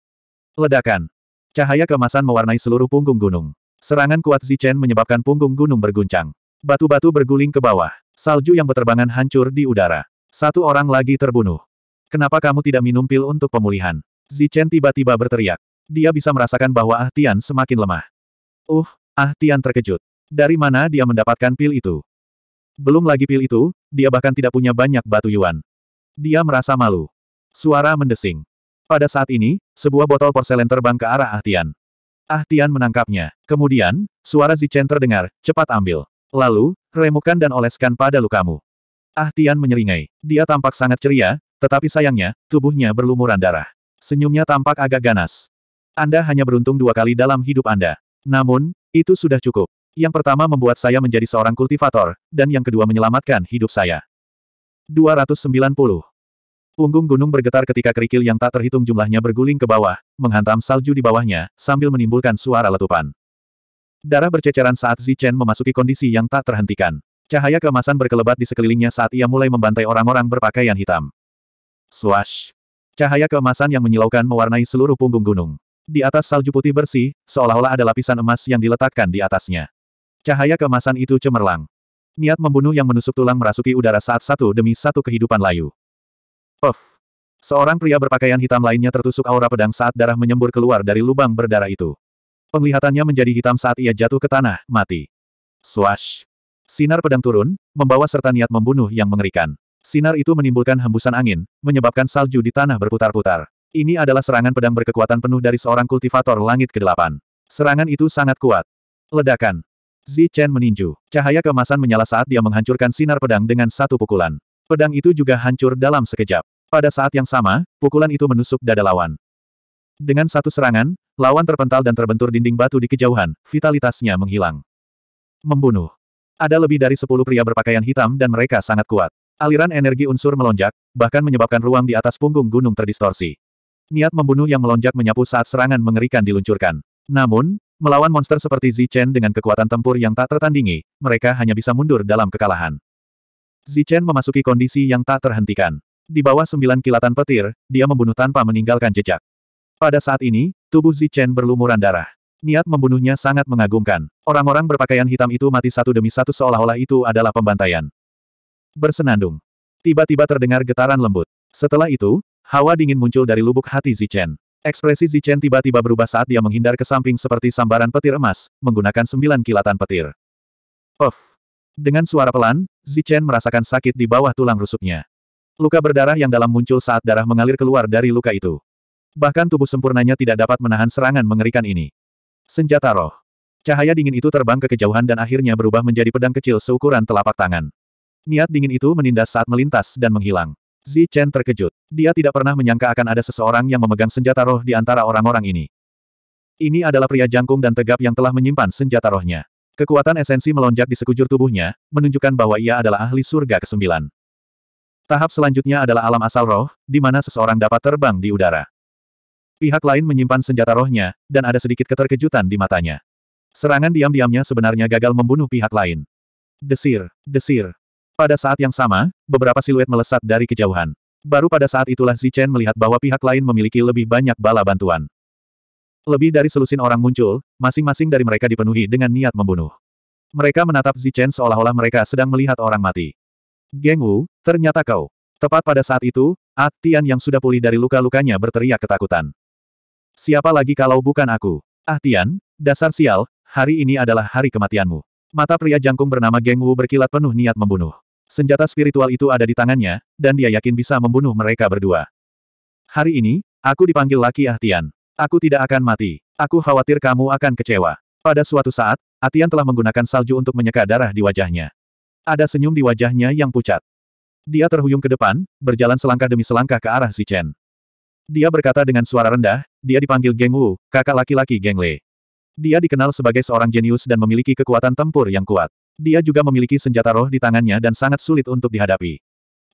Ledakan. Cahaya kemasan mewarnai seluruh punggung gunung. Serangan kuat Zichen menyebabkan punggung gunung berguncang. Batu-batu berguling ke bawah. Salju yang berterbangan hancur di udara. Satu orang lagi terbunuh. Kenapa kamu tidak minum pil untuk pemulihan? Zichen tiba-tiba berteriak. Dia bisa merasakan bahwa Ah Tian semakin lemah. Uh, Ah Tian terkejut. Dari mana dia mendapatkan pil itu? Belum lagi pil itu, dia bahkan tidak punya banyak batu yuan. Dia merasa malu. Suara mendesing. Pada saat ini, sebuah botol porselen terbang ke arah Ahtian. Ahtian menangkapnya. Kemudian, suara Zichen terdengar, cepat ambil. Lalu, remukan dan oleskan pada lukamu. Ahtian menyeringai. Dia tampak sangat ceria, tetapi sayangnya, tubuhnya berlumuran darah. Senyumnya tampak agak ganas. Anda hanya beruntung dua kali dalam hidup Anda. Namun, itu sudah cukup. Yang pertama membuat saya menjadi seorang kultivator, dan yang kedua menyelamatkan hidup saya. 290. Punggung gunung bergetar ketika kerikil yang tak terhitung jumlahnya berguling ke bawah, menghantam salju di bawahnya, sambil menimbulkan suara letupan. Darah berceceran saat Zichen memasuki kondisi yang tak terhentikan. Cahaya keemasan berkelebat di sekelilingnya saat ia mulai membantai orang-orang berpakaian hitam. Swash! Cahaya keemasan yang menyilaukan mewarnai seluruh punggung gunung. Di atas salju putih bersih, seolah-olah ada lapisan emas yang diletakkan di atasnya. Cahaya keemasan itu cemerlang. Niat membunuh yang menusuk tulang merasuki udara saat satu demi satu kehidupan layu. Puff. Seorang pria berpakaian hitam lainnya tertusuk aura pedang saat darah menyembur keluar dari lubang berdarah itu. Penglihatannya menjadi hitam saat ia jatuh ke tanah, mati. Swash. Sinar pedang turun, membawa serta niat membunuh yang mengerikan. Sinar itu menimbulkan hembusan angin, menyebabkan salju di tanah berputar-putar. Ini adalah serangan pedang berkekuatan penuh dari seorang kultivator langit ke-8. Serangan itu sangat kuat. Ledakan. Zi Chen meninju. Cahaya kemasan menyala saat dia menghancurkan sinar pedang dengan satu pukulan. Pedang itu juga hancur dalam sekejap. Pada saat yang sama, pukulan itu menusuk dada lawan. Dengan satu serangan, lawan terpental dan terbentur dinding batu di kejauhan, vitalitasnya menghilang. Membunuh. Ada lebih dari sepuluh pria berpakaian hitam dan mereka sangat kuat. Aliran energi unsur melonjak, bahkan menyebabkan ruang di atas punggung gunung terdistorsi. Niat membunuh yang melonjak menyapu saat serangan mengerikan diluncurkan. Namun, melawan monster seperti Zichen dengan kekuatan tempur yang tak tertandingi, mereka hanya bisa mundur dalam kekalahan. Zichen memasuki kondisi yang tak terhentikan. Di bawah sembilan kilatan petir, dia membunuh tanpa meninggalkan jejak. Pada saat ini, tubuh Zichen berlumuran darah. Niat membunuhnya sangat mengagumkan. Orang-orang berpakaian hitam itu mati satu demi satu seolah-olah itu adalah pembantaian. Bersenandung. Tiba-tiba terdengar getaran lembut. Setelah itu, hawa dingin muncul dari lubuk hati Zichen. Ekspresi Zichen tiba-tiba berubah saat dia menghindar ke samping seperti sambaran petir emas, menggunakan sembilan kilatan petir. Puff. Dengan suara pelan, Zichen merasakan sakit di bawah tulang rusuknya. Luka berdarah yang dalam muncul saat darah mengalir keluar dari luka itu. Bahkan tubuh sempurnanya tidak dapat menahan serangan mengerikan ini. Senjata roh. Cahaya dingin itu terbang ke kejauhan dan akhirnya berubah menjadi pedang kecil seukuran telapak tangan. Niat dingin itu menindas saat melintas dan menghilang. Zi Chen terkejut. Dia tidak pernah menyangka akan ada seseorang yang memegang senjata roh di antara orang-orang ini. Ini adalah pria jangkung dan tegap yang telah menyimpan senjata rohnya. Kekuatan esensi melonjak di sekujur tubuhnya, menunjukkan bahwa ia adalah ahli surga ke-9. Tahap selanjutnya adalah alam asal roh, di mana seseorang dapat terbang di udara. Pihak lain menyimpan senjata rohnya, dan ada sedikit keterkejutan di matanya. Serangan diam-diamnya sebenarnya gagal membunuh pihak lain. Desir, desir. Pada saat yang sama, beberapa siluet melesat dari kejauhan. Baru pada saat itulah Zichen melihat bahwa pihak lain memiliki lebih banyak bala bantuan. Lebih dari selusin orang muncul, masing-masing dari mereka dipenuhi dengan niat membunuh. Mereka menatap Zichen seolah-olah mereka sedang melihat orang mati. Geng Wu, ternyata kau. Tepat pada saat itu, Ah Tian yang sudah pulih dari luka-lukanya berteriak ketakutan. Siapa lagi kalau bukan aku? Ah Tian, dasar sial, hari ini adalah hari kematianmu. Mata pria jangkung bernama Geng Wu berkilat penuh niat membunuh. Senjata spiritual itu ada di tangannya, dan dia yakin bisa membunuh mereka berdua. Hari ini, aku dipanggil Laki Ah Tian. Aku tidak akan mati. Aku khawatir kamu akan kecewa. Pada suatu saat, Atian ah telah menggunakan salju untuk menyeka darah di wajahnya. Ada senyum di wajahnya yang pucat. Dia terhuyung ke depan, berjalan selangkah demi selangkah ke arah Zichen. Dia berkata dengan suara rendah, dia dipanggil Geng Wu, kakak laki-laki Geng Le. Dia dikenal sebagai seorang jenius dan memiliki kekuatan tempur yang kuat. Dia juga memiliki senjata roh di tangannya dan sangat sulit untuk dihadapi.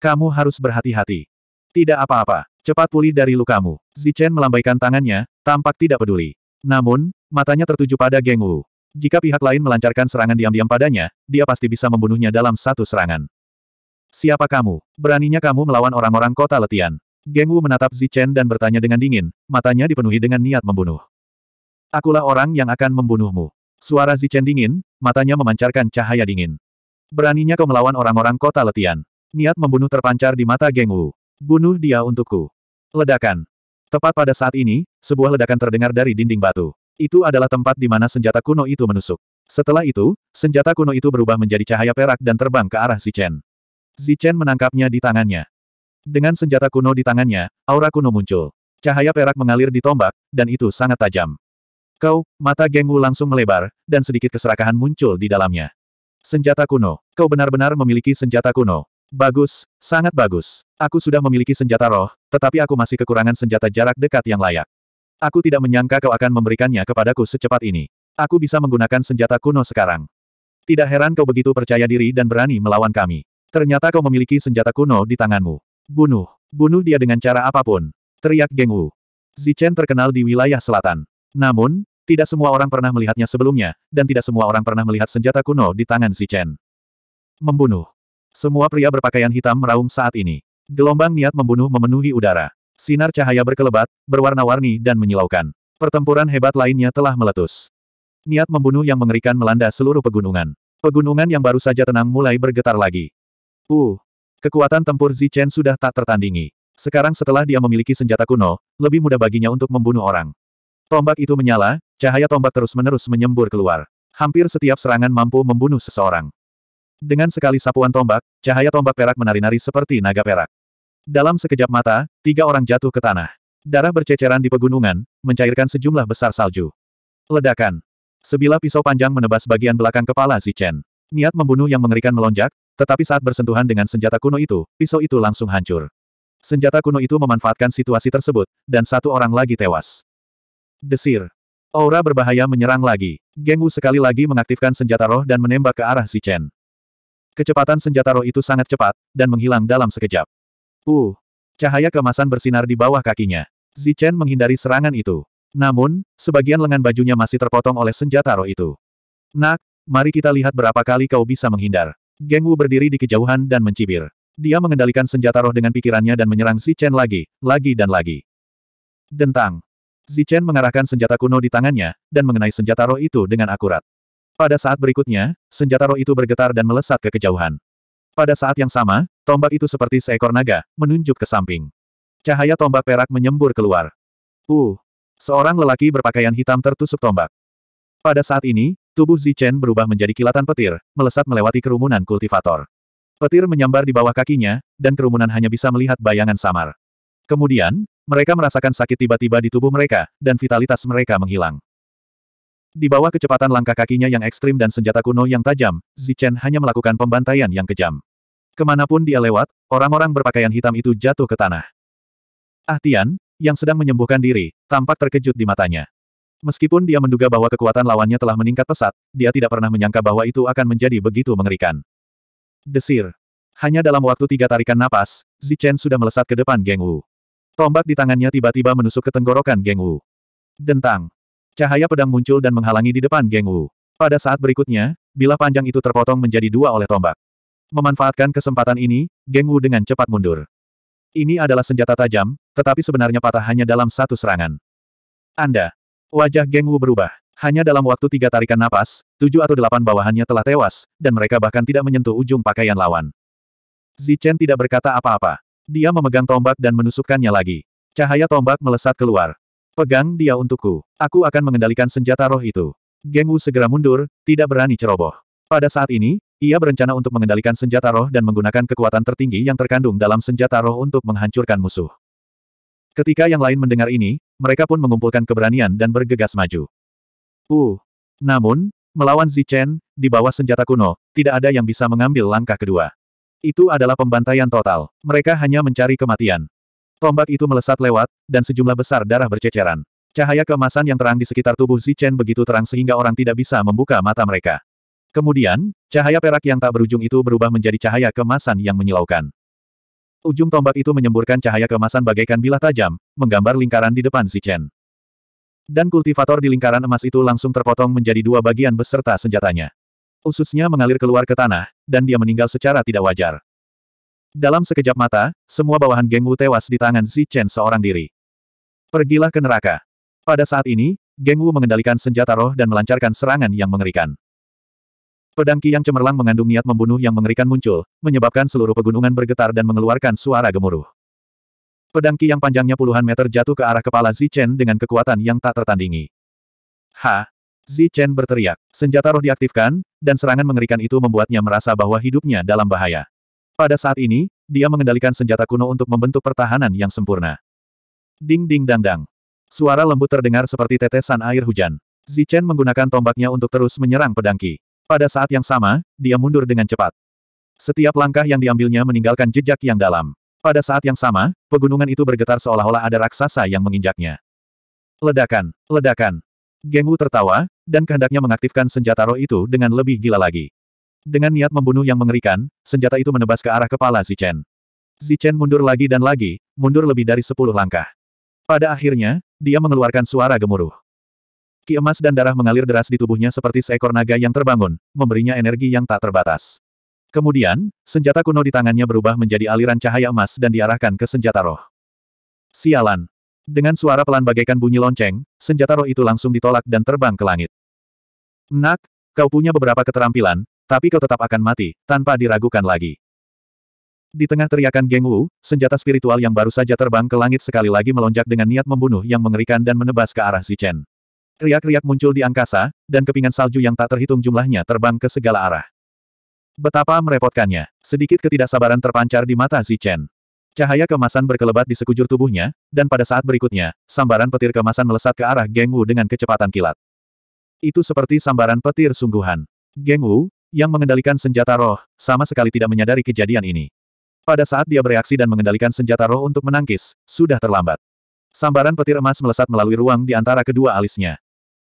Kamu harus berhati-hati. Tidak apa-apa, cepat pulih dari lukamu. Zichen melambaikan tangannya, tampak tidak peduli. Namun, matanya tertuju pada Geng Wu. Jika pihak lain melancarkan serangan diam-diam padanya, dia pasti bisa membunuhnya dalam satu serangan. Siapa kamu? Beraninya kamu melawan orang-orang kota Letian. Geng Wu menatap Zichen dan bertanya dengan dingin, matanya dipenuhi dengan niat membunuh. Akulah orang yang akan membunuhmu. Suara Zichen dingin, matanya memancarkan cahaya dingin. Beraninya kau melawan orang-orang kota Letian. Niat membunuh terpancar di mata Geng Wu. Bunuh dia untukku. Ledakan. Tepat pada saat ini, sebuah ledakan terdengar dari dinding batu. Itu adalah tempat di mana senjata kuno itu menusuk. Setelah itu, senjata kuno itu berubah menjadi cahaya perak dan terbang ke arah Zichen. Zichen menangkapnya di tangannya. Dengan senjata kuno di tangannya, aura kuno muncul. Cahaya perak mengalir di tombak, dan itu sangat tajam. Kau, mata Geng langsung melebar, dan sedikit keserakahan muncul di dalamnya. Senjata kuno. Kau benar-benar memiliki senjata kuno. Bagus, sangat bagus. Aku sudah memiliki senjata roh, tetapi aku masih kekurangan senjata jarak dekat yang layak. Aku tidak menyangka kau akan memberikannya kepadaku secepat ini. Aku bisa menggunakan senjata kuno sekarang. Tidak heran kau begitu percaya diri dan berani melawan kami. Ternyata kau memiliki senjata kuno di tanganmu. Bunuh. Bunuh dia dengan cara apapun. Teriak Geng Wu. Zichen terkenal di wilayah selatan. Namun, tidak semua orang pernah melihatnya sebelumnya, dan tidak semua orang pernah melihat senjata kuno di tangan Zichen. Membunuh. Semua pria berpakaian hitam meraung saat ini. Gelombang niat membunuh memenuhi udara. Sinar cahaya berkelebat, berwarna-warni dan menyilaukan. Pertempuran hebat lainnya telah meletus. Niat membunuh yang mengerikan melanda seluruh pegunungan. Pegunungan yang baru saja tenang mulai bergetar lagi. Uh, kekuatan tempur Zichen sudah tak tertandingi. Sekarang setelah dia memiliki senjata kuno, lebih mudah baginya untuk membunuh orang. Tombak itu menyala, cahaya tombak terus-menerus menyembur keluar. Hampir setiap serangan mampu membunuh seseorang. Dengan sekali sapuan tombak, cahaya tombak perak menari-nari seperti naga perak. Dalam sekejap mata, tiga orang jatuh ke tanah. Darah berceceran di pegunungan, mencairkan sejumlah besar salju. Ledakan. Sebilah pisau panjang menebas bagian belakang kepala Si Chen. Niat membunuh yang mengerikan melonjak, tetapi saat bersentuhan dengan senjata kuno itu, pisau itu langsung hancur. Senjata kuno itu memanfaatkan situasi tersebut, dan satu orang lagi tewas. Desir. Aura berbahaya menyerang lagi. Geng Wu sekali lagi mengaktifkan senjata roh dan menembak ke arah Si Chen. Kecepatan senjata roh itu sangat cepat, dan menghilang dalam sekejap. Uh! Cahaya kemasan bersinar di bawah kakinya. Zichen menghindari serangan itu. Namun, sebagian lengan bajunya masih terpotong oleh senjata roh itu. Nak, mari kita lihat berapa kali kau bisa menghindar. Geng Wu berdiri di kejauhan dan mencibir. Dia mengendalikan senjata roh dengan pikirannya dan menyerang Zichen lagi, lagi dan lagi. Dentang. Zichen mengarahkan senjata kuno di tangannya, dan mengenai senjata roh itu dengan akurat. Pada saat berikutnya, senjata roh itu bergetar dan melesat ke kejauhan. Pada saat yang sama, Tombak itu seperti seekor naga, menunjuk ke samping. Cahaya tombak perak menyembur keluar. Uh! Seorang lelaki berpakaian hitam tertusuk tombak. Pada saat ini, tubuh Zichen berubah menjadi kilatan petir, melesat melewati kerumunan kultivator. Petir menyambar di bawah kakinya, dan kerumunan hanya bisa melihat bayangan samar. Kemudian, mereka merasakan sakit tiba-tiba di tubuh mereka, dan vitalitas mereka menghilang. Di bawah kecepatan langkah kakinya yang ekstrim dan senjata kuno yang tajam, Zichen hanya melakukan pembantaian yang kejam. Kemanapun dia lewat, orang-orang berpakaian hitam itu jatuh ke tanah. Ah Tian, yang sedang menyembuhkan diri, tampak terkejut di matanya. Meskipun dia menduga bahwa kekuatan lawannya telah meningkat pesat, dia tidak pernah menyangka bahwa itu akan menjadi begitu mengerikan. Desir. Hanya dalam waktu tiga tarikan napas, Zichen sudah melesat ke depan Geng Wu. Tombak di tangannya tiba-tiba menusuk ke tenggorokan Geng Wu. Dentang. Cahaya pedang muncul dan menghalangi di depan Geng Wu. Pada saat berikutnya, bila panjang itu terpotong menjadi dua oleh tombak. Memanfaatkan kesempatan ini, Geng Wu dengan cepat mundur. Ini adalah senjata tajam, tetapi sebenarnya patah hanya dalam satu serangan. Anda. Wajah Geng Wu berubah. Hanya dalam waktu tiga tarikan napas, tujuh atau delapan bawahannya telah tewas, dan mereka bahkan tidak menyentuh ujung pakaian lawan. Zichen tidak berkata apa-apa. Dia memegang tombak dan menusukkannya lagi. Cahaya tombak melesat keluar. Pegang dia untukku. Aku akan mengendalikan senjata roh itu. Geng Wu segera mundur, tidak berani ceroboh. Pada saat ini, ia berencana untuk mengendalikan senjata roh dan menggunakan kekuatan tertinggi yang terkandung dalam senjata roh untuk menghancurkan musuh. Ketika yang lain mendengar ini, mereka pun mengumpulkan keberanian dan bergegas maju. Uh, namun, melawan Zichen, di bawah senjata kuno, tidak ada yang bisa mengambil langkah kedua. Itu adalah pembantaian total. Mereka hanya mencari kematian. Tombak itu melesat lewat, dan sejumlah besar darah berceceran. Cahaya kemasan yang terang di sekitar tubuh Zichen begitu terang sehingga orang tidak bisa membuka mata mereka. Kemudian, cahaya perak yang tak berujung itu berubah menjadi cahaya kemasan yang menyilaukan. Ujung tombak itu menyemburkan cahaya kemasan bagaikan bilah tajam, menggambar lingkaran di depan si Chen. Dan kultivator di lingkaran emas itu langsung terpotong menjadi dua bagian beserta senjatanya. Ususnya mengalir keluar ke tanah, dan dia meninggal secara tidak wajar. Dalam sekejap mata, semua bawahan geng Wu tewas di tangan si Chen seorang diri. Pergilah ke neraka. Pada saat ini, geng Wu mengendalikan senjata roh dan melancarkan serangan yang mengerikan. Pedang Ki yang cemerlang mengandung niat membunuh yang mengerikan muncul, menyebabkan seluruh pegunungan bergetar dan mengeluarkan suara gemuruh. Pedang Ki yang panjangnya puluhan meter jatuh ke arah kepala Zichen dengan kekuatan yang tak tertandingi. Ha! Zichen berteriak. Senjata roh diaktifkan, dan serangan mengerikan itu membuatnya merasa bahwa hidupnya dalam bahaya. Pada saat ini, dia mengendalikan senjata kuno untuk membentuk pertahanan yang sempurna. Ding ding dang dang. Suara lembut terdengar seperti tetesan air hujan. Zichen menggunakan tombaknya untuk terus menyerang pedangki. Pada saat yang sama, dia mundur dengan cepat. Setiap langkah yang diambilnya meninggalkan jejak yang dalam. Pada saat yang sama, pegunungan itu bergetar seolah-olah ada raksasa yang menginjaknya. Ledakan, ledakan. Geng Wu tertawa, dan kehendaknya mengaktifkan senjata roh itu dengan lebih gila lagi. Dengan niat membunuh yang mengerikan, senjata itu menebas ke arah kepala Zichen. Zichen mundur lagi dan lagi, mundur lebih dari sepuluh langkah. Pada akhirnya, dia mengeluarkan suara gemuruh. Ki emas dan darah mengalir deras di tubuhnya seperti seekor naga yang terbangun, memberinya energi yang tak terbatas. Kemudian, senjata kuno di tangannya berubah menjadi aliran cahaya emas dan diarahkan ke senjata roh. Sialan. Dengan suara pelan bagaikan bunyi lonceng, senjata roh itu langsung ditolak dan terbang ke langit. Nak, kau punya beberapa keterampilan, tapi kau tetap akan mati, tanpa diragukan lagi. Di tengah teriakan Geng Wu, senjata spiritual yang baru saja terbang ke langit sekali lagi melonjak dengan niat membunuh yang mengerikan dan menebas ke arah Zichen. Riak-riak muncul di angkasa, dan kepingan salju yang tak terhitung jumlahnya terbang ke segala arah. Betapa merepotkannya. Sedikit ketidaksabaran terpancar di mata Zichen. Cahaya kemasan berkelebat di sekujur tubuhnya, dan pada saat berikutnya, sambaran petir kemasan melesat ke arah Geng Wu dengan kecepatan kilat. Itu seperti sambaran petir sungguhan. Geng Wu, yang mengendalikan senjata roh, sama sekali tidak menyadari kejadian ini. Pada saat dia bereaksi dan mengendalikan senjata roh untuk menangkis, sudah terlambat. Sambaran petir emas melesat melalui ruang di antara kedua alisnya.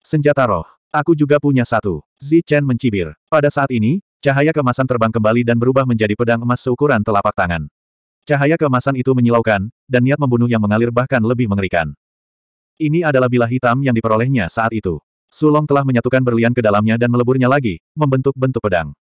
Senjata roh. Aku juga punya satu. Zi Chen mencibir. Pada saat ini, cahaya kemasan terbang kembali dan berubah menjadi pedang emas seukuran telapak tangan. Cahaya kemasan itu menyilaukan, dan niat membunuh yang mengalir bahkan lebih mengerikan. Ini adalah bilah hitam yang diperolehnya saat itu. Sulong telah menyatukan berlian ke dalamnya dan meleburnya lagi, membentuk bentuk pedang.